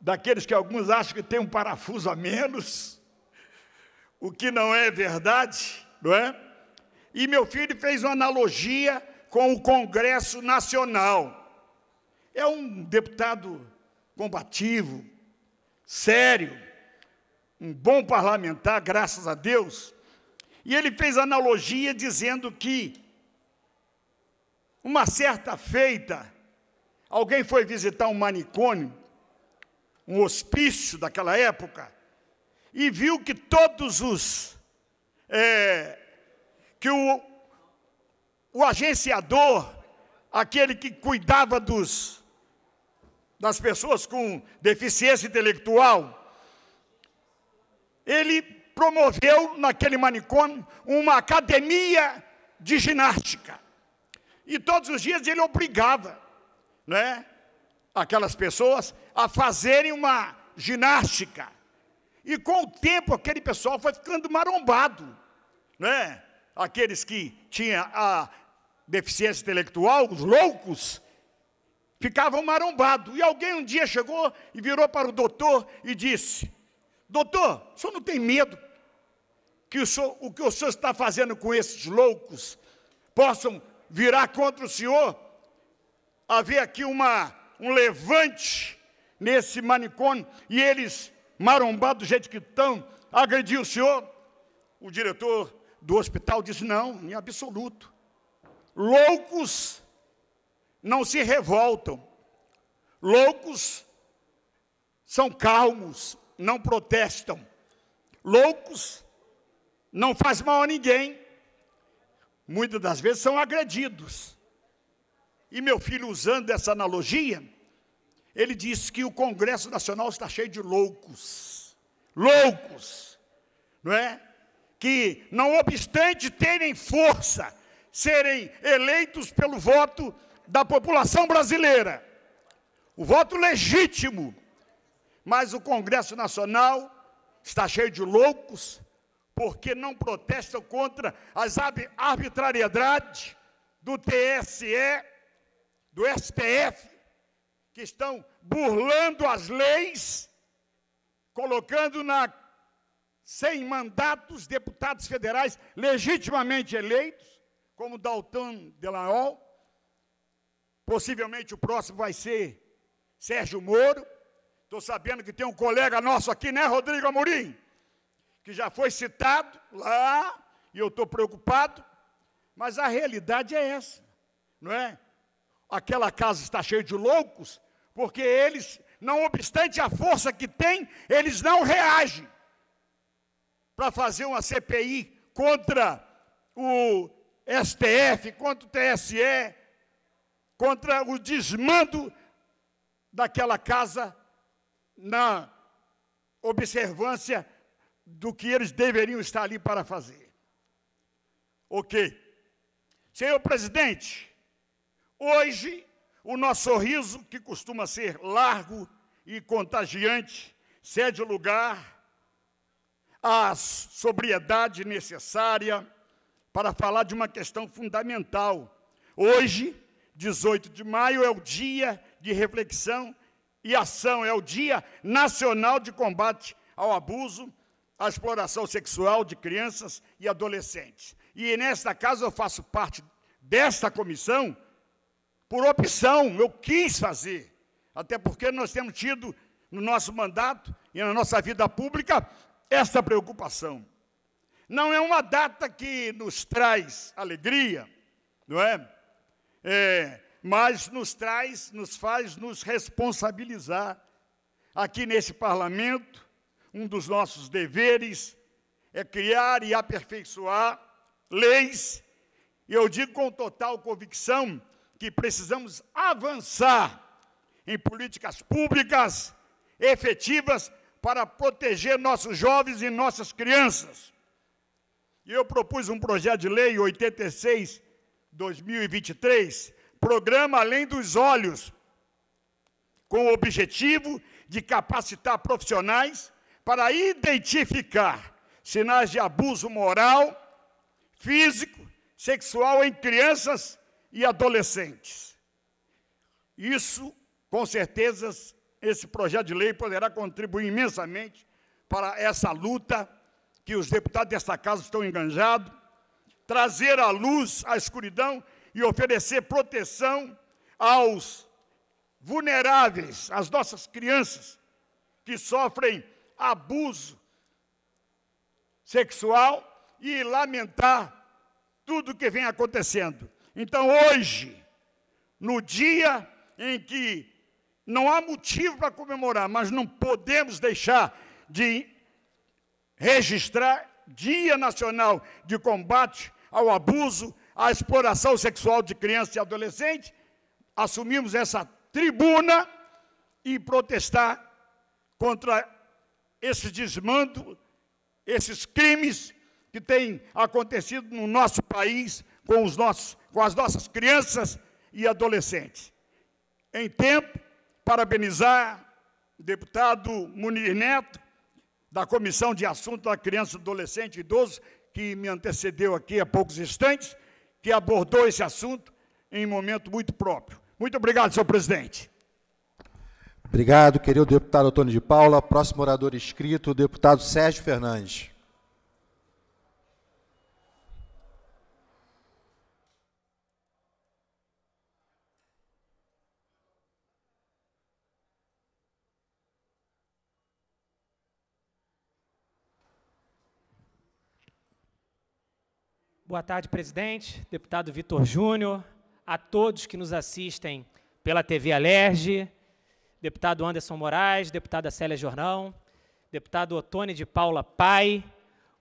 daqueles que alguns acham que tem um parafuso a menos, o que não é verdade, não é? E meu filho fez uma analogia com o Congresso Nacional é um deputado combativo, sério, um bom parlamentar, graças a Deus. E ele fez analogia dizendo que uma certa feita, alguém foi visitar um manicômio, um hospício daquela época, e viu que todos os. É, que o, o agenciador, aquele que cuidava dos das pessoas com deficiência intelectual, ele promoveu naquele manicômio uma academia de ginástica. E todos os dias ele obrigava né, aquelas pessoas a fazerem uma ginástica. E com o tempo aquele pessoal foi ficando marombado. Né? Aqueles que tinham a deficiência intelectual, os loucos, ficavam marombados. E alguém um dia chegou e virou para o doutor e disse: Doutor, o senhor não tem medo que o, senhor, o que o senhor está fazendo com esses loucos possam virar contra o senhor? Havia aqui uma, um levante nesse manicômio e eles, marombados do jeito que estão, agrediu o senhor? O diretor do hospital disse: Não, em absoluto. Loucos não se revoltam. Loucos são calmos, não protestam. Loucos não fazem mal a ninguém. Muitas das vezes são agredidos. E meu filho, usando essa analogia, ele disse que o Congresso Nacional está cheio de loucos. Loucos, não é? Que, não obstante terem força, serem eleitos pelo voto da população brasileira, o voto legítimo, mas o Congresso Nacional está cheio de loucos, porque não protestam contra as arbitrariedades do TSE, do STF, que estão burlando as leis, colocando na sem mandatos deputados federais legitimamente eleitos, como Dalton Delaol, Possivelmente o próximo vai ser Sérgio Moro. Estou sabendo que tem um colega nosso aqui, né, Rodrigo Amorim? Que já foi citado lá, e eu estou preocupado, mas a realidade é essa, não é? Aquela casa está cheia de loucos, porque eles, não obstante a força que têm, eles não reagem para fazer uma CPI contra o STF, contra o TSE, contra o desmando daquela casa na observância do que eles deveriam estar ali para fazer. Ok. Senhor presidente, hoje o nosso sorriso, que costuma ser largo e contagiante, cede lugar à sobriedade necessária para falar de uma questão fundamental. Hoje, 18 de maio é o dia de reflexão e ação, é o Dia Nacional de Combate ao Abuso, à Exploração Sexual de Crianças e Adolescentes. E nesta casa eu faço parte desta comissão por opção, eu quis fazer. Até porque nós temos tido no nosso mandato e na nossa vida pública esta preocupação. Não é uma data que nos traz alegria, não é? é, mas nos traz, nos faz nos responsabilizar. Aqui nesse parlamento, um dos nossos deveres é criar e aperfeiçoar leis, e eu digo com total convicção que precisamos avançar em políticas públicas efetivas para proteger nossos jovens e nossas crianças. E eu propus um projeto de lei 86 2023, programa Além dos Olhos, com o objetivo de capacitar profissionais para identificar sinais de abuso moral, físico, sexual em crianças e adolescentes. Isso, com certeza, esse projeto de lei poderá contribuir imensamente para essa luta que os deputados desta casa estão enganjados trazer à luz a escuridão e oferecer proteção aos vulneráveis, às nossas crianças que sofrem abuso sexual e lamentar tudo que vem acontecendo. Então, hoje, no dia em que não há motivo para comemorar, mas não podemos deixar de registrar Dia Nacional de Combate ao abuso, à exploração sexual de crianças e adolescentes, assumimos essa tribuna e protestar contra esse desmando, esses crimes que têm acontecido no nosso país com, os nossos, com as nossas crianças e adolescentes. Em tempo, parabenizar o deputado Munir Neto, da Comissão de Assuntos da Criança, Adolescente e Idoso, que me antecedeu aqui há poucos instantes, que abordou esse assunto em um momento muito próprio. Muito obrigado, senhor presidente. Obrigado, querido deputado Antônio de Paula. Próximo orador inscrito, o deputado Sérgio Fernandes. Boa tarde, presidente, deputado Vitor Júnior, a todos que nos assistem pela TV Alerge, deputado Anderson Moraes, deputada Célia Jornão, deputado Otônio de Paula Pai.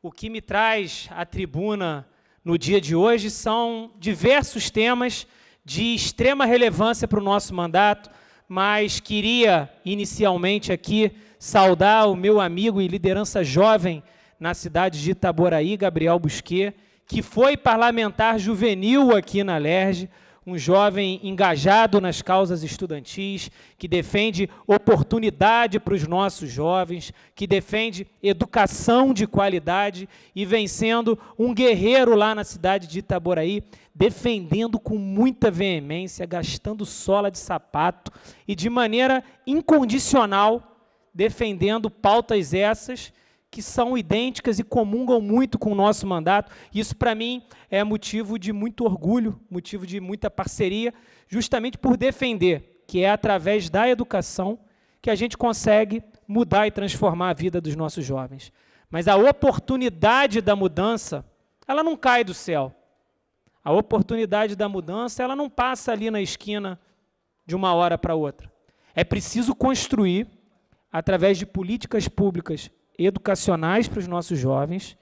O que me traz à tribuna no dia de hoje são diversos temas de extrema relevância para o nosso mandato, mas queria inicialmente aqui saudar o meu amigo e liderança jovem na cidade de Itaboraí, Gabriel Busquet, que foi parlamentar juvenil aqui na LERJ, um jovem engajado nas causas estudantis, que defende oportunidade para os nossos jovens, que defende educação de qualidade e vencendo um guerreiro lá na cidade de Itaboraí, defendendo com muita veemência, gastando sola de sapato e de maneira incondicional defendendo pautas essas que são idênticas e comungam muito com o nosso mandato. Isso, para mim, é motivo de muito orgulho, motivo de muita parceria, justamente por defender que é através da educação que a gente consegue mudar e transformar a vida dos nossos jovens. Mas a oportunidade da mudança, ela não cai do céu. A oportunidade da mudança, ela não passa ali na esquina de uma hora para outra. É preciso construir, através de políticas públicas educacionais para os nossos jovens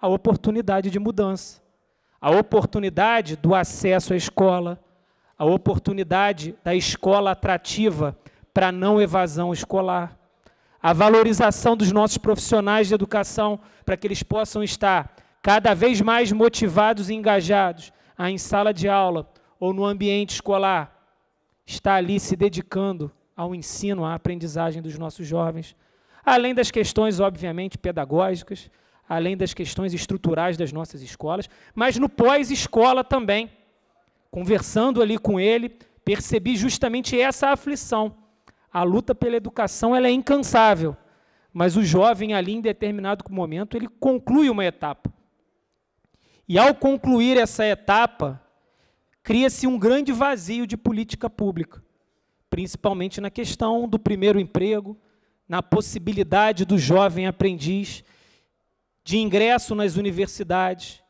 a oportunidade de mudança, a oportunidade do acesso à escola, a oportunidade da escola atrativa para não evasão escolar, a valorização dos nossos profissionais de educação para que eles possam estar cada vez mais motivados e engajados em sala de aula ou no ambiente escolar, está ali se dedicando ao ensino, à aprendizagem dos nossos jovens além das questões, obviamente, pedagógicas, além das questões estruturais das nossas escolas, mas no pós-escola também. Conversando ali com ele, percebi justamente essa aflição. A luta pela educação ela é incansável, mas o jovem ali, em determinado momento, ele conclui uma etapa. E ao concluir essa etapa, cria-se um grande vazio de política pública, principalmente na questão do primeiro emprego, na possibilidade do jovem aprendiz de ingresso nas universidades.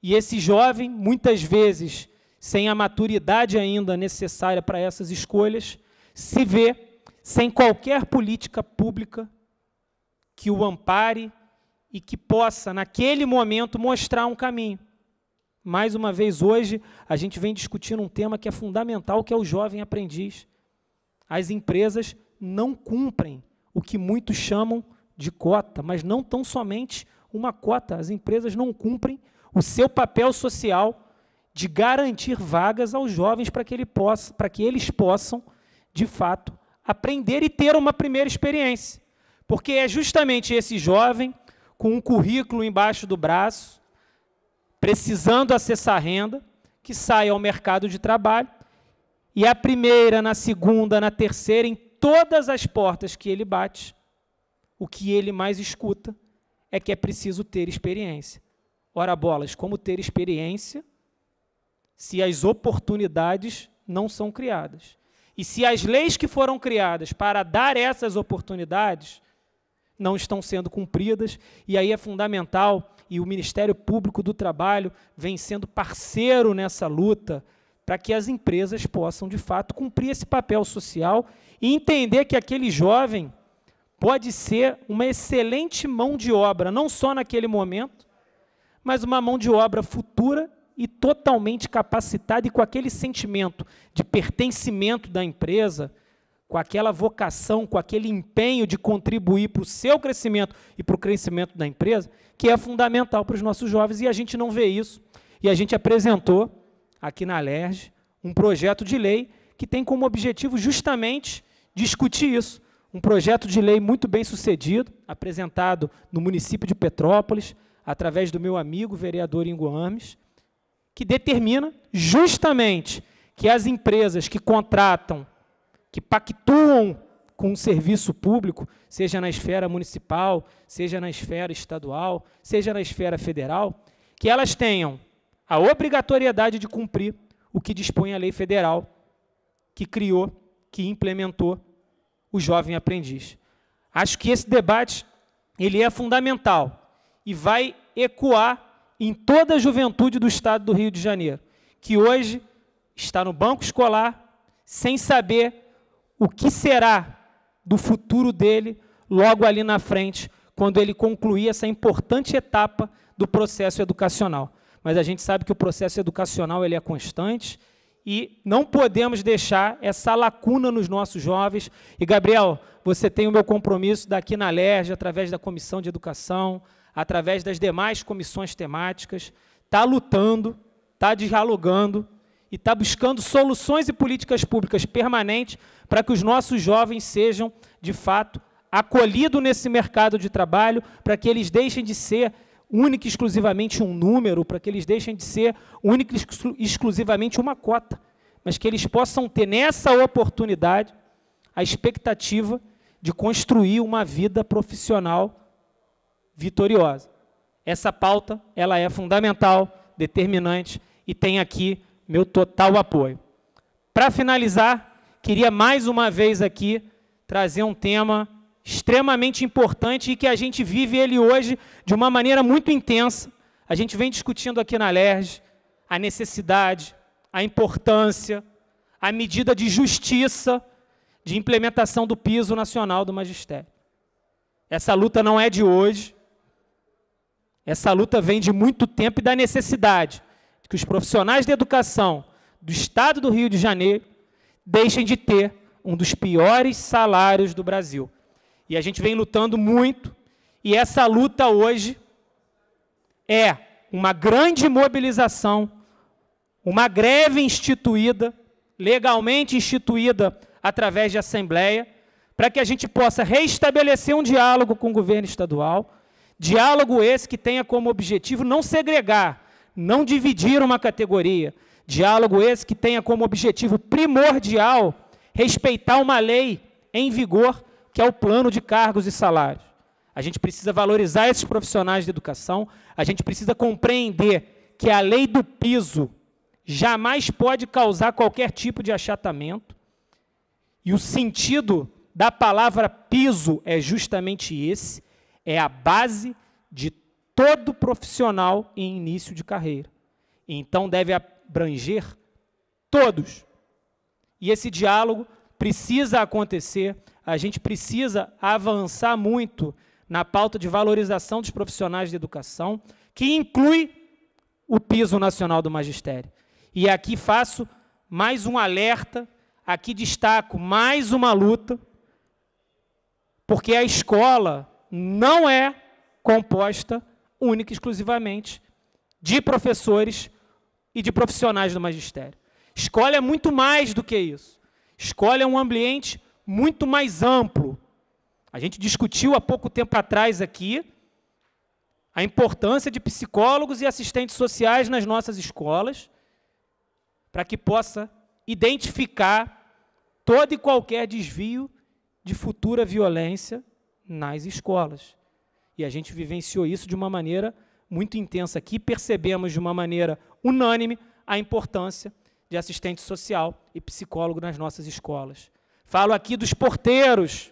E esse jovem, muitas vezes, sem a maturidade ainda necessária para essas escolhas, se vê sem qualquer política pública que o ampare e que possa, naquele momento, mostrar um caminho. Mais uma vez, hoje, a gente vem discutindo um tema que é fundamental, que é o jovem aprendiz. As empresas não cumprem o que muitos chamam de cota, mas não tão somente uma cota. As empresas não cumprem o seu papel social de garantir vagas aos jovens para que, ele possa, para que eles possam, de fato, aprender e ter uma primeira experiência. Porque é justamente esse jovem, com um currículo embaixo do braço, precisando acessar renda, que sai ao mercado de trabalho, e a primeira, na segunda, na terceira, em todas as portas que ele bate, o que ele mais escuta é que é preciso ter experiência. Ora, bolas, como ter experiência se as oportunidades não são criadas? E se as leis que foram criadas para dar essas oportunidades não estão sendo cumpridas, e aí é fundamental, e o Ministério Público do Trabalho vem sendo parceiro nessa luta para que as empresas possam, de fato, cumprir esse papel social e entender que aquele jovem pode ser uma excelente mão de obra, não só naquele momento, mas uma mão de obra futura e totalmente capacitada e com aquele sentimento de pertencimento da empresa, com aquela vocação, com aquele empenho de contribuir para o seu crescimento e para o crescimento da empresa, que é fundamental para os nossos jovens e a gente não vê isso. E a gente apresentou aqui na LERJ um projeto de lei que tem como objetivo justamente discutir isso. Um projeto de lei muito bem sucedido, apresentado no município de Petrópolis, através do meu amigo vereador Ingo Ames, que determina justamente que as empresas que contratam, que pactuam com o serviço público, seja na esfera municipal, seja na esfera estadual, seja na esfera federal, que elas tenham a obrigatoriedade de cumprir o que dispõe a lei federal que criou, que implementou o jovem aprendiz. Acho que esse debate ele é fundamental e vai ecoar em toda a juventude do estado do Rio de Janeiro, que hoje está no banco escolar sem saber o que será do futuro dele logo ali na frente, quando ele concluir essa importante etapa do processo educacional. Mas a gente sabe que o processo educacional ele é constante, e não podemos deixar essa lacuna nos nossos jovens. E, Gabriel, você tem o meu compromisso daqui na LERJ, através da Comissão de Educação, através das demais comissões temáticas, está lutando, está dialogando e está buscando soluções e políticas públicas permanentes para que os nossos jovens sejam, de fato, acolhidos nesse mercado de trabalho, para que eles deixem de ser única e exclusivamente um número, para que eles deixem de ser única e exclusivamente uma cota, mas que eles possam ter nessa oportunidade a expectativa de construir uma vida profissional vitoriosa. Essa pauta, ela é fundamental, determinante e tem aqui meu total apoio. Para finalizar, queria mais uma vez aqui trazer um tema extremamente importante e que a gente vive ele hoje de uma maneira muito intensa. A gente vem discutindo aqui na LERJ a necessidade, a importância, a medida de justiça de implementação do piso nacional do magistério. Essa luta não é de hoje. Essa luta vem de muito tempo e da necessidade de que os profissionais da educação do estado do Rio de Janeiro deixem de ter um dos piores salários do Brasil. E a gente vem lutando muito. E essa luta hoje é uma grande mobilização, uma greve instituída, legalmente instituída através de assembleia, para que a gente possa restabelecer um diálogo com o governo estadual. Diálogo esse que tenha como objetivo não segregar, não dividir uma categoria. Diálogo esse que tenha como objetivo primordial respeitar uma lei em vigor que é o plano de cargos e salários. A gente precisa valorizar esses profissionais de educação, a gente precisa compreender que a lei do piso jamais pode causar qualquer tipo de achatamento. E o sentido da palavra piso é justamente esse, é a base de todo profissional em início de carreira. Então deve abranger todos. E esse diálogo precisa acontecer a gente precisa avançar muito na pauta de valorização dos profissionais de educação, que inclui o piso nacional do magistério. E aqui faço mais um alerta, aqui destaco mais uma luta, porque a escola não é composta única e exclusivamente de professores e de profissionais do magistério. Escola é muito mais do que isso. Escola é um ambiente muito mais amplo. A gente discutiu há pouco tempo atrás aqui a importância de psicólogos e assistentes sociais nas nossas escolas, para que possa identificar todo e qualquer desvio de futura violência nas escolas. E a gente vivenciou isso de uma maneira muito intensa aqui, percebemos de uma maneira unânime a importância de assistente social e psicólogo nas nossas escolas. Falo aqui dos porteiros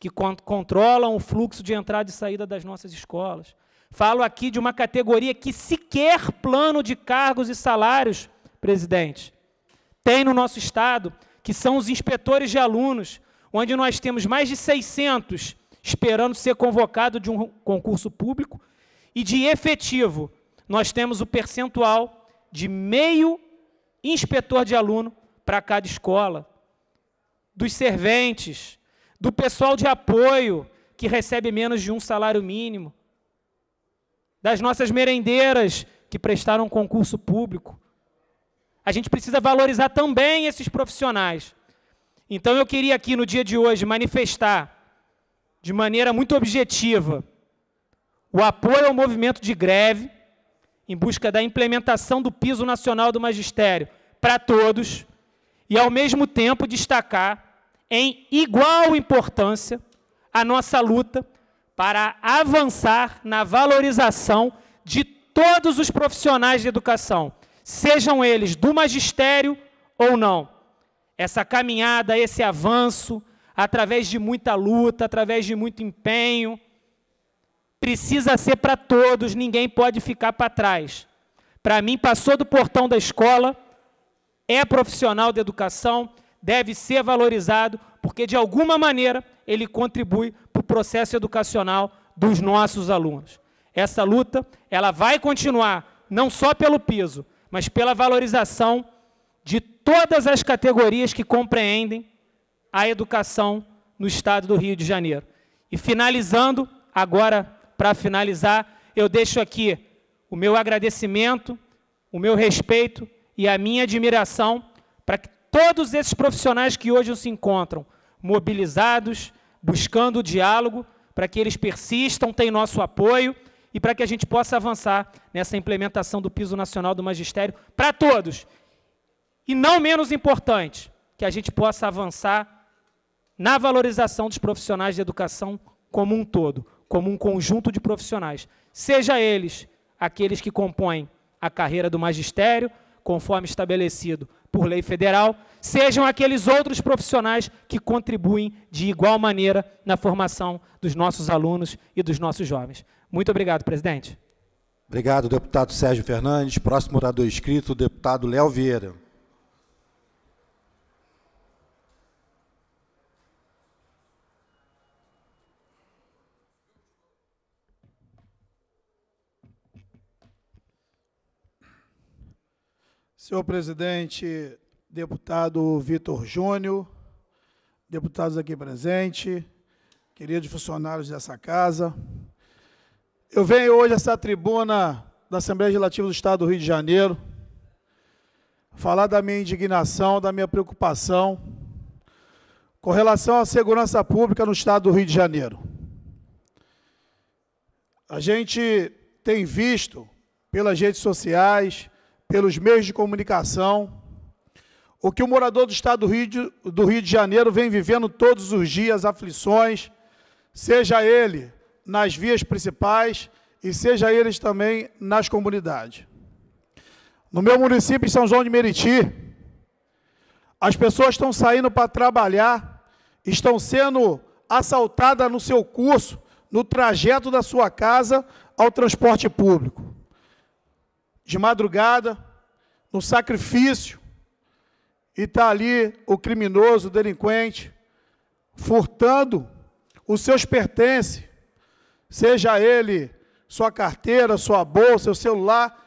que controlam o fluxo de entrada e saída das nossas escolas. Falo aqui de uma categoria que sequer plano de cargos e salários, presidente, tem no nosso estado, que são os inspetores de alunos, onde nós temos mais de 600 esperando ser convocado de um concurso público e de efetivo, nós temos o percentual de meio inspetor de aluno para cada escola dos serventes, do pessoal de apoio, que recebe menos de um salário mínimo, das nossas merendeiras, que prestaram concurso público. A gente precisa valorizar também esses profissionais. Então eu queria aqui no dia de hoje manifestar de maneira muito objetiva o apoio ao movimento de greve em busca da implementação do piso nacional do magistério para todos, e, ao mesmo tempo, destacar em igual importância a nossa luta para avançar na valorização de todos os profissionais de educação, sejam eles do magistério ou não. Essa caminhada, esse avanço, através de muita luta, através de muito empenho, precisa ser para todos, ninguém pode ficar para trás. Para mim, passou do portão da escola é profissional da educação, deve ser valorizado, porque de alguma maneira ele contribui para o processo educacional dos nossos alunos. Essa luta, ela vai continuar, não só pelo piso, mas pela valorização de todas as categorias que compreendem a educação no estado do Rio de Janeiro. E finalizando, agora para finalizar, eu deixo aqui o meu agradecimento, o meu respeito e a minha admiração para que todos esses profissionais que hoje se encontram mobilizados, buscando o diálogo, para que eles persistam, tenham nosso apoio e para que a gente possa avançar nessa implementação do piso nacional do magistério para todos. E não menos importante, que a gente possa avançar na valorização dos profissionais de educação como um todo, como um conjunto de profissionais, seja eles aqueles que compõem a carreira do magistério, conforme estabelecido por lei federal, sejam aqueles outros profissionais que contribuem de igual maneira na formação dos nossos alunos e dos nossos jovens. Muito obrigado, presidente. Obrigado, deputado Sérgio Fernandes. Próximo orador inscrito, deputado Léo Vieira. Senhor presidente, deputado Vitor Júnior, deputados aqui presentes, queridos funcionários dessa casa, eu venho hoje a essa tribuna da Assembleia Legislativa do Estado do Rio de Janeiro falar da minha indignação, da minha preocupação com relação à segurança pública no Estado do Rio de Janeiro. A gente tem visto pelas redes sociais, pelos meios de comunicação, o que o morador do estado do Rio, de, do Rio de Janeiro vem vivendo todos os dias, aflições, seja ele nas vias principais e seja eles também nas comunidades. No meu município, São João de Meriti, as pessoas estão saindo para trabalhar, estão sendo assaltadas no seu curso, no trajeto da sua casa ao transporte público de madrugada, no sacrifício, e está ali o criminoso, o delinquente, furtando os seus pertences, seja ele sua carteira, sua bolsa, seu celular,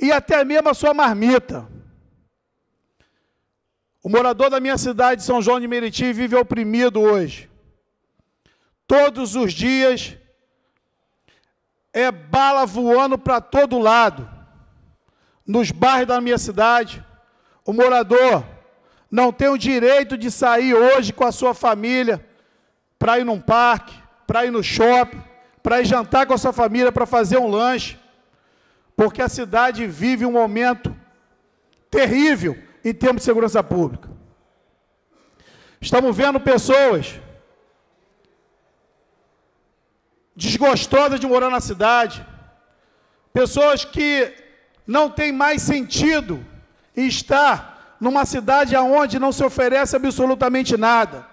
e até mesmo a sua marmita. O morador da minha cidade, São João de Meriti, vive oprimido hoje. Todos os dias é bala voando para todo lado nos bairros da minha cidade, o morador não tem o direito de sair hoje com a sua família para ir num parque, para ir no shopping, para ir jantar com a sua família, para fazer um lanche, porque a cidade vive um momento terrível em termos de segurança pública. Estamos vendo pessoas desgostosas de morar na cidade, pessoas que não tem mais sentido estar numa cidade onde não se oferece absolutamente nada.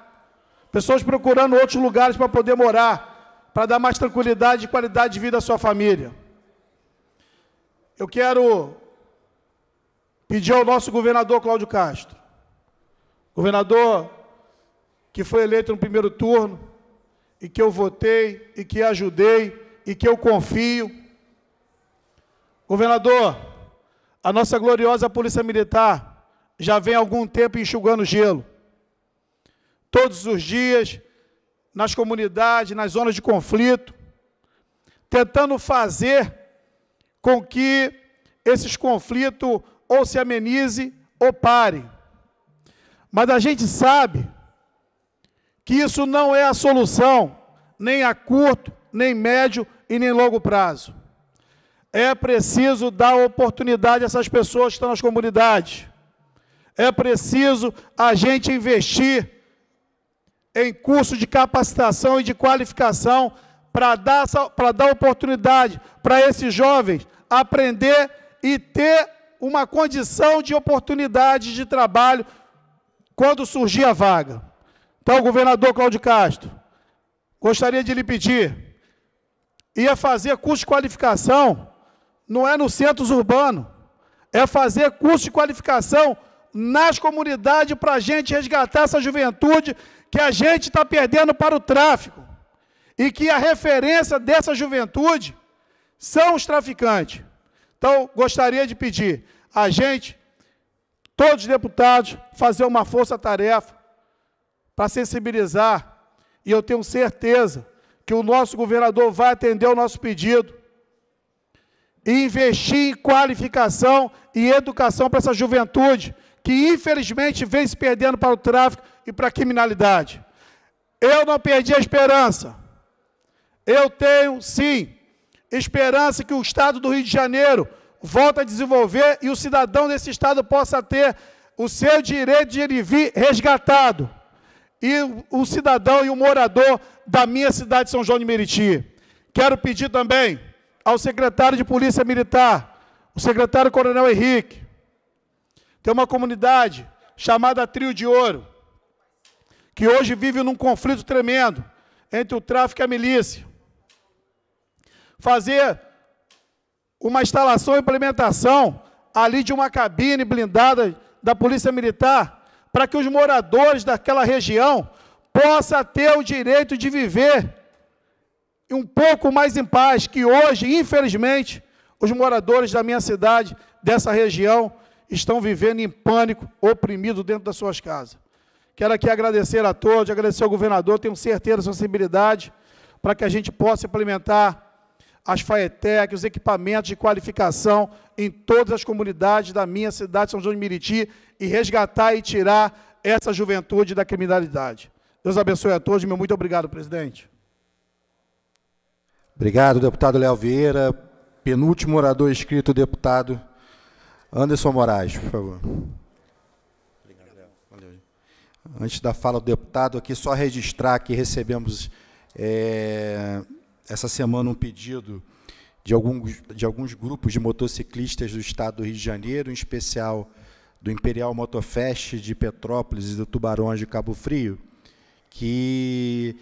Pessoas procurando outros lugares para poder morar, para dar mais tranquilidade e qualidade de vida à sua família. Eu quero pedir ao nosso governador Cláudio Castro, governador que foi eleito no primeiro turno, e que eu votei, e que ajudei, e que eu confio, Governador, a nossa gloriosa Polícia Militar já vem há algum tempo enxugando gelo. Todos os dias, nas comunidades, nas zonas de conflito, tentando fazer com que esses conflitos ou se amenize ou pare. Mas a gente sabe que isso não é a solução, nem a curto, nem médio e nem longo prazo. É preciso dar oportunidade a essas pessoas que estão nas comunidades. É preciso a gente investir em curso de capacitação e de qualificação para dar, para dar oportunidade para esses jovens aprender e ter uma condição de oportunidade de trabalho quando surgir a vaga. Então, governador Cláudio Castro, gostaria de lhe pedir, ia fazer curso de qualificação não é nos centros urbanos, é fazer curso de qualificação nas comunidades para a gente resgatar essa juventude que a gente está perdendo para o tráfico. E que a referência dessa juventude são os traficantes. Então, gostaria de pedir a gente, todos os deputados, fazer uma força-tarefa para sensibilizar. E eu tenho certeza que o nosso governador vai atender o nosso pedido investir em qualificação e educação para essa juventude que infelizmente vem se perdendo para o tráfico e para a criminalidade. Eu não perdi a esperança. Eu tenho, sim, esperança que o Estado do Rio de Janeiro volte a desenvolver e o cidadão desse Estado possa ter o seu direito de ele vir resgatado. E o cidadão e o morador da minha cidade, São João de Meriti. Quero pedir também ao secretário de Polícia Militar, o secretário Coronel Henrique. Tem uma comunidade chamada Trio de Ouro, que hoje vive num conflito tremendo entre o tráfico e a milícia. Fazer uma instalação e implementação ali de uma cabine blindada da Polícia Militar, para que os moradores daquela região possam ter o direito de viver e um pouco mais em paz, que hoje, infelizmente, os moradores da minha cidade, dessa região, estão vivendo em pânico, oprimido dentro das suas casas. Quero aqui agradecer a todos, agradecer ao governador, tenho certeza da sensibilidade para que a gente possa implementar as FAETEC, os equipamentos de qualificação em todas as comunidades da minha cidade, São João de Miriti, e resgatar e tirar essa juventude da criminalidade. Deus abençoe a todos. Meu muito obrigado, presidente. Obrigado, deputado Léo Vieira. Penúltimo orador inscrito, deputado Anderson Moraes, por favor. Antes da fala do deputado, aqui só registrar que recebemos é, essa semana um pedido de alguns, de alguns grupos de motociclistas do estado do Rio de Janeiro, em especial do Imperial Motofest de Petrópolis e do Tubarões de Cabo Frio, que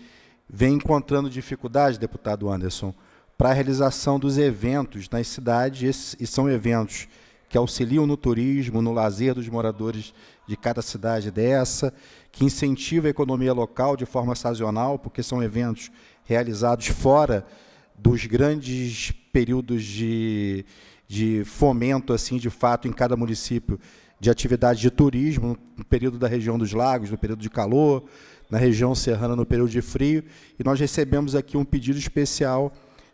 vem encontrando dificuldade, deputado Anderson, para a realização dos eventos nas cidades, e são eventos que auxiliam no turismo, no lazer dos moradores de cada cidade dessa, que incentivam a economia local de forma sazonal, porque são eventos realizados fora dos grandes períodos de, de fomento, assim, de fato, em cada município, de atividade de turismo, no período da região dos lagos, no período de calor, na região serrana no período de frio, e nós recebemos aqui um pedido especial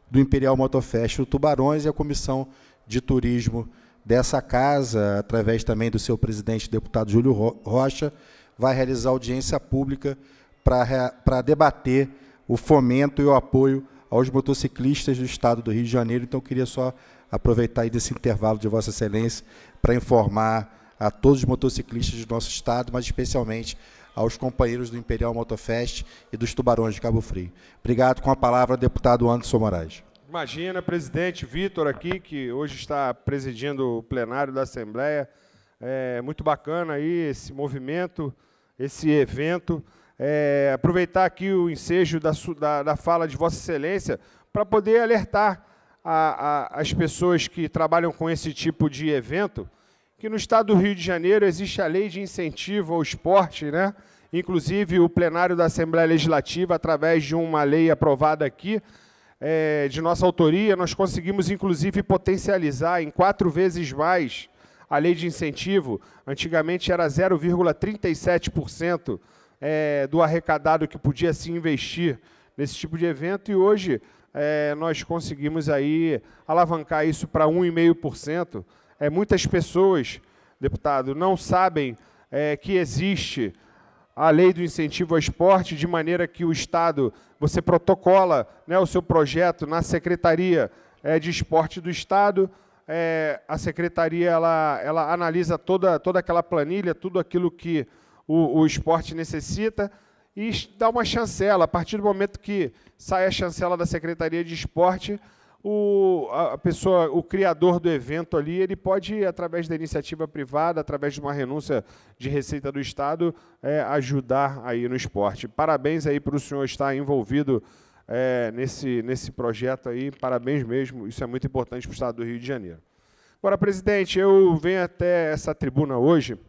do Imperial Motofest do Tubarões e a Comissão de Turismo dessa casa, através também do seu presidente, deputado Júlio Rocha, vai realizar audiência pública para debater o fomento e o apoio aos motociclistas do Estado do Rio de Janeiro. Então, queria só aproveitar aí desse intervalo de Vossa Excelência para informar a todos os motociclistas do nosso Estado, mas especialmente aos companheiros do Imperial Motofest e dos Tubarões de Cabo Frio. Obrigado. Com a palavra, deputado Anderson Moraes. Imagina, presidente Vitor aqui, que hoje está presidindo o plenário da Assembleia. É muito bacana aí esse movimento, esse evento. É, aproveitar aqui o ensejo da, da, da fala de Vossa Excelência para poder alertar a, a, as pessoas que trabalham com esse tipo de evento que no estado do Rio de Janeiro existe a lei de incentivo ao esporte, né? Inclusive, o plenário da Assembleia Legislativa, através de uma lei aprovada aqui, é, de nossa autoria, nós conseguimos, inclusive, potencializar em quatro vezes mais a lei de incentivo. Antigamente era 0,37% é, do arrecadado que podia se investir nesse tipo de evento, e hoje é, nós conseguimos aí alavancar isso para 1,5% é, muitas pessoas, deputado, não sabem é, que existe a lei do incentivo ao esporte, de maneira que o Estado, você protocola né, o seu projeto na Secretaria é, de Esporte do Estado, é, a Secretaria ela, ela analisa toda, toda aquela planilha, tudo aquilo que o, o esporte necessita e dá uma chancela. A partir do momento que sai a chancela da Secretaria de Esporte, o, a pessoa, o criador do evento ali, ele pode, através da iniciativa privada, através de uma renúncia de receita do Estado, é, ajudar aí no esporte. Parabéns aí para o senhor estar envolvido é, nesse, nesse projeto aí, parabéns mesmo, isso é muito importante para o Estado do Rio de Janeiro. Agora, presidente, eu venho até essa tribuna hoje,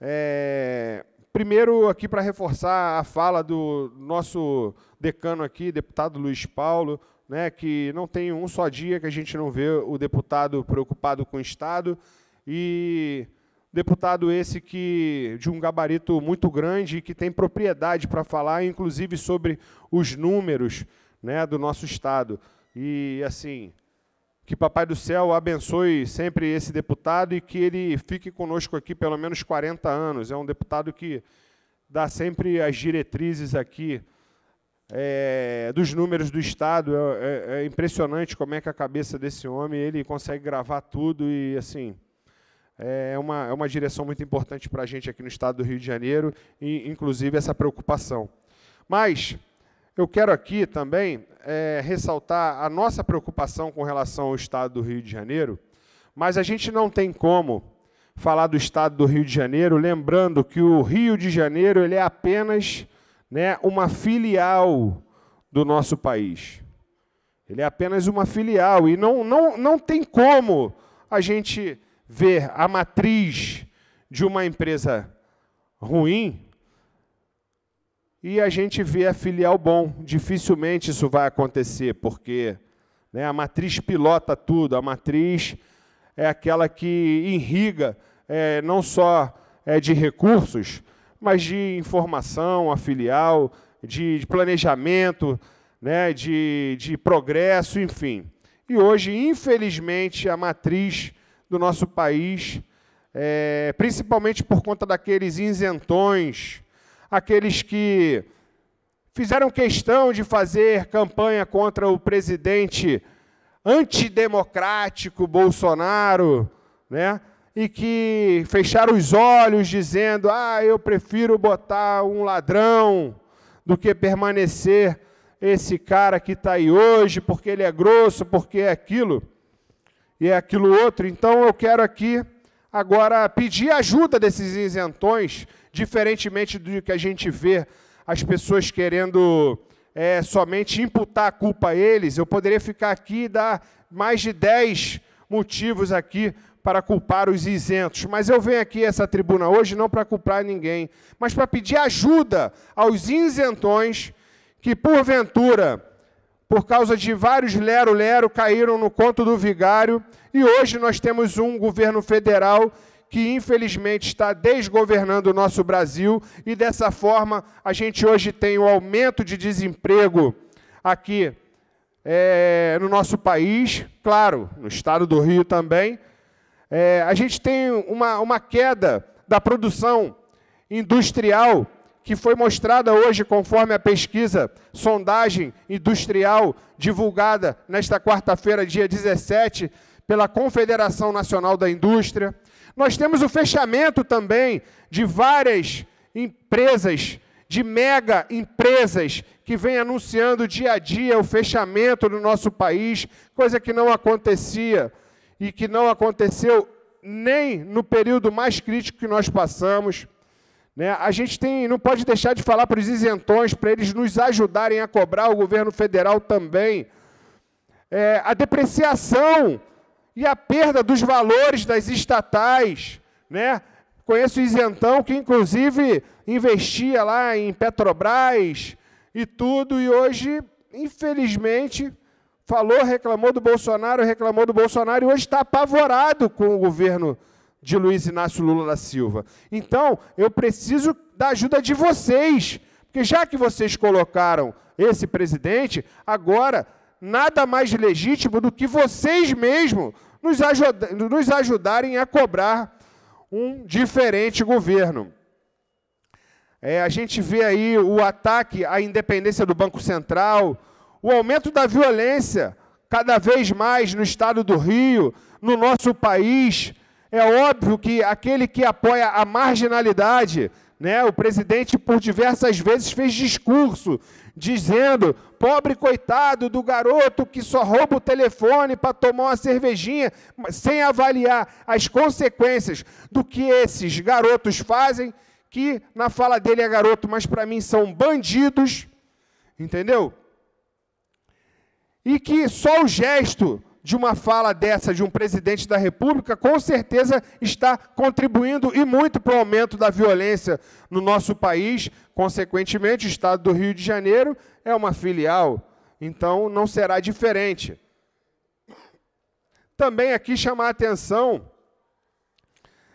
é, primeiro aqui para reforçar a fala do nosso decano aqui, deputado Luiz Paulo, né, que não tem um só dia que a gente não vê o deputado preocupado com o Estado e deputado esse que de um gabarito muito grande e que tem propriedade para falar, inclusive sobre os números né, do nosso Estado. E, assim, que Papai do Céu abençoe sempre esse deputado e que ele fique conosco aqui pelo menos 40 anos. É um deputado que dá sempre as diretrizes aqui é, dos números do Estado. É, é, é, impressionante como é que a cabeça desse homem, ele consegue gravar tudo e, assim, é uma, é uma direção muito importante para a gente aqui no Estado do Rio de Janeiro, e, inclusive essa preocupação. Mas eu quero aqui também é, ressaltar a nossa preocupação com relação ao Estado do Rio de Janeiro, mas a gente não tem como falar do Estado do Rio de Janeiro lembrando que o Rio de Janeiro ele é apenas né, uma filial do nosso país. Ele é apenas uma filial e não, não, não tem como a gente ver a matriz de uma empresa ruim e a gente ver a filial bom. Dificilmente isso vai acontecer, porque né, a matriz pilota tudo, a matriz é aquela que irriga é, não só é, de recursos, mas de informação, a filial, de, de planejamento, né, de, de progresso, enfim. E hoje, infelizmente, a matriz do nosso país, é, principalmente por conta daqueles isentões, aqueles que fizeram questão de fazer campanha contra o presidente antidemocrático Bolsonaro, né? e que fecharam os olhos dizendo: Ah, eu prefiro botar um ladrão do que permanecer esse cara que está aí hoje, porque ele é grosso, porque é aquilo e é aquilo outro. Então eu quero aqui agora pedir ajuda desses isentões, diferentemente do que a gente vê as pessoas querendo é, somente imputar a culpa a eles. Eu poderia ficar aqui e dar mais de 10 motivos aqui para culpar os isentos, mas eu venho aqui a essa tribuna hoje não para culpar ninguém, mas para pedir ajuda aos isentões que, porventura, por causa de vários lero-lero, caíram no conto do vigário e hoje nós temos um governo federal que infelizmente está desgovernando o nosso Brasil e dessa forma a gente hoje tem o um aumento de desemprego aqui é, no nosso país, claro, no estado do Rio também, é, a gente tem uma, uma queda da produção industrial que foi mostrada hoje, conforme a pesquisa sondagem industrial divulgada nesta quarta-feira, dia 17, pela Confederação Nacional da Indústria. Nós temos o fechamento também de várias empresas, de mega empresas, que vem anunciando dia a dia o fechamento do nosso país, coisa que não acontecia e que não aconteceu nem no período mais crítico que nós passamos. Né? A gente tem, não pode deixar de falar para os isentões, para eles nos ajudarem a cobrar o governo federal também. É, a depreciação e a perda dos valores das estatais. Né? Conheço o isentão que, inclusive, investia lá em Petrobras e tudo, e hoje, infelizmente, falou, reclamou do Bolsonaro, reclamou do Bolsonaro e hoje está apavorado com o governo de Luiz Inácio Lula da Silva. Então, eu preciso da ajuda de vocês, porque já que vocês colocaram esse presidente, agora nada mais legítimo do que vocês mesmos nos, ajuda, nos ajudarem a cobrar um diferente governo. É, a gente vê aí o ataque à independência do Banco Central, o aumento da violência, cada vez mais no estado do Rio, no nosso país. É óbvio que aquele que apoia a marginalidade, né, o presidente por diversas vezes fez discurso dizendo: pobre coitado do garoto que só rouba o telefone para tomar uma cervejinha, sem avaliar as consequências do que esses garotos fazem, que na fala dele é garoto, mas para mim são bandidos, entendeu? E que só o gesto de uma fala dessa de um presidente da República, com certeza está contribuindo e muito para o aumento da violência no nosso país. Consequentemente, o estado do Rio de Janeiro é uma filial, então não será diferente. Também aqui chamar a atenção.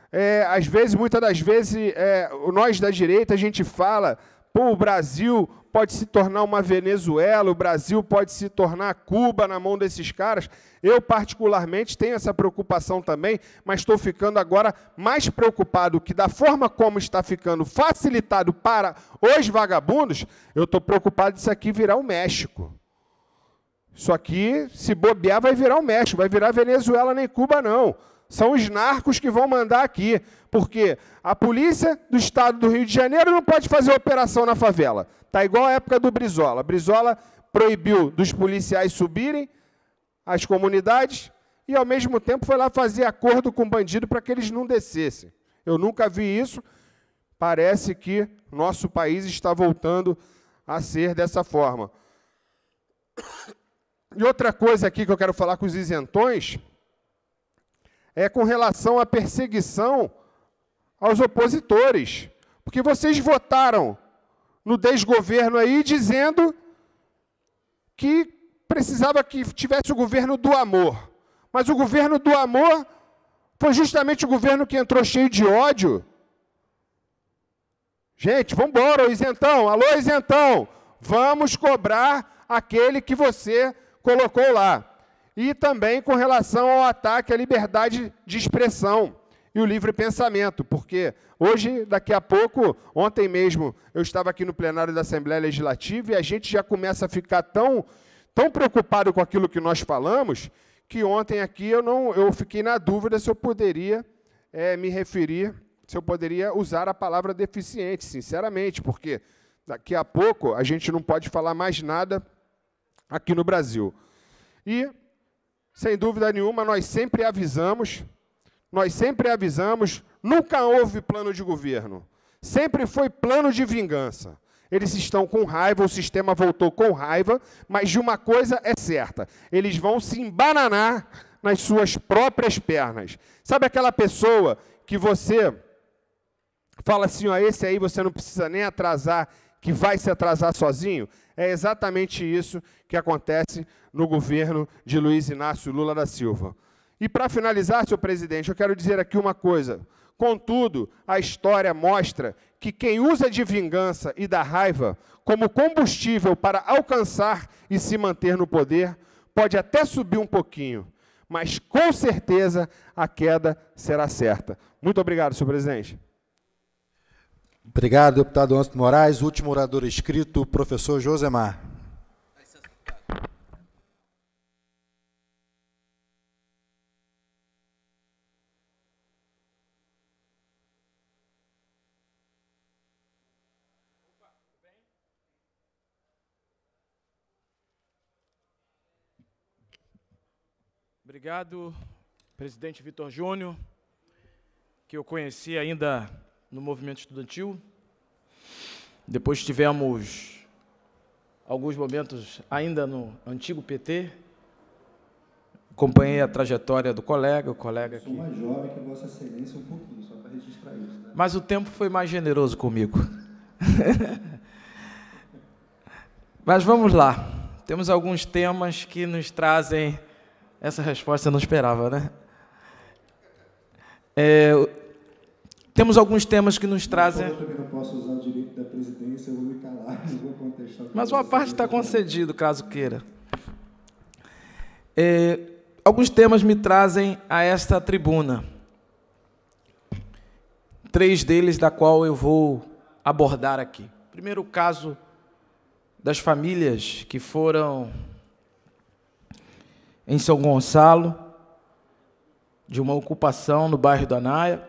É, às vezes, muitas das vezes, é, nós da direita, a gente fala, pô, o Brasil pode se tornar uma Venezuela, o Brasil pode se tornar Cuba na mão desses caras. Eu, particularmente, tenho essa preocupação também, mas estou ficando agora mais preocupado que, da forma como está ficando facilitado para os vagabundos, eu estou preocupado disso aqui virar o México. Isso aqui, se bobear, vai virar o México, vai virar Venezuela nem Cuba, não. São os narcos que vão mandar aqui, porque a polícia do estado do Rio de Janeiro não pode fazer operação na favela. Tá igual a época do Brizola. Brizola proibiu dos policiais subirem às comunidades e ao mesmo tempo foi lá fazer acordo com o bandido para que eles não descessem. Eu nunca vi isso. Parece que nosso país está voltando a ser dessa forma. E outra coisa aqui que eu quero falar com os isentões é com relação à perseguição aos opositores. Porque vocês votaram no desgoverno aí dizendo que precisava que tivesse o governo do amor. Mas o governo do amor foi justamente o governo que entrou cheio de ódio. Gente, vamos embora, isentão. Alô, isentão. Vamos cobrar aquele que você colocou lá e também com relação ao ataque à liberdade de expressão e o livre pensamento, porque hoje, daqui a pouco, ontem mesmo, eu estava aqui no plenário da Assembleia Legislativa e a gente já começa a ficar tão, tão preocupado com aquilo que nós falamos, que ontem aqui eu não eu fiquei na dúvida se eu poderia é, me referir, se eu poderia usar a palavra deficiente, sinceramente, porque daqui a pouco a gente não pode falar mais nada aqui no Brasil. E sem dúvida nenhuma, nós sempre avisamos, nós sempre avisamos, nunca houve plano de governo, sempre foi plano de vingança. Eles estão com raiva, o sistema voltou com raiva, mas de uma coisa é certa: eles vão se embananar nas suas próprias pernas. Sabe aquela pessoa que você fala assim: ó, esse aí você não precisa nem atrasar, que vai se atrasar sozinho? É exatamente isso que acontece no governo de Luiz Inácio Lula da Silva. E para finalizar, senhor presidente, eu quero dizer aqui uma coisa. Contudo, a história mostra que quem usa de vingança e da raiva como combustível para alcançar e se manter no poder pode até subir um pouquinho, mas com certeza a queda será certa. Muito obrigado, senhor presidente. Obrigado, deputado Antônio Moraes. Último orador escrito, professor Josemar. Obrigado, presidente Vitor Júnior, que eu conheci ainda no movimento estudantil. Depois tivemos alguns momentos ainda no antigo PT. Acompanhei a trajetória do colega, o colega aqui. Sou mais jovem que Vossa Excelência um pouquinho, só para registrar isso. Né? Mas o tempo foi mais generoso comigo. Mas vamos lá. Temos alguns temas que nos trazem. Essa resposta eu não esperava, né? É, temos alguns temas que nos trazem. Eu também não posso usar o direito da presidência, eu vou me calar, eu vou contestar. Mas uma parte está concedido, caso queira. É, alguns temas me trazem a esta tribuna. Três deles da qual eu vou abordar aqui. Primeiro o caso das famílias que foram em São Gonçalo de uma ocupação no bairro do Anaia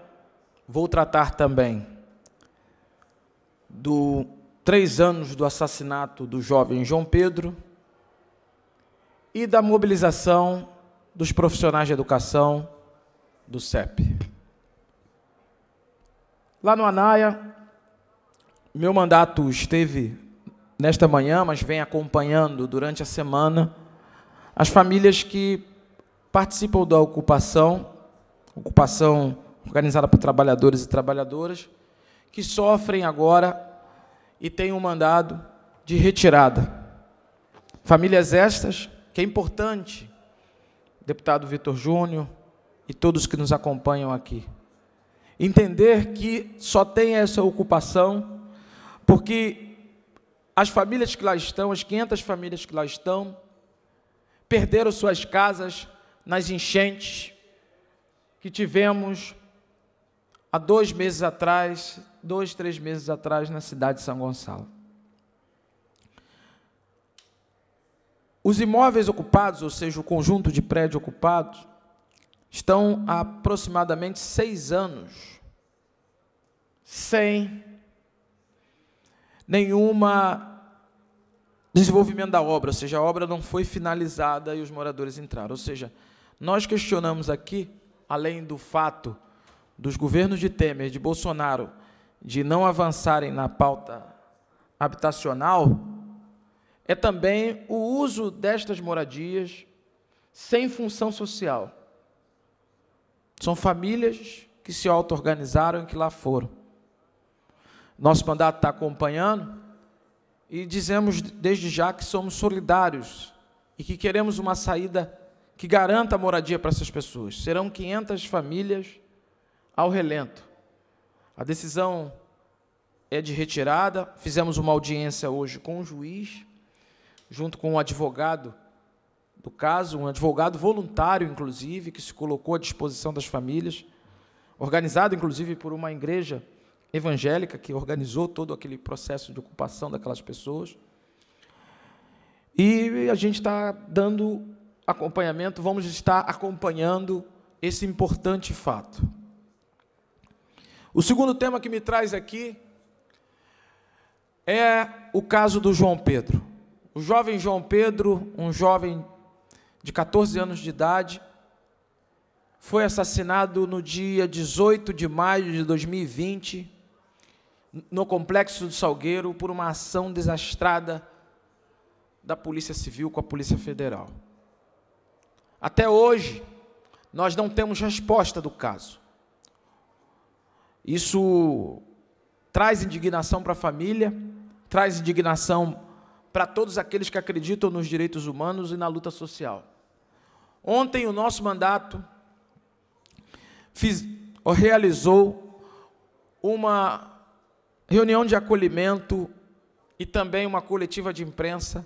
vou tratar também do três anos do assassinato do jovem João Pedro e da mobilização dos profissionais de educação do CEP. Lá no Anaia, meu mandato esteve nesta manhã, mas vem acompanhando durante a semana as famílias que participam da ocupação, ocupação organizada por trabalhadores e trabalhadoras, que sofrem agora e têm um mandado de retirada. Famílias estas que é importante, deputado Vitor Júnior e todos que nos acompanham aqui, entender que só tem essa ocupação porque as famílias que lá estão, as 500 famílias que lá estão, perderam suas casas nas enchentes que tivemos há dois meses atrás, dois, três meses atrás, na cidade de São Gonçalo. Os imóveis ocupados, ou seja, o conjunto de prédios ocupados, estão há aproximadamente seis anos sem nenhuma desenvolvimento da obra, ou seja, a obra não foi finalizada e os moradores entraram. Ou seja, nós questionamos aqui, além do fato dos governos de Temer, de Bolsonaro, de não avançarem na pauta habitacional, é também o uso destas moradias sem função social. São famílias que se auto-organizaram e que lá foram. Nosso mandato está acompanhando e dizemos desde já que somos solidários e que queremos uma saída que garanta moradia para essas pessoas. Serão 500 famílias ao relento. A decisão é de retirada. Fizemos uma audiência hoje com o juiz, junto com o advogado do caso, um advogado voluntário, inclusive, que se colocou à disposição das famílias, organizado, inclusive, por uma igreja evangélica que organizou todo aquele processo de ocupação daquelas pessoas. E a gente está dando acompanhamento, vamos estar acompanhando esse importante fato. O segundo tema que me traz aqui é o caso do João Pedro. O jovem João Pedro, um jovem de 14 anos de idade, foi assassinado no dia 18 de maio de 2020 no complexo do Salgueiro por uma ação desastrada da Polícia Civil com a Polícia Federal. Até hoje, nós não temos resposta do caso. Isso traz indignação para a família, traz indignação para todos aqueles que acreditam nos direitos humanos e na luta social. Ontem, o nosso mandato fiz, realizou uma reunião de acolhimento e também uma coletiva de imprensa,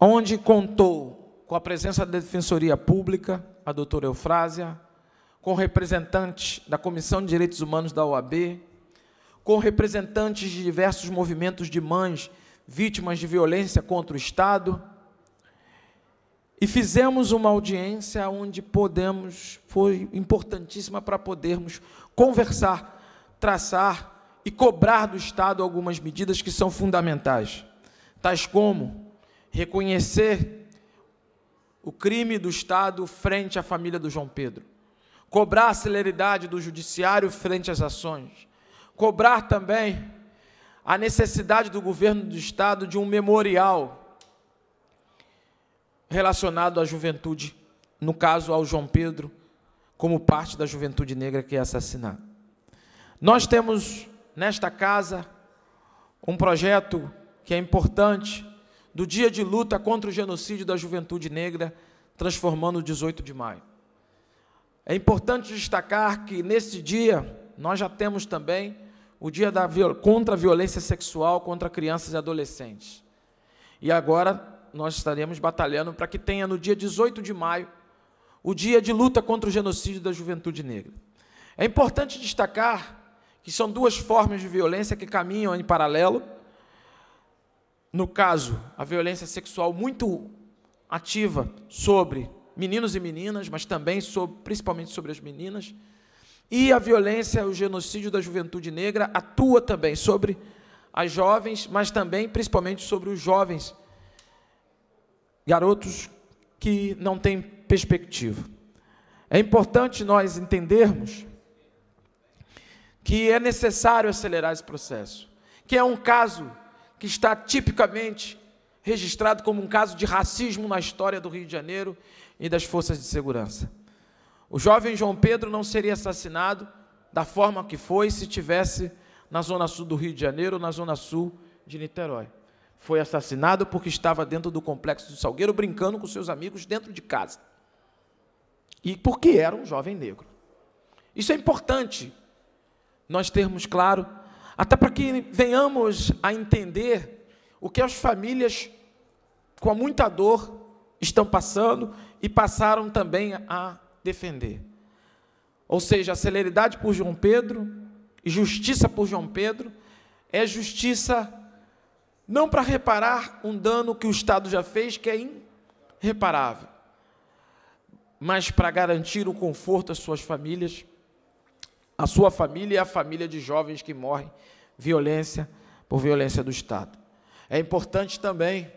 onde contou com a presença da Defensoria Pública, a doutora Eufrásia, com representantes da Comissão de Direitos Humanos da OAB, com representantes de diversos movimentos de mães vítimas de violência contra o Estado, e fizemos uma audiência onde podemos, foi importantíssima para podermos conversar, traçar e cobrar do Estado algumas medidas que são fundamentais, tais como reconhecer o crime do Estado frente à família do João Pedro, cobrar a celeridade do judiciário frente às ações, cobrar também a necessidade do governo do estado de um memorial relacionado à juventude, no caso ao João Pedro, como parte da juventude negra que é assassinada. Nós temos nesta casa um projeto que é importante do dia de luta contra o genocídio da juventude negra, transformando o 18 de maio. É importante destacar que nesse dia nós já temos também o dia da contra a violência sexual contra crianças e adolescentes. E agora nós estaremos batalhando para que tenha no dia 18 de maio o dia de luta contra o genocídio da juventude negra. É importante destacar que são duas formas de violência que caminham em paralelo. No caso, a violência sexual muito ativa sobre meninos e meninas, mas também sobre, principalmente sobre as meninas. E a violência, o genocídio da juventude negra atua também sobre as jovens, mas também principalmente sobre os jovens, garotos que não têm perspectiva. É importante nós entendermos que é necessário acelerar esse processo, que é um caso que está tipicamente registrado como um caso de racismo na história do Rio de Janeiro e das forças de segurança. O jovem João Pedro não seria assassinado da forma que foi se tivesse na zona sul do Rio de Janeiro ou na zona sul de Niterói. Foi assassinado porque estava dentro do complexo do Salgueiro brincando com seus amigos dentro de casa. E porque era um jovem negro. Isso é importante nós termos claro, até para que venhamos a entender o que as famílias com muita dor estão passando e passaram também a defender. Ou seja, a celeridade por João Pedro e justiça por João Pedro é justiça não para reparar um dano que o Estado já fez, que é irreparável, mas para garantir o conforto às suas famílias, à sua família e à família de jovens que morrem violência por violência do Estado. É importante também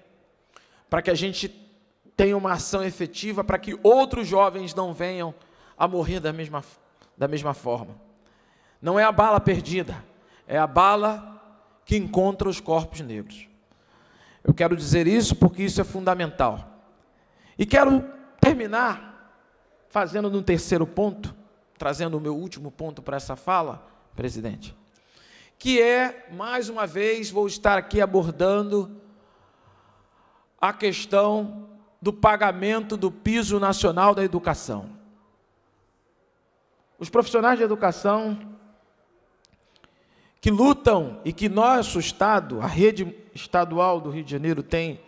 para que a gente tenha uma ação efetiva para que outros jovens não venham a morrer da mesma, da mesma forma. Não é a bala perdida, é a bala que encontra os corpos negros. Eu quero dizer isso porque isso é fundamental. E quero terminar fazendo um terceiro ponto, trazendo o meu último ponto para essa fala, presidente, que é, mais uma vez, vou estar aqui abordando a questão do pagamento do piso nacional da educação. Os profissionais de educação que lutam e que nosso Estado, a rede estadual do Rio de Janeiro, tem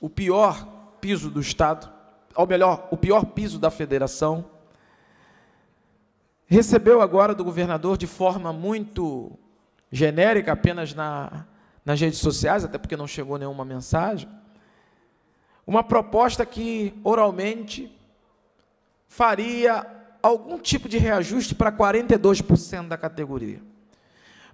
o pior piso do Estado, ou melhor, o pior piso da federação, recebeu agora do governador de forma muito genérica, apenas na, nas redes sociais, até porque não chegou nenhuma mensagem, uma proposta que oralmente faria algum tipo de reajuste para 42% da categoria.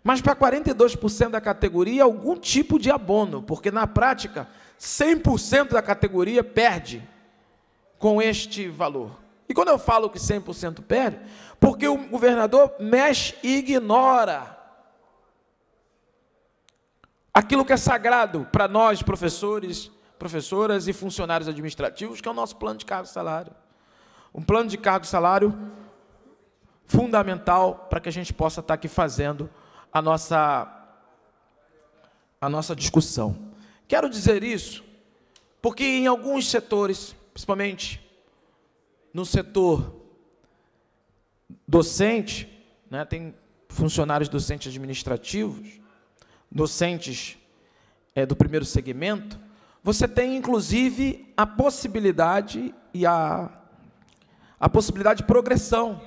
Mas para 42% da categoria, algum tipo de abono, porque na prática, 100% da categoria perde com este valor. E quando eu falo que 100% perde, porque o governador mexe e ignora aquilo que é sagrado para nós, professores, professoras e funcionários administrativos, que é o nosso plano de cargo salário. Um plano de cargo salário fundamental para que a gente possa estar aqui fazendo a nossa a nossa discussão. Quero dizer isso porque em alguns setores, principalmente no setor docente, né, tem funcionários docentes administrativos, docentes é, do primeiro segmento, você tem, inclusive, a possibilidade e a, a possibilidade de progressão.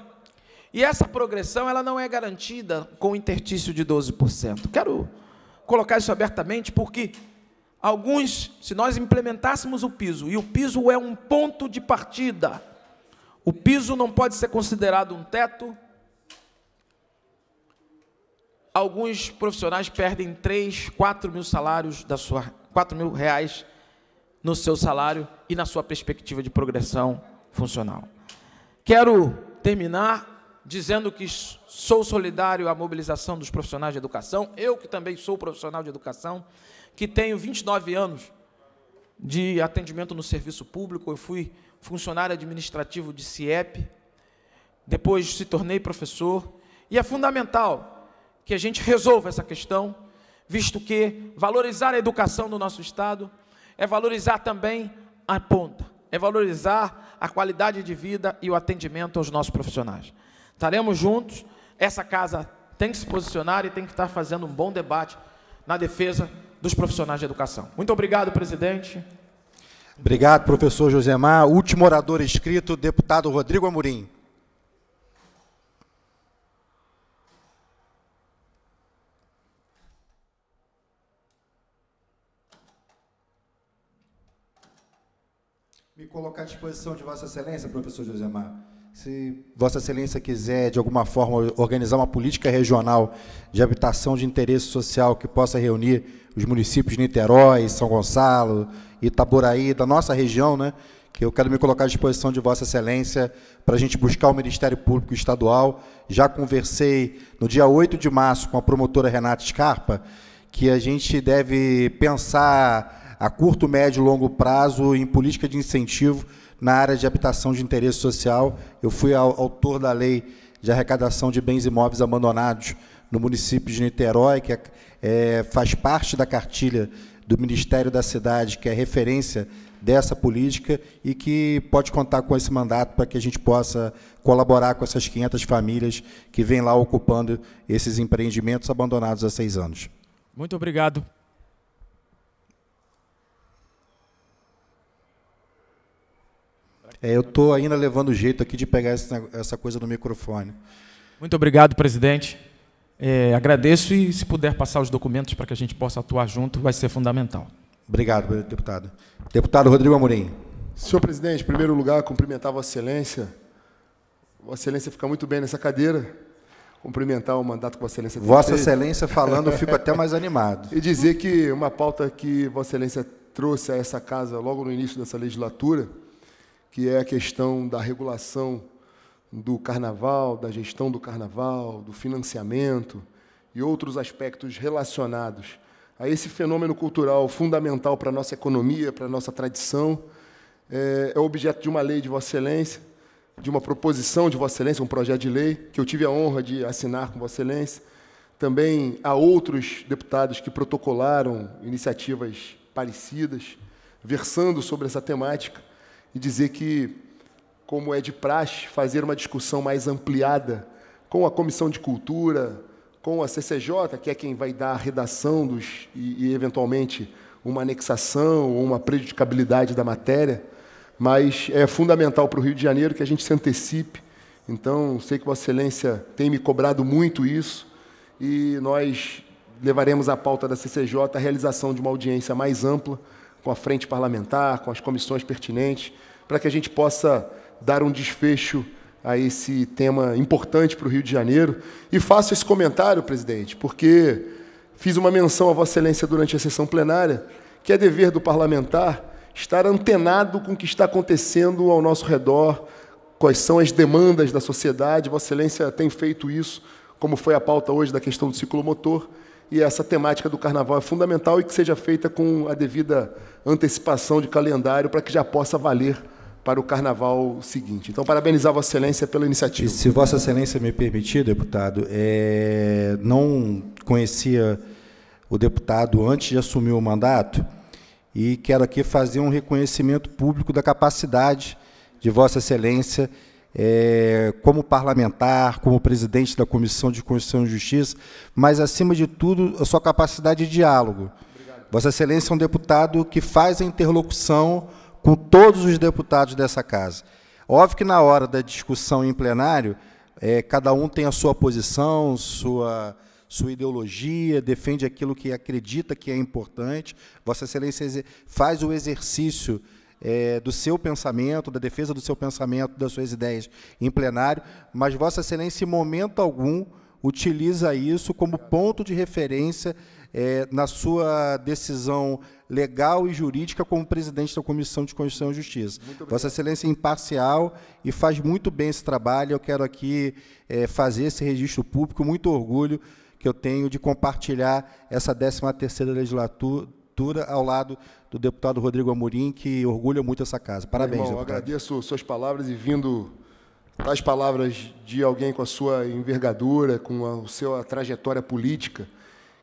E essa progressão ela não é garantida com o intertício de 12%. Quero colocar isso abertamente porque alguns, se nós implementássemos o piso, e o piso é um ponto de partida, o piso não pode ser considerado um teto. Alguns profissionais perdem 3, 4 mil salários da sua 4 mil reais no seu salário e na sua perspectiva de progressão funcional. Quero terminar dizendo que sou solidário à mobilização dos profissionais de educação, eu que também sou profissional de educação, que tenho 29 anos de atendimento no serviço público, eu fui funcionário administrativo de CIEP, depois se tornei professor, e é fundamental que a gente resolva essa questão visto que valorizar a educação do nosso Estado é valorizar também a ponta, é valorizar a qualidade de vida e o atendimento aos nossos profissionais. Estaremos juntos, essa casa tem que se posicionar e tem que estar fazendo um bom debate na defesa dos profissionais de educação. Muito obrigado, presidente. Obrigado, professor Josemar. Último orador inscrito, deputado Rodrigo Amorim. me colocar à disposição de Vossa Excelência, professor Josemar. Se Vossa Excelência quiser, de alguma forma, organizar uma política regional de habitação de interesse social que possa reunir os municípios de Niterói, São Gonçalo, Itaboraí, da nossa região, né? que eu quero me colocar à disposição de Vossa Excelência para a gente buscar o Ministério Público Estadual. Já conversei no dia 8 de março com a promotora Renata Scarpa, que a gente deve pensar a curto, médio e longo prazo em política de incentivo na área de habitação de interesse social. Eu fui autor da lei de arrecadação de bens imóveis abandonados no município de Niterói, que é, é, faz parte da cartilha do Ministério da Cidade, que é referência dessa política e que pode contar com esse mandato para que a gente possa colaborar com essas 500 famílias que vêm lá ocupando esses empreendimentos abandonados há seis anos. Muito obrigado É, eu estou ainda levando o jeito aqui de pegar essa, essa coisa do microfone. Muito obrigado, presidente. É, agradeço e, se puder passar os documentos para que a gente possa atuar junto, vai ser fundamental. Obrigado, deputado. Deputado Rodrigo Amorim. Senhor presidente, em primeiro lugar, cumprimentar Vossa Excelência. Vossa Excelência fica muito bem nessa cadeira. Cumprimentar o mandato que Vossa Excelência tem. Vossa Excelência falando, eu fico até mais animado. E dizer que uma pauta que Vossa Excelência trouxe a essa casa logo no início dessa legislatura que é a questão da regulação do carnaval, da gestão do carnaval, do financiamento e outros aspectos relacionados a esse fenômeno cultural fundamental para a nossa economia, para a nossa tradição. É, é, objeto de uma lei de Vossa Excelência, de uma proposição de Vossa Excelência, um projeto de lei, que eu tive a honra de assinar com Vossa Excelência. Também há outros deputados que protocolaram iniciativas parecidas, versando sobre essa temática e dizer que, como é de praxe, fazer uma discussão mais ampliada com a Comissão de Cultura, com a CCJ, que é quem vai dar a redação dos, e, e eventualmente, uma anexação ou uma prejudicabilidade da matéria, mas é fundamental para o Rio de Janeiro que a gente se antecipe. Então, sei que Vossa Excelência tem me cobrado muito isso e nós levaremos à pauta da CCJ a realização de uma audiência mais ampla com a frente parlamentar, com as comissões pertinentes, para que a gente possa dar um desfecho a esse tema importante para o Rio de Janeiro. E faço esse comentário, presidente, porque fiz uma menção a Vossa Excelência durante a sessão plenária, que é dever do parlamentar estar antenado com o que está acontecendo ao nosso redor, quais são as demandas da sociedade. Vossa Excelência tem feito isso, como foi a pauta hoje da questão do ciclomotor. motor e essa temática do carnaval é fundamental e que seja feita com a devida antecipação de calendário para que já possa valer para o carnaval seguinte. Então, parabenizar Vossa Excelência pela iniciativa. E se Vossa Excelência me permitir, deputado, é... não conhecia o deputado antes de assumir o mandato e quero aqui fazer um reconhecimento público da capacidade de Vossa Excelência é, como parlamentar, como presidente da Comissão de Constituição e Justiça, mas, acima de tudo, a sua capacidade de diálogo. Obrigado. Vossa Excelência é um deputado que faz a interlocução com todos os deputados dessa casa. Óbvio que, na hora da discussão em plenário, é, cada um tem a sua posição, sua sua ideologia, defende aquilo que acredita que é importante. Vossa Excelência faz o exercício é, do seu pensamento, da defesa do seu pensamento, das suas ideias em plenário, mas Vossa Excelência, em momento algum, utiliza isso como ponto de referência é, na sua decisão legal e jurídica como presidente da Comissão de Constituição e Justiça. Vossa Excelência é imparcial e faz muito bem esse trabalho. Eu quero aqui é, fazer esse registro público, muito orgulho que eu tenho de compartilhar essa 13ª legislatura, Cultura, ao lado do deputado Rodrigo Amorim, que orgulha muito essa casa. Parabéns, Meu irmão, deputado. Agradeço suas palavras e vindo as palavras de alguém com a sua envergadura, com a, a sua trajetória política,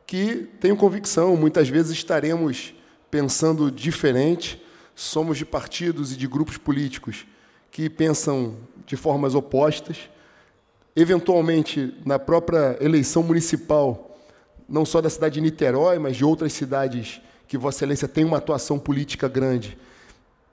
que tenho convicção, muitas vezes estaremos pensando diferente, somos de partidos e de grupos políticos que pensam de formas opostas. Eventualmente, na própria eleição municipal, não só da cidade de Niterói, mas de outras cidades que Vossa Excelência tem uma atuação política grande.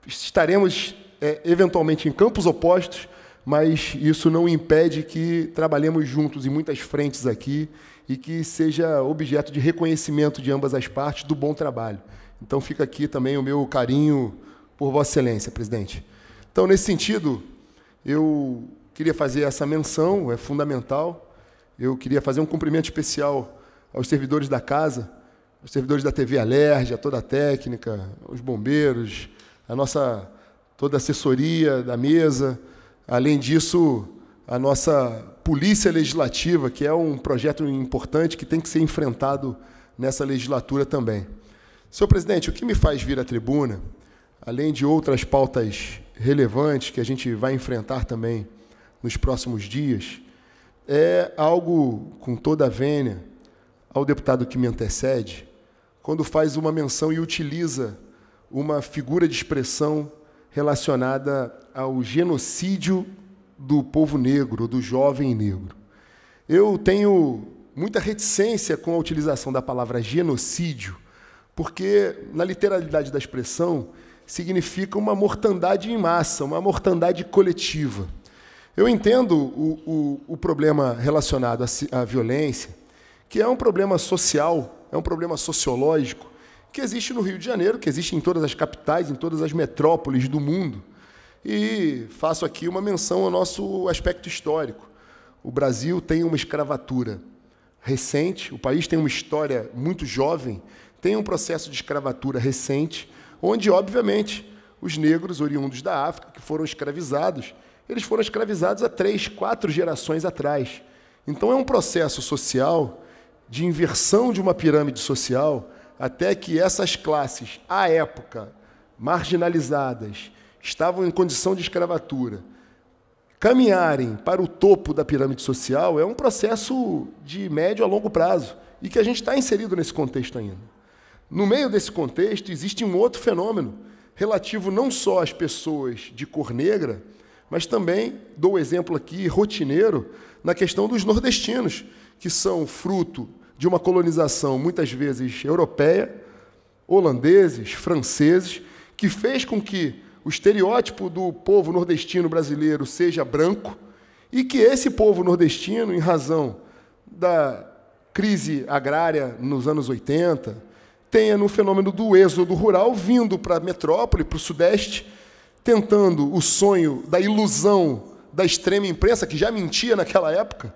Estaremos, é, eventualmente, em campos opostos, mas isso não impede que trabalhemos juntos em muitas frentes aqui e que seja objeto de reconhecimento de ambas as partes do bom trabalho. Então fica aqui também o meu carinho por Vossa Excelência, presidente. Então, nesse sentido, eu queria fazer essa menção, é fundamental. Eu queria fazer um cumprimento especial aos servidores da casa os servidores da TV Alerj, toda a técnica, os bombeiros, a nossa toda a assessoria da mesa. Além disso, a nossa polícia legislativa, que é um projeto importante que tem que ser enfrentado nessa legislatura também. Senhor presidente, o que me faz vir à tribuna, além de outras pautas relevantes que a gente vai enfrentar também nos próximos dias, é algo com toda a vênia ao deputado que me antecede, quando faz uma menção e utiliza uma figura de expressão relacionada ao genocídio do povo negro, do jovem negro. Eu tenho muita reticência com a utilização da palavra genocídio, porque na literalidade da expressão significa uma mortandade em massa, uma mortandade coletiva. Eu entendo o, o, o problema relacionado à, à violência, que é um problema social, é um problema sociológico, que existe no Rio de Janeiro, que existe em todas as capitais, em todas as metrópoles do mundo. E faço aqui uma menção ao nosso aspecto histórico. O Brasil tem uma escravatura recente, o país tem uma história muito jovem, tem um processo de escravatura recente, onde, obviamente, os negros oriundos da África, que foram escravizados, eles foram escravizados há três, quatro gerações atrás. Então é um processo social de inversão de uma pirâmide social até que essas classes, à época, marginalizadas, estavam em condição de escravatura, caminharem para o topo da pirâmide social é um processo de médio a longo prazo e que a gente está inserido nesse contexto ainda. No meio desse contexto, existe um outro fenômeno relativo não só às pessoas de cor negra, mas também, dou o exemplo aqui rotineiro, na questão dos nordestinos, que são fruto de uma colonização, muitas vezes europeia, holandeses, franceses, que fez com que o estereótipo do povo nordestino brasileiro seja branco e que esse povo nordestino, em razão da crise agrária nos anos 80, tenha no fenômeno do êxodo rural vindo para a metrópole, para o sudeste, tentando o sonho da ilusão da extrema imprensa, que já mentia naquela época,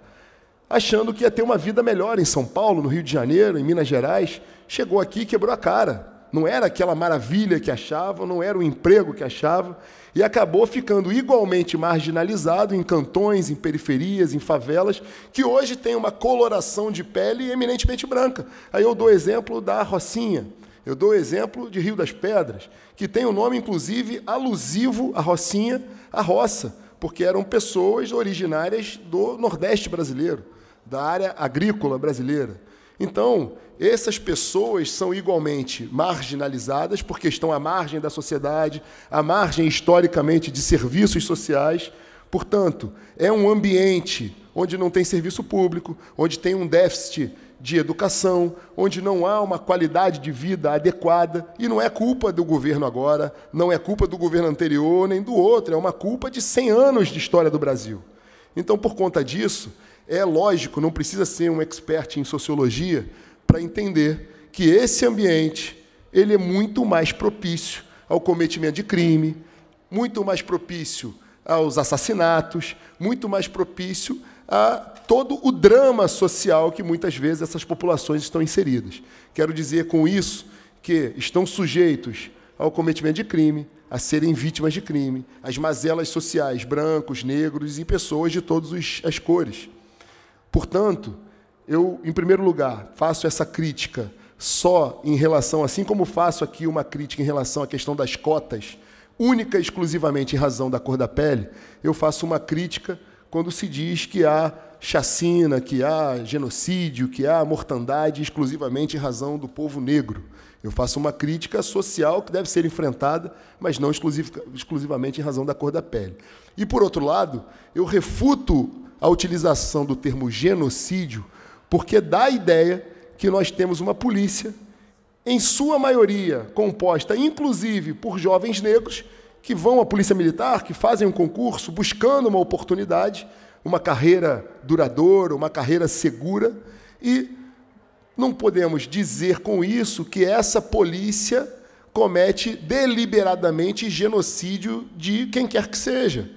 achando que ia ter uma vida melhor em São Paulo, no Rio de Janeiro, em Minas Gerais. Chegou aqui e quebrou a cara. Não era aquela maravilha que achava, não era o emprego que achava, e acabou ficando igualmente marginalizado em cantões, em periferias, em favelas, que hoje tem uma coloração de pele eminentemente branca. Aí eu dou exemplo da Rocinha, eu dou exemplo de Rio das Pedras, que tem o um nome, inclusive, alusivo à Rocinha, à roça, porque eram pessoas originárias do Nordeste brasileiro da área agrícola brasileira. Então, essas pessoas são igualmente marginalizadas, porque estão à margem da sociedade, à margem historicamente de serviços sociais. Portanto, é um ambiente onde não tem serviço público, onde tem um déficit de educação, onde não há uma qualidade de vida adequada, e não é culpa do governo agora, não é culpa do governo anterior nem do outro, é uma culpa de 100 anos de história do Brasil. Então, por conta disso, é lógico, não precisa ser um expert em sociologia para entender que esse ambiente ele é muito mais propício ao cometimento de crime, muito mais propício aos assassinatos, muito mais propício a todo o drama social que muitas vezes essas populações estão inseridas. Quero dizer com isso que estão sujeitos ao cometimento de crime, a serem vítimas de crime, às mazelas sociais, brancos, negros e pessoas de todas as cores. Portanto, eu, em primeiro lugar, faço essa crítica só em relação, assim como faço aqui uma crítica em relação à questão das cotas, única e exclusivamente em razão da cor da pele, eu faço uma crítica quando se diz que há chacina, que há genocídio, que há mortandade exclusivamente em razão do povo negro. Eu faço uma crítica social que deve ser enfrentada, mas não exclusivamente em razão da cor da pele. E, por outro lado, eu refuto a utilização do termo genocídio, porque dá a ideia que nós temos uma polícia, em sua maioria composta inclusive por jovens negros, que vão à polícia militar, que fazem um concurso buscando uma oportunidade, uma carreira duradoura, uma carreira segura, e não podemos dizer com isso que essa polícia comete deliberadamente genocídio de quem quer que seja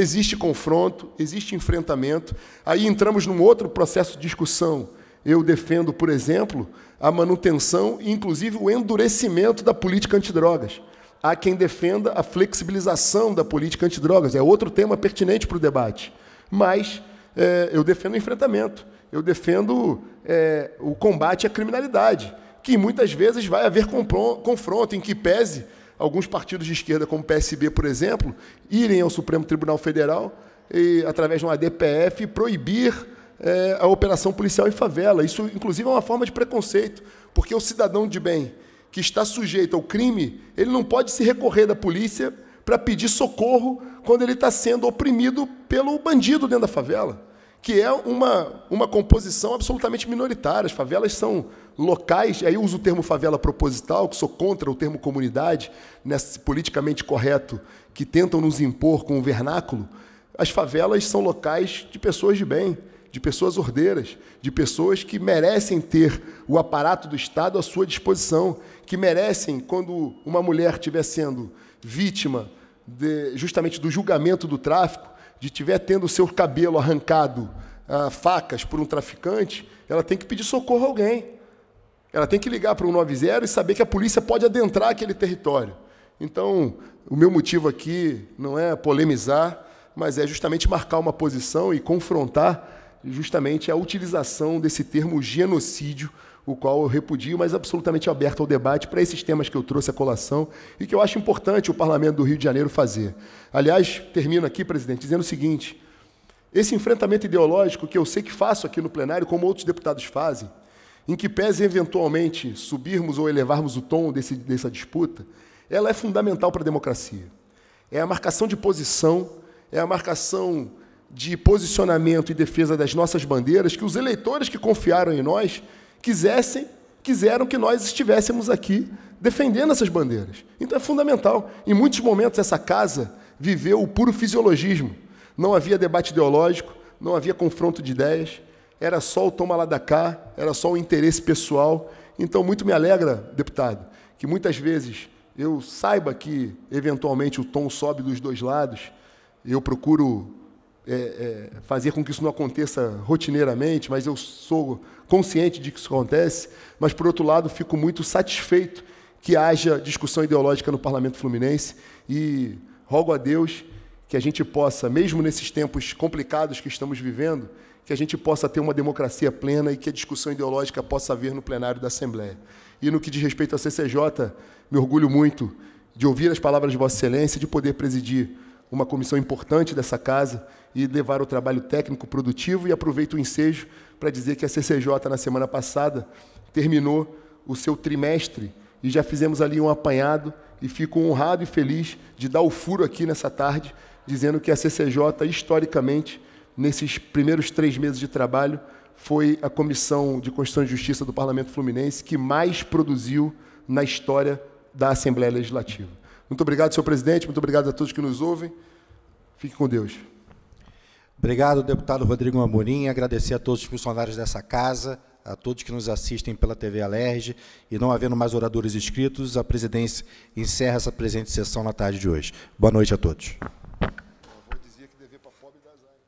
existe confronto, existe enfrentamento. Aí entramos num outro processo de discussão. Eu defendo, por exemplo, a manutenção e, inclusive, o endurecimento da política antidrogas. Há quem defenda a flexibilização da política antidrogas. É outro tema pertinente para o debate. Mas é, eu defendo o enfrentamento. Eu defendo é, o combate à criminalidade, que muitas vezes vai haver confronto, em que pese alguns partidos de esquerda, como o PSB, por exemplo, irem ao Supremo Tribunal Federal e, através de uma DPF, proibir é, a operação policial em favela. Isso, inclusive, é uma forma de preconceito, porque o cidadão de bem que está sujeito ao crime, ele não pode se recorrer da polícia para pedir socorro quando ele está sendo oprimido pelo bandido dentro da favela que é uma, uma composição absolutamente minoritária. As favelas são locais, aí eu uso o termo favela proposital, que sou contra o termo comunidade, nesse politicamente correto que tentam nos impor com o vernáculo. As favelas são locais de pessoas de bem, de pessoas ordeiras, de pessoas que merecem ter o aparato do Estado à sua disposição, que merecem, quando uma mulher estiver sendo vítima de, justamente do julgamento do tráfico, de tiver tendo o seu cabelo arrancado a ah, facas por um traficante, ela tem que pedir socorro a alguém. Ela tem que ligar para o 90 e saber que a polícia pode adentrar aquele território. Então, o meu motivo aqui não é polemizar, mas é justamente marcar uma posição e confrontar justamente a utilização desse termo genocídio o qual eu repudio, mas absolutamente aberto ao debate para esses temas que eu trouxe à colação e que eu acho importante o Parlamento do Rio de Janeiro fazer. Aliás, termino aqui, presidente, dizendo o seguinte: esse enfrentamento ideológico que eu sei que faço aqui no plenário, como outros deputados fazem, em que pese eventualmente subirmos ou elevarmos o tom desse, dessa disputa, ela é fundamental para a democracia. É a marcação de posição, é a marcação de posicionamento e defesa das nossas bandeiras que os eleitores que confiaram em nós quisessem, quiseram que nós estivéssemos aqui defendendo essas bandeiras. Então é fundamental. Em muitos momentos essa casa viveu o puro fisiologismo. Não havia debate ideológico, não havia confronto de ideias, era só o toma lá da cá, era só o interesse pessoal. Então muito me alegra, deputado, que muitas vezes eu saiba que eventualmente o tom sobe dos dois lados. Eu procuro é, é, fazer com que isso não aconteça rotineiramente, mas eu sou consciente de que isso acontece, mas, por outro lado, fico muito satisfeito que haja discussão ideológica no Parlamento Fluminense e rogo a Deus que a gente possa, mesmo nesses tempos complicados que estamos vivendo, que a gente possa ter uma democracia plena e que a discussão ideológica possa haver no plenário da Assembleia. E no que diz respeito à CCJ, me orgulho muito de ouvir as palavras de Vossa Excelência, de poder presidir uma comissão importante dessa casa e levar o trabalho técnico produtivo e aproveito o ensejo para dizer que a CCJ na semana passada terminou o seu trimestre e já fizemos ali um apanhado e fico honrado e feliz de dar o furo aqui nessa tarde, dizendo que a CCJ historicamente nesses primeiros três meses de trabalho foi a comissão de Constituição e Justiça do Parlamento Fluminense que mais produziu na história da Assembleia Legislativa. Muito obrigado, senhor presidente. Muito obrigado a todos que nos ouvem. Fique com Deus. Obrigado, deputado Rodrigo Amorim. Agradecer a todos os funcionários dessa casa, a todos que nos assistem pela TV Alerj. E não havendo mais oradores inscritos, a presidência encerra essa presente sessão na tarde de hoje. Boa noite a todos.